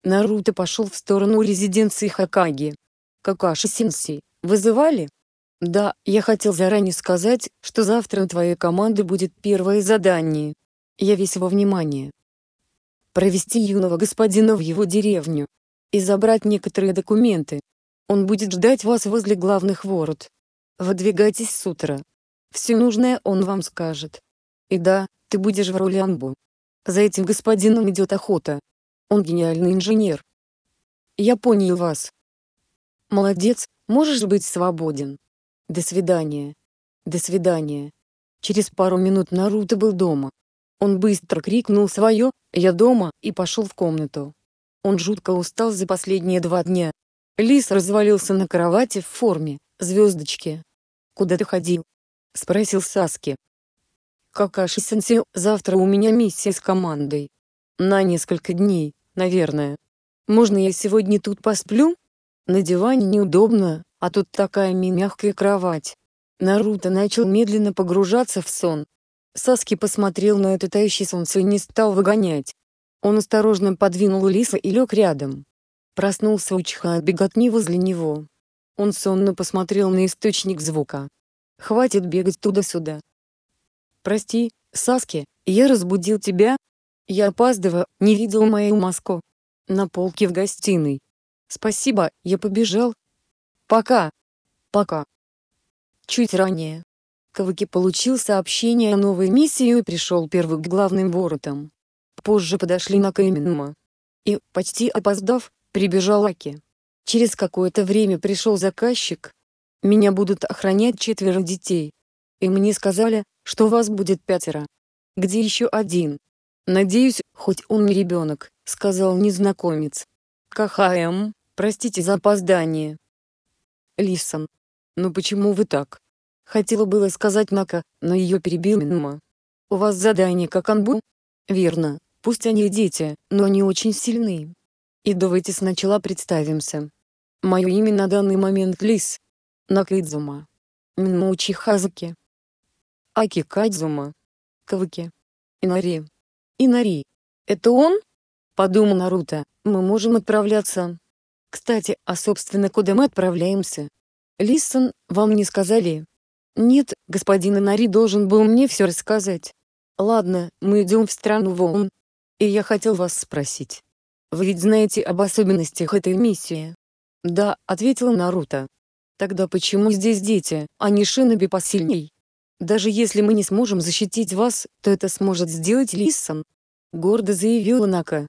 Наруто пошел в сторону резиденции Хакаги. «Какаши Сенсей, вызывали?» «Да, я хотел заранее сказать, что завтра у твоей команды будет первое задание. Я весь во внимание. Провести юного господина в его деревню и забрать некоторые документы, он будет ждать вас возле главных ворот. Выдвигайтесь с утра. Все нужное он вам скажет. И да, ты будешь в роли Анбу. За этим господином идет охота. Он гениальный инженер. Я понял вас. Молодец, можешь быть свободен. До свидания. До свидания. Через пару минут Наруто был дома. Он быстро крикнул свое «Я дома» и пошел в комнату. Он жутко устал за последние два дня. Лис развалился на кровати в форме звездочки. «Куда ты ходил?» — спросил Саски. «Какаши-сенсей, завтра у меня миссия с командой. На несколько дней, наверное. Можно я сегодня тут посплю? На диване неудобно, а тут такая мягкая кровать». Наруто начал медленно погружаться в сон. Саски посмотрел на это тающее солнце и не стал выгонять. Он осторожно подвинул Лиса и лег рядом. Проснулся Учха от беготни возле него. Он сонно посмотрел на источник звука. «Хватит бегать туда-сюда». «Прости, Саски, я разбудил тебя?» «Я опаздываю, не видел мою маску». «На полке в гостиной». «Спасибо, я побежал». «Пока». «Пока». Чуть ранее. Каваки получил сообщение о новой миссии и пришел первый к главным воротам. Позже подошли на Кэминма. И, почти опоздав, Прибежал Аки. Через какое-то время пришел заказчик. Меня будут охранять четверо детей. И мне сказали, что вас будет пятеро. Где еще один? Надеюсь, хоть он не ребенок, сказал незнакомец. Кахаем, простите за опоздание. Лисон. Ну почему вы так? Хотела было сказать Нака, но ее перебил Минма. У вас задание как анбу? Верно, пусть они дети, но они очень сильные. И давайте сначала представимся. Мое имя на данный момент Лис. Накидзума. Минмучи Хазуки. Аки Кадзума. Кавыки. Инари. Инари. Это он? Подумал Наруто, мы можем отправляться. Кстати, а собственно куда мы отправляемся? Лисон, вам не сказали? Нет, господин Инари должен был мне все рассказать. Ладно, мы идем в страну волн. И я хотел вас спросить. Вы ведь знаете об особенностях этой миссии? Да, ответил Наруто. Тогда почему здесь дети, а не шиноби посильней? Даже если мы не сможем защитить вас, то это сможет сделать Лиссан. Гордо заявила Нака.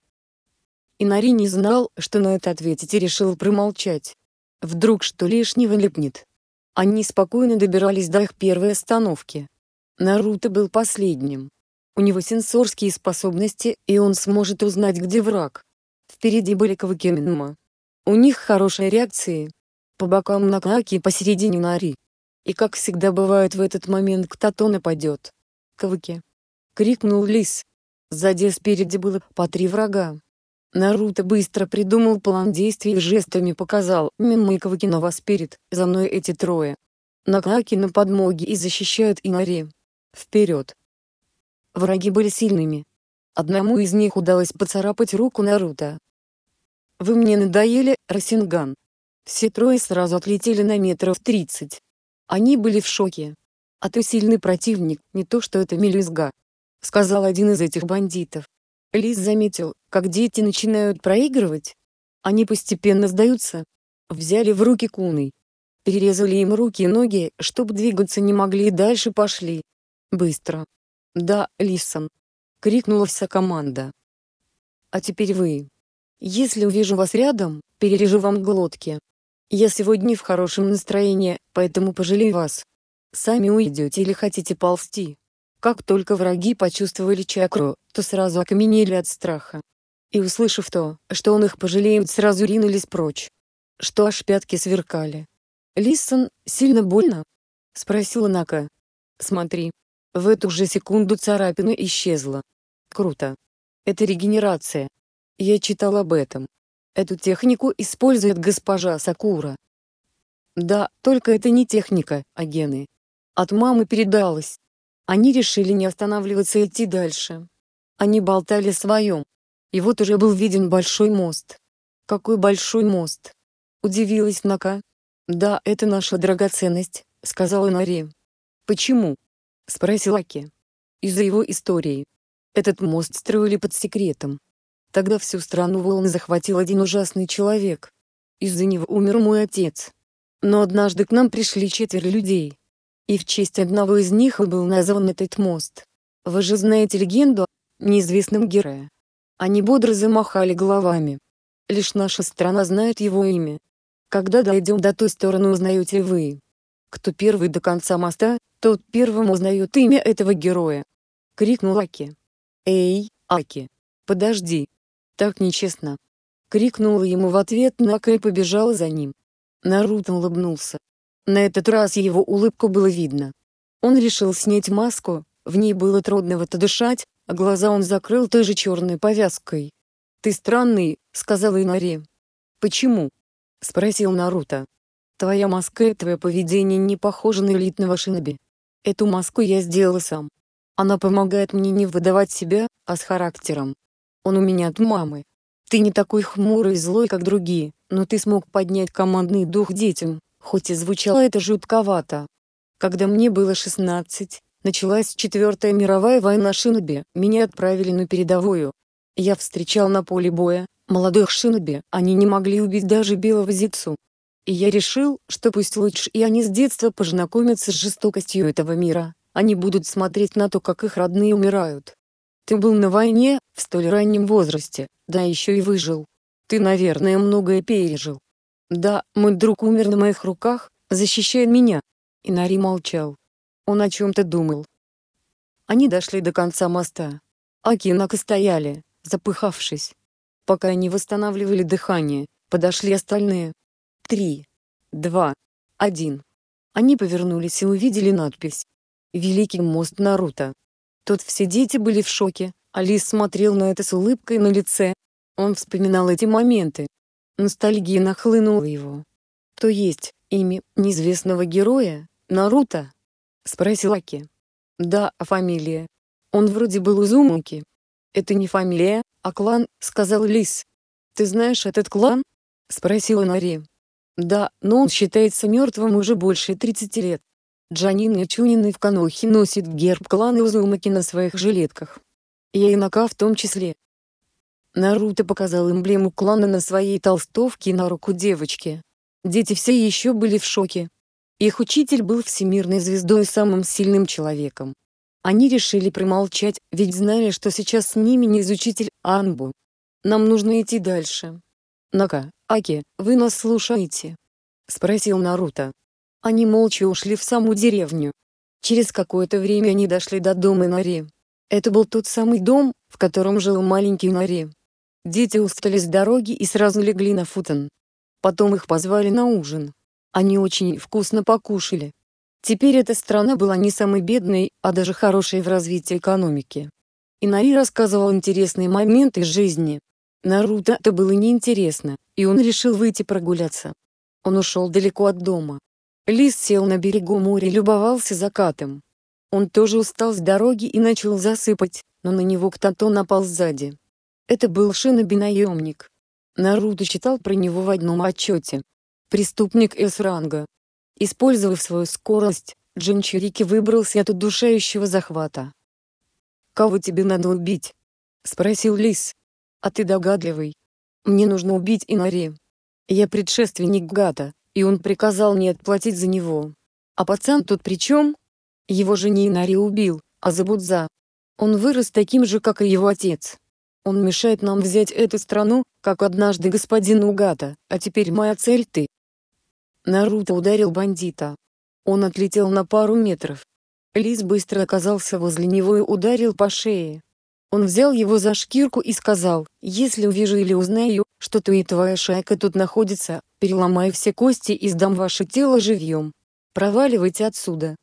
Инари не знал, что на это ответить и решил промолчать. Вдруг что лишнего липнет. Они спокойно добирались до их первой остановки. Наруто был последним. У него сенсорские способности, и он сможет узнать, где враг. Впереди были Каваки Минма. У них хорошие реакции. По бокам Накаки и посередине Нари. И как всегда бывает в этот момент кто-то нападет. Каваки. Крикнул Лис. Сзади и спереди было по три врага. Наруто быстро придумал план действий и жестами показал Минма и Каваки на вас перед, за мной эти трое. Накаки на подмоге и защищают Инари. Вперед. Враги были сильными. Одному из них удалось поцарапать руку Наруто, вы мне надоели, Росинган. Все трое сразу отлетели на метров тридцать. Они были в шоке. А ты сильный противник, не то что это мелюзга. Сказал один из этих бандитов. Лис заметил, как дети начинают проигрывать. Они постепенно сдаются. Взяли в руки куны. Перерезали им руки и ноги, чтобы двигаться не могли и дальше пошли. Быстро. Да, Лисон. Крикнула вся команда. А теперь вы. Если увижу вас рядом, перережу вам глотки. Я сегодня в хорошем настроении, поэтому пожалею вас. Сами уйдете или хотите ползти. Как только враги почувствовали чакру, то сразу окаменели от страха. И услышав то, что он их пожалеет, сразу ринулись прочь. Что аж пятки сверкали. «Лисон, сильно больно?» — спросила Нака. «Смотри». В эту же секунду царапина исчезла. Круто. Это регенерация. Я читал об этом. Эту технику использует госпожа Сакура. Да, только это не техника, а гены. От мамы передалось. Они решили не останавливаться и идти дальше. Они болтали своем. И вот уже был виден большой мост. Какой большой мост? Удивилась Нака. Да, это наша драгоценность, сказала Нари. Почему? Спросил Аки. Из-за его истории. Этот мост строили под секретом. Тогда всю страну волн захватил один ужасный человек. Из-за него умер мой отец. Но однажды к нам пришли четверо людей. И в честь одного из них и был назван этот мост. Вы же знаете легенду о неизвестном герое. Они бодро замахали головами. Лишь наша страна знает его имя. Когда дойдем до той стороны узнаете вы. Кто первый до конца моста, тот первым узнает имя этого героя. Крикнул Аки. Эй, Аки. Подожди, так нечестно!» Крикнула ему в ответ Нака и побежала за ним. Наруто улыбнулся. На этот раз его улыбку было видно. Он решил снять маску, в ней было трудновато дышать, а глаза он закрыл той же черной повязкой. «Ты странный», — сказал Инари. «Почему?» — спросил Наруто. «Твоя маска и твое поведение не похожи на элитного шиноби. Эту маску я сделала сам. Она помогает мне не выдавать себя, а с характером. Он у меня от мамы. Ты не такой хмурый и злой, как другие, но ты смог поднять командный дух детям, хоть и звучало это жутковато. Когда мне было 16, началась Четвертая мировая война шиноби, меня отправили на передовую. Я встречал на поле боя, молодых шиноби, они не могли убить даже белого зицу. И я решил, что пусть лучше и они с детства познакомятся с жестокостью этого мира, они будут смотреть на то, как их родные умирают. Ты был на войне, в столь раннем возрасте, да еще и выжил. Ты, наверное, многое пережил. Да, мой друг умер на моих руках, защищая меня. Инари молчал. Он о чем-то думал. Они дошли до конца моста. Акинака стояли, запыхавшись. Пока они восстанавливали дыхание, подошли остальные. Три. Два. Один. Они повернулись и увидели надпись. Великий мост Наруто. Тут все дети были в шоке. Алис смотрел на это с улыбкой на лице. Он вспоминал эти моменты. Ностальгия нахлынула его. «То есть, имя неизвестного героя, Наруто?» — спросил Аки. «Да, а фамилия? Он вроде был Узумаки». «Это не фамилия, а клан», — сказал Лис. «Ты знаешь этот клан?» — спросила Нари. «Да, но он считается мертвым уже больше 30 лет. Джанин Мичунин в Канохе носит герб клана Узумаки на своих жилетках. И Инака в том числе. Наруто показал эмблему клана на своей толстовке на руку девочки. Дети все еще были в шоке. Их учитель был всемирной звездой и самым сильным человеком. Они решили промолчать, ведь знали, что сейчас с ними не изучитель, а Анбу. Нам нужно идти дальше. Нака, Аки, вы нас слушаете? Спросил Наруто. Они молча ушли в саму деревню. Через какое-то время они дошли до дома Нари. Это был тот самый дом, в котором жил маленький Нари. Дети устали с дороги и сразу легли на футон. Потом их позвали на ужин. Они очень вкусно покушали. Теперь эта страна была не самой бедной, а даже хорошей в развитии экономики. И Нари рассказывал интересные моменты из жизни. Наруто это было неинтересно, и он решил выйти прогуляться. Он ушел далеко от дома, Лис сел на берегу моря и любовался закатом. Он тоже устал с дороги и начал засыпать, но на него кто-то напал сзади. Это был Шиноби-наемник. Наруто читал про него в одном отчете. Преступник С-ранга. Использовав свою скорость, Джинчирики выбрался от удушающего захвата. «Кого тебе надо убить?» — спросил Лис. «А ты догадливый. Мне нужно убить Инари. Я предшественник Гата и он приказал не отплатить за него. А пацан тут при чем? Его же не Инари убил, а Забудза. Он вырос таким же, как и его отец. Он мешает нам взять эту страну, как однажды господин Угата, а теперь моя цель ты. Наруто ударил бандита. Он отлетел на пару метров. Лис быстро оказался возле него и ударил по шее. Он взял его за шкирку и сказал, «Если увижу или узнаю, что ты и твоя шайка тут находится, переломаю все кости и сдам ваше тело живьем. Проваливайте отсюда.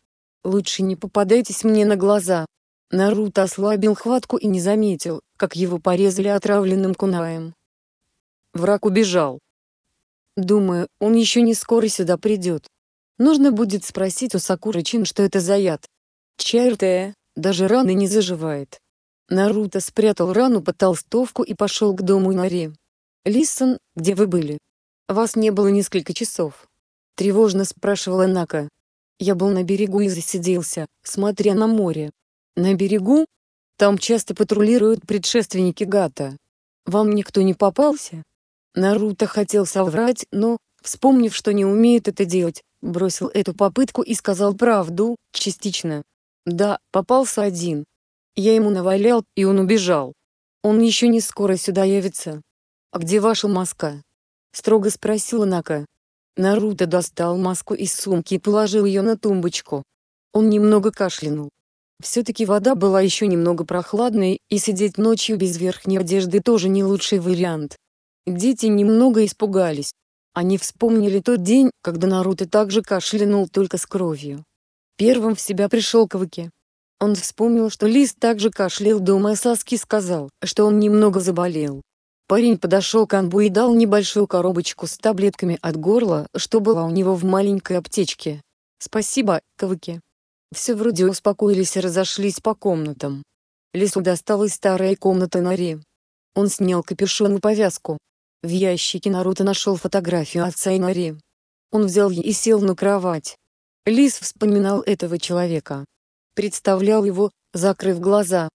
Лучше не попадайтесь мне на глаза». Наруто ослабил хватку и не заметил, как его порезали отравленным кунаем. Враг убежал. Думаю, он еще не скоро сюда придет. Нужно будет спросить у Сакуры Чин, что это за яд. Чертая, э, даже раны не заживает. Наруто спрятал рану под толстовку и пошел к дому Инари. «Лисон, где вы были?» «Вас не было несколько часов?» — тревожно спрашивала Нака. «Я был на берегу и засиделся, смотря на море». «На берегу? Там часто патрулируют предшественники Гата. Вам никто не попался?» Наруто хотел соврать, но, вспомнив, что не умеет это делать, бросил эту попытку и сказал правду, частично. «Да, попался один. Я ему навалял, и он убежал. Он еще не скоро сюда явится. А где ваша маска?» Строго спросила Нака. Наруто достал маску из сумки и положил ее на тумбочку. Он немного кашлянул. Все-таки вода была еще немного прохладной, и сидеть ночью без верхней одежды тоже не лучший вариант. Дети немного испугались. Они вспомнили тот день, когда Наруто также кашлянул только с кровью. Первым в себя пришел Каваки. Он вспомнил, что Лис также кашлял дома, и а Саски сказал, что он немного заболел. Парень подошел к Анбу и дал небольшую коробочку с таблетками от горла, что была у него в маленькой аптечке. «Спасибо, Кавыки». Все вроде успокоились и разошлись по комнатам. Лису досталась старая комната Нари. Он снял капюшон и повязку. В ящике Наруто нашел фотографию отца и Нари. Он взял ее и сел на кровать. Лис вспоминал этого человека. Представлял его, закрыв глаза.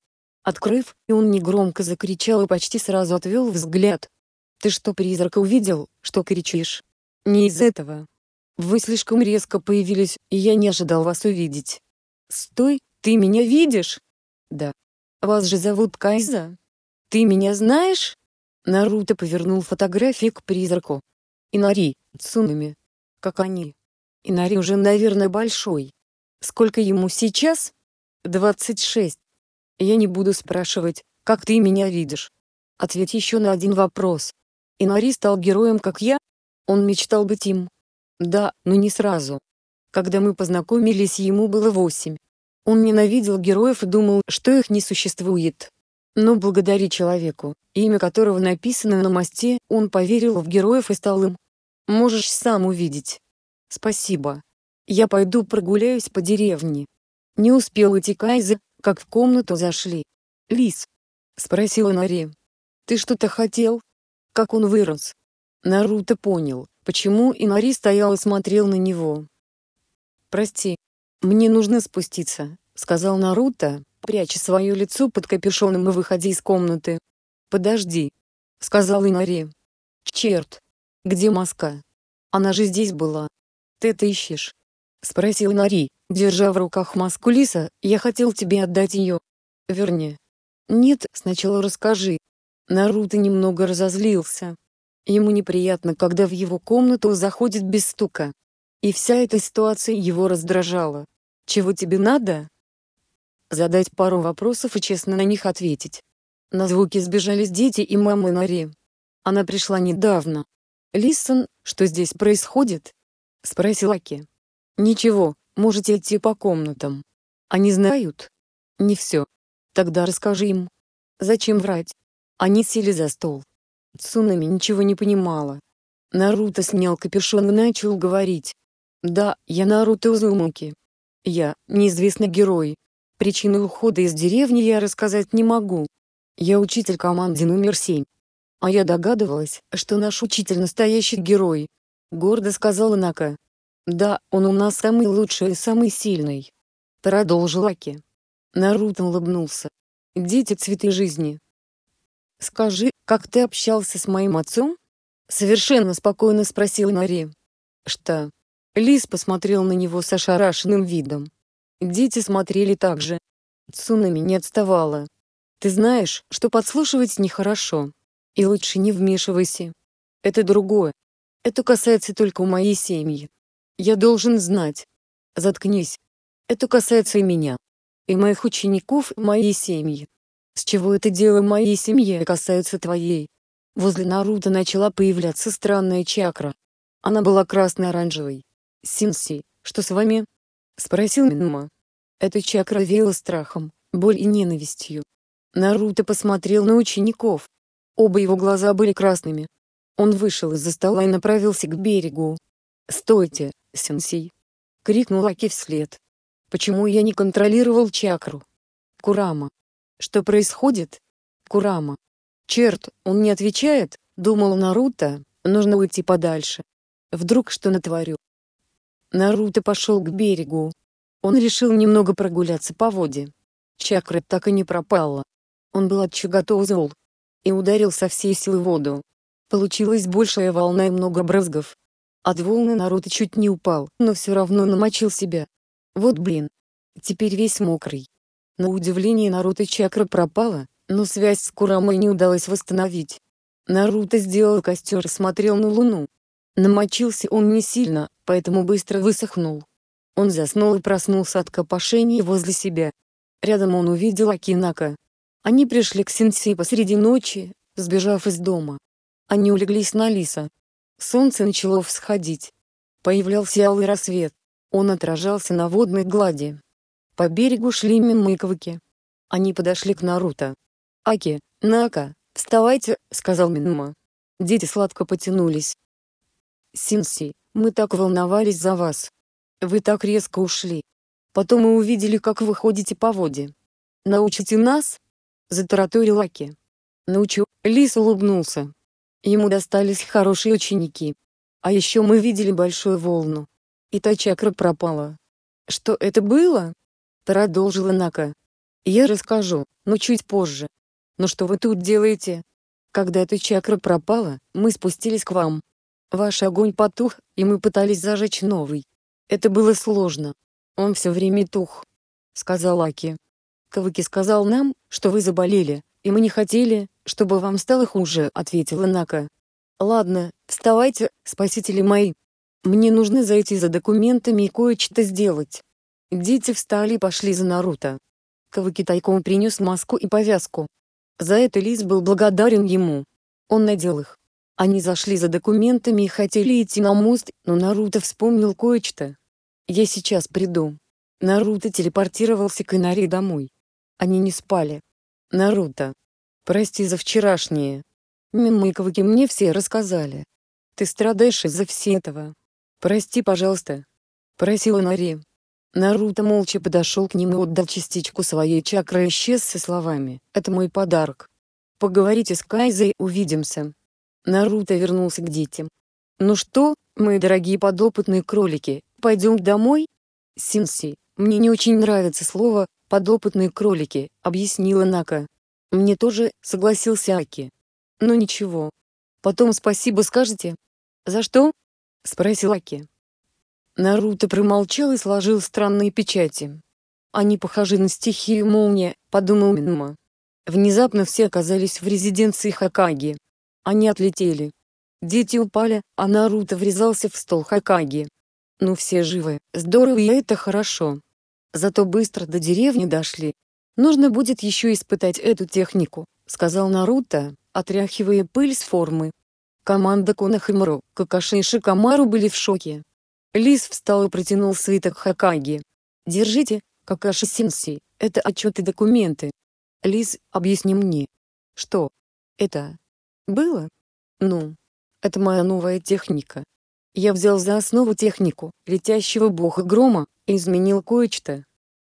Открыв, и он негромко закричал и почти сразу отвел взгляд. «Ты что, призрак увидел, что кричишь?» «Не из этого. Вы слишком резко появились, и я не ожидал вас увидеть». «Стой, ты меня видишь?» «Да». «Вас же зовут Кайза?» «Ты меня знаешь?» Наруто повернул фотографии к призраку. «Инари, Цунами. Как они?» «Инари уже, наверное, большой. Сколько ему сейчас?» Двадцать шесть. Я не буду спрашивать, как ты меня видишь. Ответь еще на один вопрос. Инари стал героем, как я? Он мечтал быть им. Да, но не сразу. Когда мы познакомились, ему было восемь. Он ненавидел героев и думал, что их не существует. Но благодаря человеку, имя которого написано на мосте, он поверил в героев и стал им. Можешь сам увидеть. Спасибо. Я пойду прогуляюсь по деревне. Не успел уйти Кайзе, как в комнату зашли. «Лис!» — спросила Нари. «Ты что-то хотел?» Как он вырос. Наруто понял, почему Инари стоял и смотрел на него. «Прости. Мне нужно спуститься», — сказал Наруто, пряча свое лицо под капюшоном и выходя из комнаты. «Подожди», — сказал Инари. «Черт! Где маска? Она же здесь была. Ты это ищешь?» — спросил Нари, держа в руках маску лиса, — «я хотел тебе отдать ее». «Верни». «Нет, сначала расскажи». Наруто немного разозлился. Ему неприятно, когда в его комнату заходит без стука. И вся эта ситуация его раздражала. «Чего тебе надо?» Задать пару вопросов и честно на них ответить. На звуки сбежались дети и мама Нари. Она пришла недавно. «Лисон, что здесь происходит?» — спросил Аки. «Ничего, можете идти по комнатам. Они знают?» «Не все. Тогда расскажи им». «Зачем врать?» Они сели за стол. Цунами ничего не понимала. Наруто снял капюшон и начал говорить. «Да, я Наруто Узумаки. Я – неизвестный герой. Причины ухода из деревни я рассказать не могу. Я учитель команды номер семь. А я догадывалась, что наш учитель настоящий герой. Гордо сказала Нака. «Да, он у нас самый лучший и самый сильный», — продолжил Аки. Наруто улыбнулся. «Дети цветы жизни». «Скажи, как ты общался с моим отцом?» — совершенно спокойно спросила Нари. «Что?» Лис посмотрел на него с ошарашенным видом. Дети смотрели так же. Цунами не отставала. «Ты знаешь, что подслушивать нехорошо. И лучше не вмешивайся. Это другое. Это касается только моей семьи. Я должен знать. Заткнись. Это касается и меня. И моих учеников, и моей семьи. С чего это дело моей семьи касается твоей? Возле Наруто начала появляться странная чакра. Она была красно-оранжевой. Синси, что с вами? Спросил Минма. Эта чакра веяла страхом, боль и ненавистью. Наруто посмотрел на учеников. Оба его глаза были красными. Он вышел из-за стола и направился к берегу, «Стойте, сенсей!» — крикнул Аки вслед. «Почему я не контролировал чакру?» «Курама!» «Что происходит?» «Курама!» «Черт, он не отвечает!» — думал Наруто. «Нужно уйти подальше. Вдруг что натворю?» Наруто пошел к берегу. Он решил немного прогуляться по воде. Чакра так и не пропала. Он был от чего зол. И ударил со всей силы воду. Получилась большая волна и много брызгов. От волны Наруто чуть не упал, но все равно намочил себя. Вот блин. Теперь весь мокрый. На удивление Наруто чакра пропала, но связь с Курамой не удалось восстановить. Наруто сделал костер и смотрел на луну. Намочился он не сильно, поэтому быстро высохнул. Он заснул и проснулся от копошения возле себя. Рядом он увидел Акинака. Они пришли к Синси посреди ночи, сбежав из дома. Они улеглись на лиса, Солнце начало всходить. Появлялся алый рассвет. Он отражался на водной глади. По берегу шли мимо Они подошли к Наруто. «Аки, Нака, вставайте», — сказал Минма. Дети сладко потянулись. «Синси, мы так волновались за вас. Вы так резко ушли. Потом мы увидели, как вы ходите по воде. Научите нас?» — затараторил Аки. «Научу», — Лис улыбнулся. Ему достались хорошие ученики. А еще мы видели большую волну. И та чакра пропала. Что это было? Продолжила Нака. Я расскажу, но чуть позже. Но что вы тут делаете? Когда эта чакра пропала, мы спустились к вам. Ваш огонь потух, и мы пытались зажечь новый. Это было сложно. Он все время тух. Сказал Аки. Кавыки сказал нам, что вы заболели, и мы не хотели, чтобы вам стало хуже», — ответила Нака. «Ладно, вставайте, спасители мои. Мне нужно зайти за документами и кое-что сделать». Дети встали и пошли за Наруто. Каваки тайком принес маску и повязку. За это Лис был благодарен ему. Он надел их. Они зашли за документами и хотели идти на мост, но Наруто вспомнил кое-что. «Я сейчас приду». Наруто телепортировался к Инари домой. Они не спали. Наруто. Прости за вчерашнее. Мимыковки мне все рассказали. Ты страдаешь из-за всего. этого. Прости, пожалуйста. Просила Нари. Наруто молча подошел к ним и отдал частичку своей чакры и исчез со словами «Это мой подарок. Поговорите с Кайзой, увидимся». Наруто вернулся к детям. «Ну что, мои дорогие подопытные кролики, пойдем домой?» Синси. «Мне не очень нравится слово «подопытные кролики», — объяснила Нака. «Мне тоже», — согласился Аки. Но ничего. Потом спасибо скажете?» «За что?» — спросил Аки. Наруто промолчал и сложил странные печати. «Они похожи на стихию молния», — подумал Минма. Внезапно все оказались в резиденции Хакаги. Они отлетели. Дети упали, а Наруто врезался в стол Хакаги. Ну все живы, здорово и это хорошо. Зато быстро до деревни дошли. Нужно будет еще испытать эту технику, сказал Наруто, отряхивая пыль с формы. Команда Конахимару, Какаши и Шикамару были в шоке. Лис встал и протянул свиток Хакаги. «Держите, Какаши-сенсей, это отчеты документы. Лис, объясни мне. Что? Это? Было? Ну, это моя новая техника. Я взял за основу технику летящего бога грома и изменил кое-что.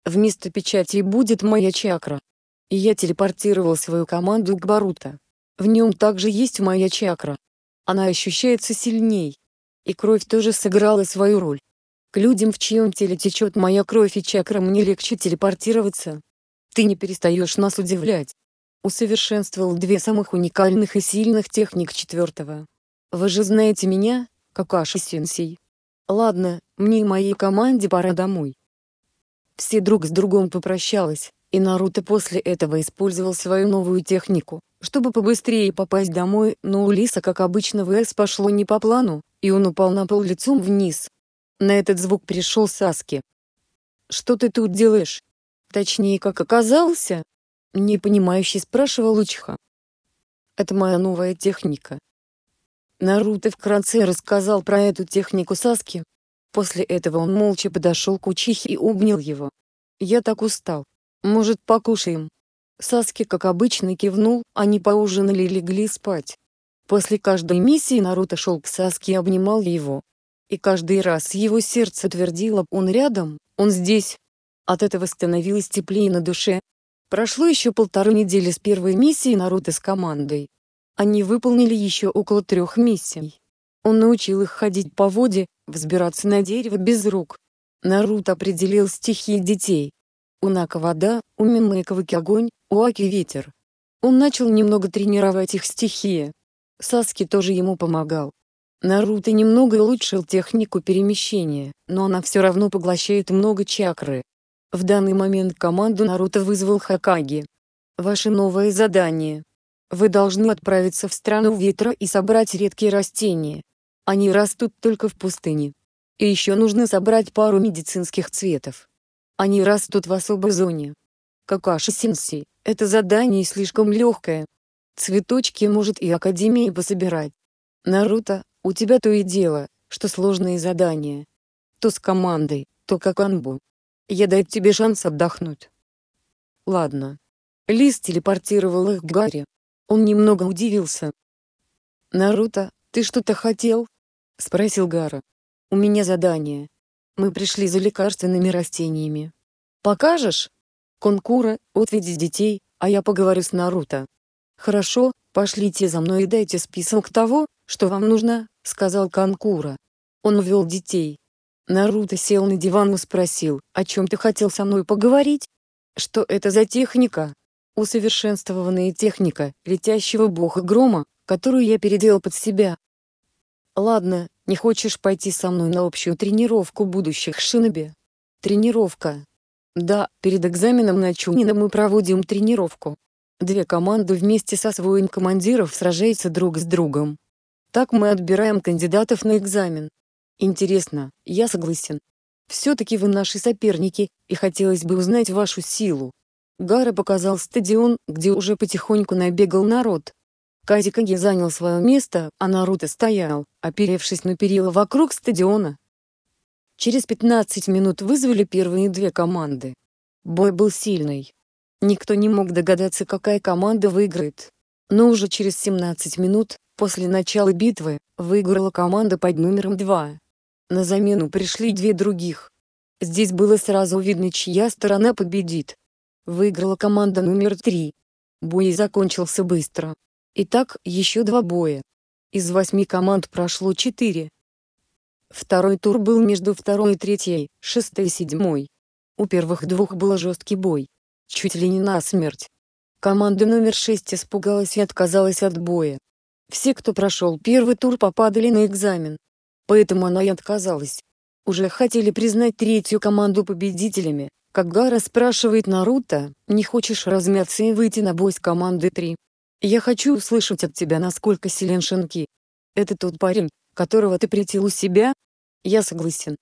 Вместо печати будет моя чакра. И я телепортировал свою команду к Барута. В нем также есть моя чакра. Она ощущается сильней. И кровь тоже сыграла свою роль. К людям, в чьем теле течет моя кровь и чакра, мне легче телепортироваться. Ты не перестаешь нас удивлять. Усовершенствовал две самых уникальных и сильных техник четвертого. Вы же знаете меня, Какаши-сенсей. Ладно, мне и моей команде пора домой. Все друг с другом попрощалась, и Наруто после этого использовал свою новую технику, чтобы побыстрее попасть домой, но у Лиса как обычно ВС пошло не по плану, и он упал на пол лицом вниз. На этот звук пришел Саски. «Что ты тут делаешь?» Точнее, как оказался? Непонимающе спрашивал Учиха. «Это моя новая техника, Наруто вкратце рассказал про эту технику Саски. После этого он молча подошел к Учихе и обнял его. «Я так устал. Может, покушаем?» Саски, как обычно, кивнул, они поужинали и легли спать. После каждой миссии Наруто шел к Саски и обнимал его. И каждый раз его сердце твердило «Он рядом, он здесь». От этого становилось теплее на душе. Прошло еще полторы недели с первой миссии Наруто с командой. Они выполнили еще около трех миссий. Он научил их ходить по воде, взбираться на дерево без рук. Наруто определил стихии детей. У Нака вода, у Мимэковики огонь, у Аки ветер. Он начал немного тренировать их стихии. Саски тоже ему помогал. Наруто немного улучшил технику перемещения, но она все равно поглощает много чакры. В данный момент команду Наруто вызвал Хакаги. Ваше новое задание вы должны отправиться в страну ветра и собрать редкие растения. Они растут только в пустыне. И еще нужно собрать пару медицинских цветов. Они растут в особой зоне. Какаши Синси, это задание слишком легкое. Цветочки может и Академия пособирать. Наруто, у тебя то и дело, что сложные задания. То с командой, то как анбу. Я даю тебе шанс отдохнуть. Ладно. Лист телепортировал их к Гарри, он немного удивился. «Наруто, ты что-то хотел?» — спросил Гара. «У меня задание. Мы пришли за лекарственными растениями. Покажешь?» «Конкура, отведи детей, а я поговорю с Наруто». «Хорошо, пошлите за мной и дайте список того, что вам нужно», — сказал Конкура. Он увел детей. Наруто сел на диван и спросил, о чем ты хотел со мной поговорить? Что это за техника? усовершенствованная техника летящего бога грома, которую я переделал под себя. Ладно, не хочешь пойти со мной на общую тренировку будущих шиноби? Тренировка. Да, перед экзаменом на Чунина мы проводим тренировку. Две команды вместе со своим командиров сражаются друг с другом. Так мы отбираем кандидатов на экзамен. Интересно, я согласен. Все-таки вы наши соперники, и хотелось бы узнать вашу силу, Гара показал стадион, где уже потихоньку набегал народ. Казикаги занял свое место, а Наруто стоял, оперевшись на перила вокруг стадиона. Через 15 минут вызвали первые две команды. Бой был сильный. Никто не мог догадаться, какая команда выиграет. Но уже через 17 минут, после начала битвы, выиграла команда под номером 2. На замену пришли две других. Здесь было сразу видно, чья сторона победит. Выиграла команда номер 3. Бой закончился быстро. Итак, еще два боя. Из восьми команд прошло четыре. Второй тур был между второй и третьей, шестой и седьмой. У первых двух был жесткий бой. Чуть ли не насмерть. Команда номер шесть испугалась и отказалась от боя. Все, кто прошел первый тур, попадали на экзамен. Поэтому она и отказалась. Уже хотели признать третью команду победителями, как Гара спрашивает Наруто, «Не хочешь размяться и выйти на бой с командой 3? Я хочу услышать от тебя, насколько силен Шинки. Это тот парень, которого ты притил у себя?» «Я согласен»,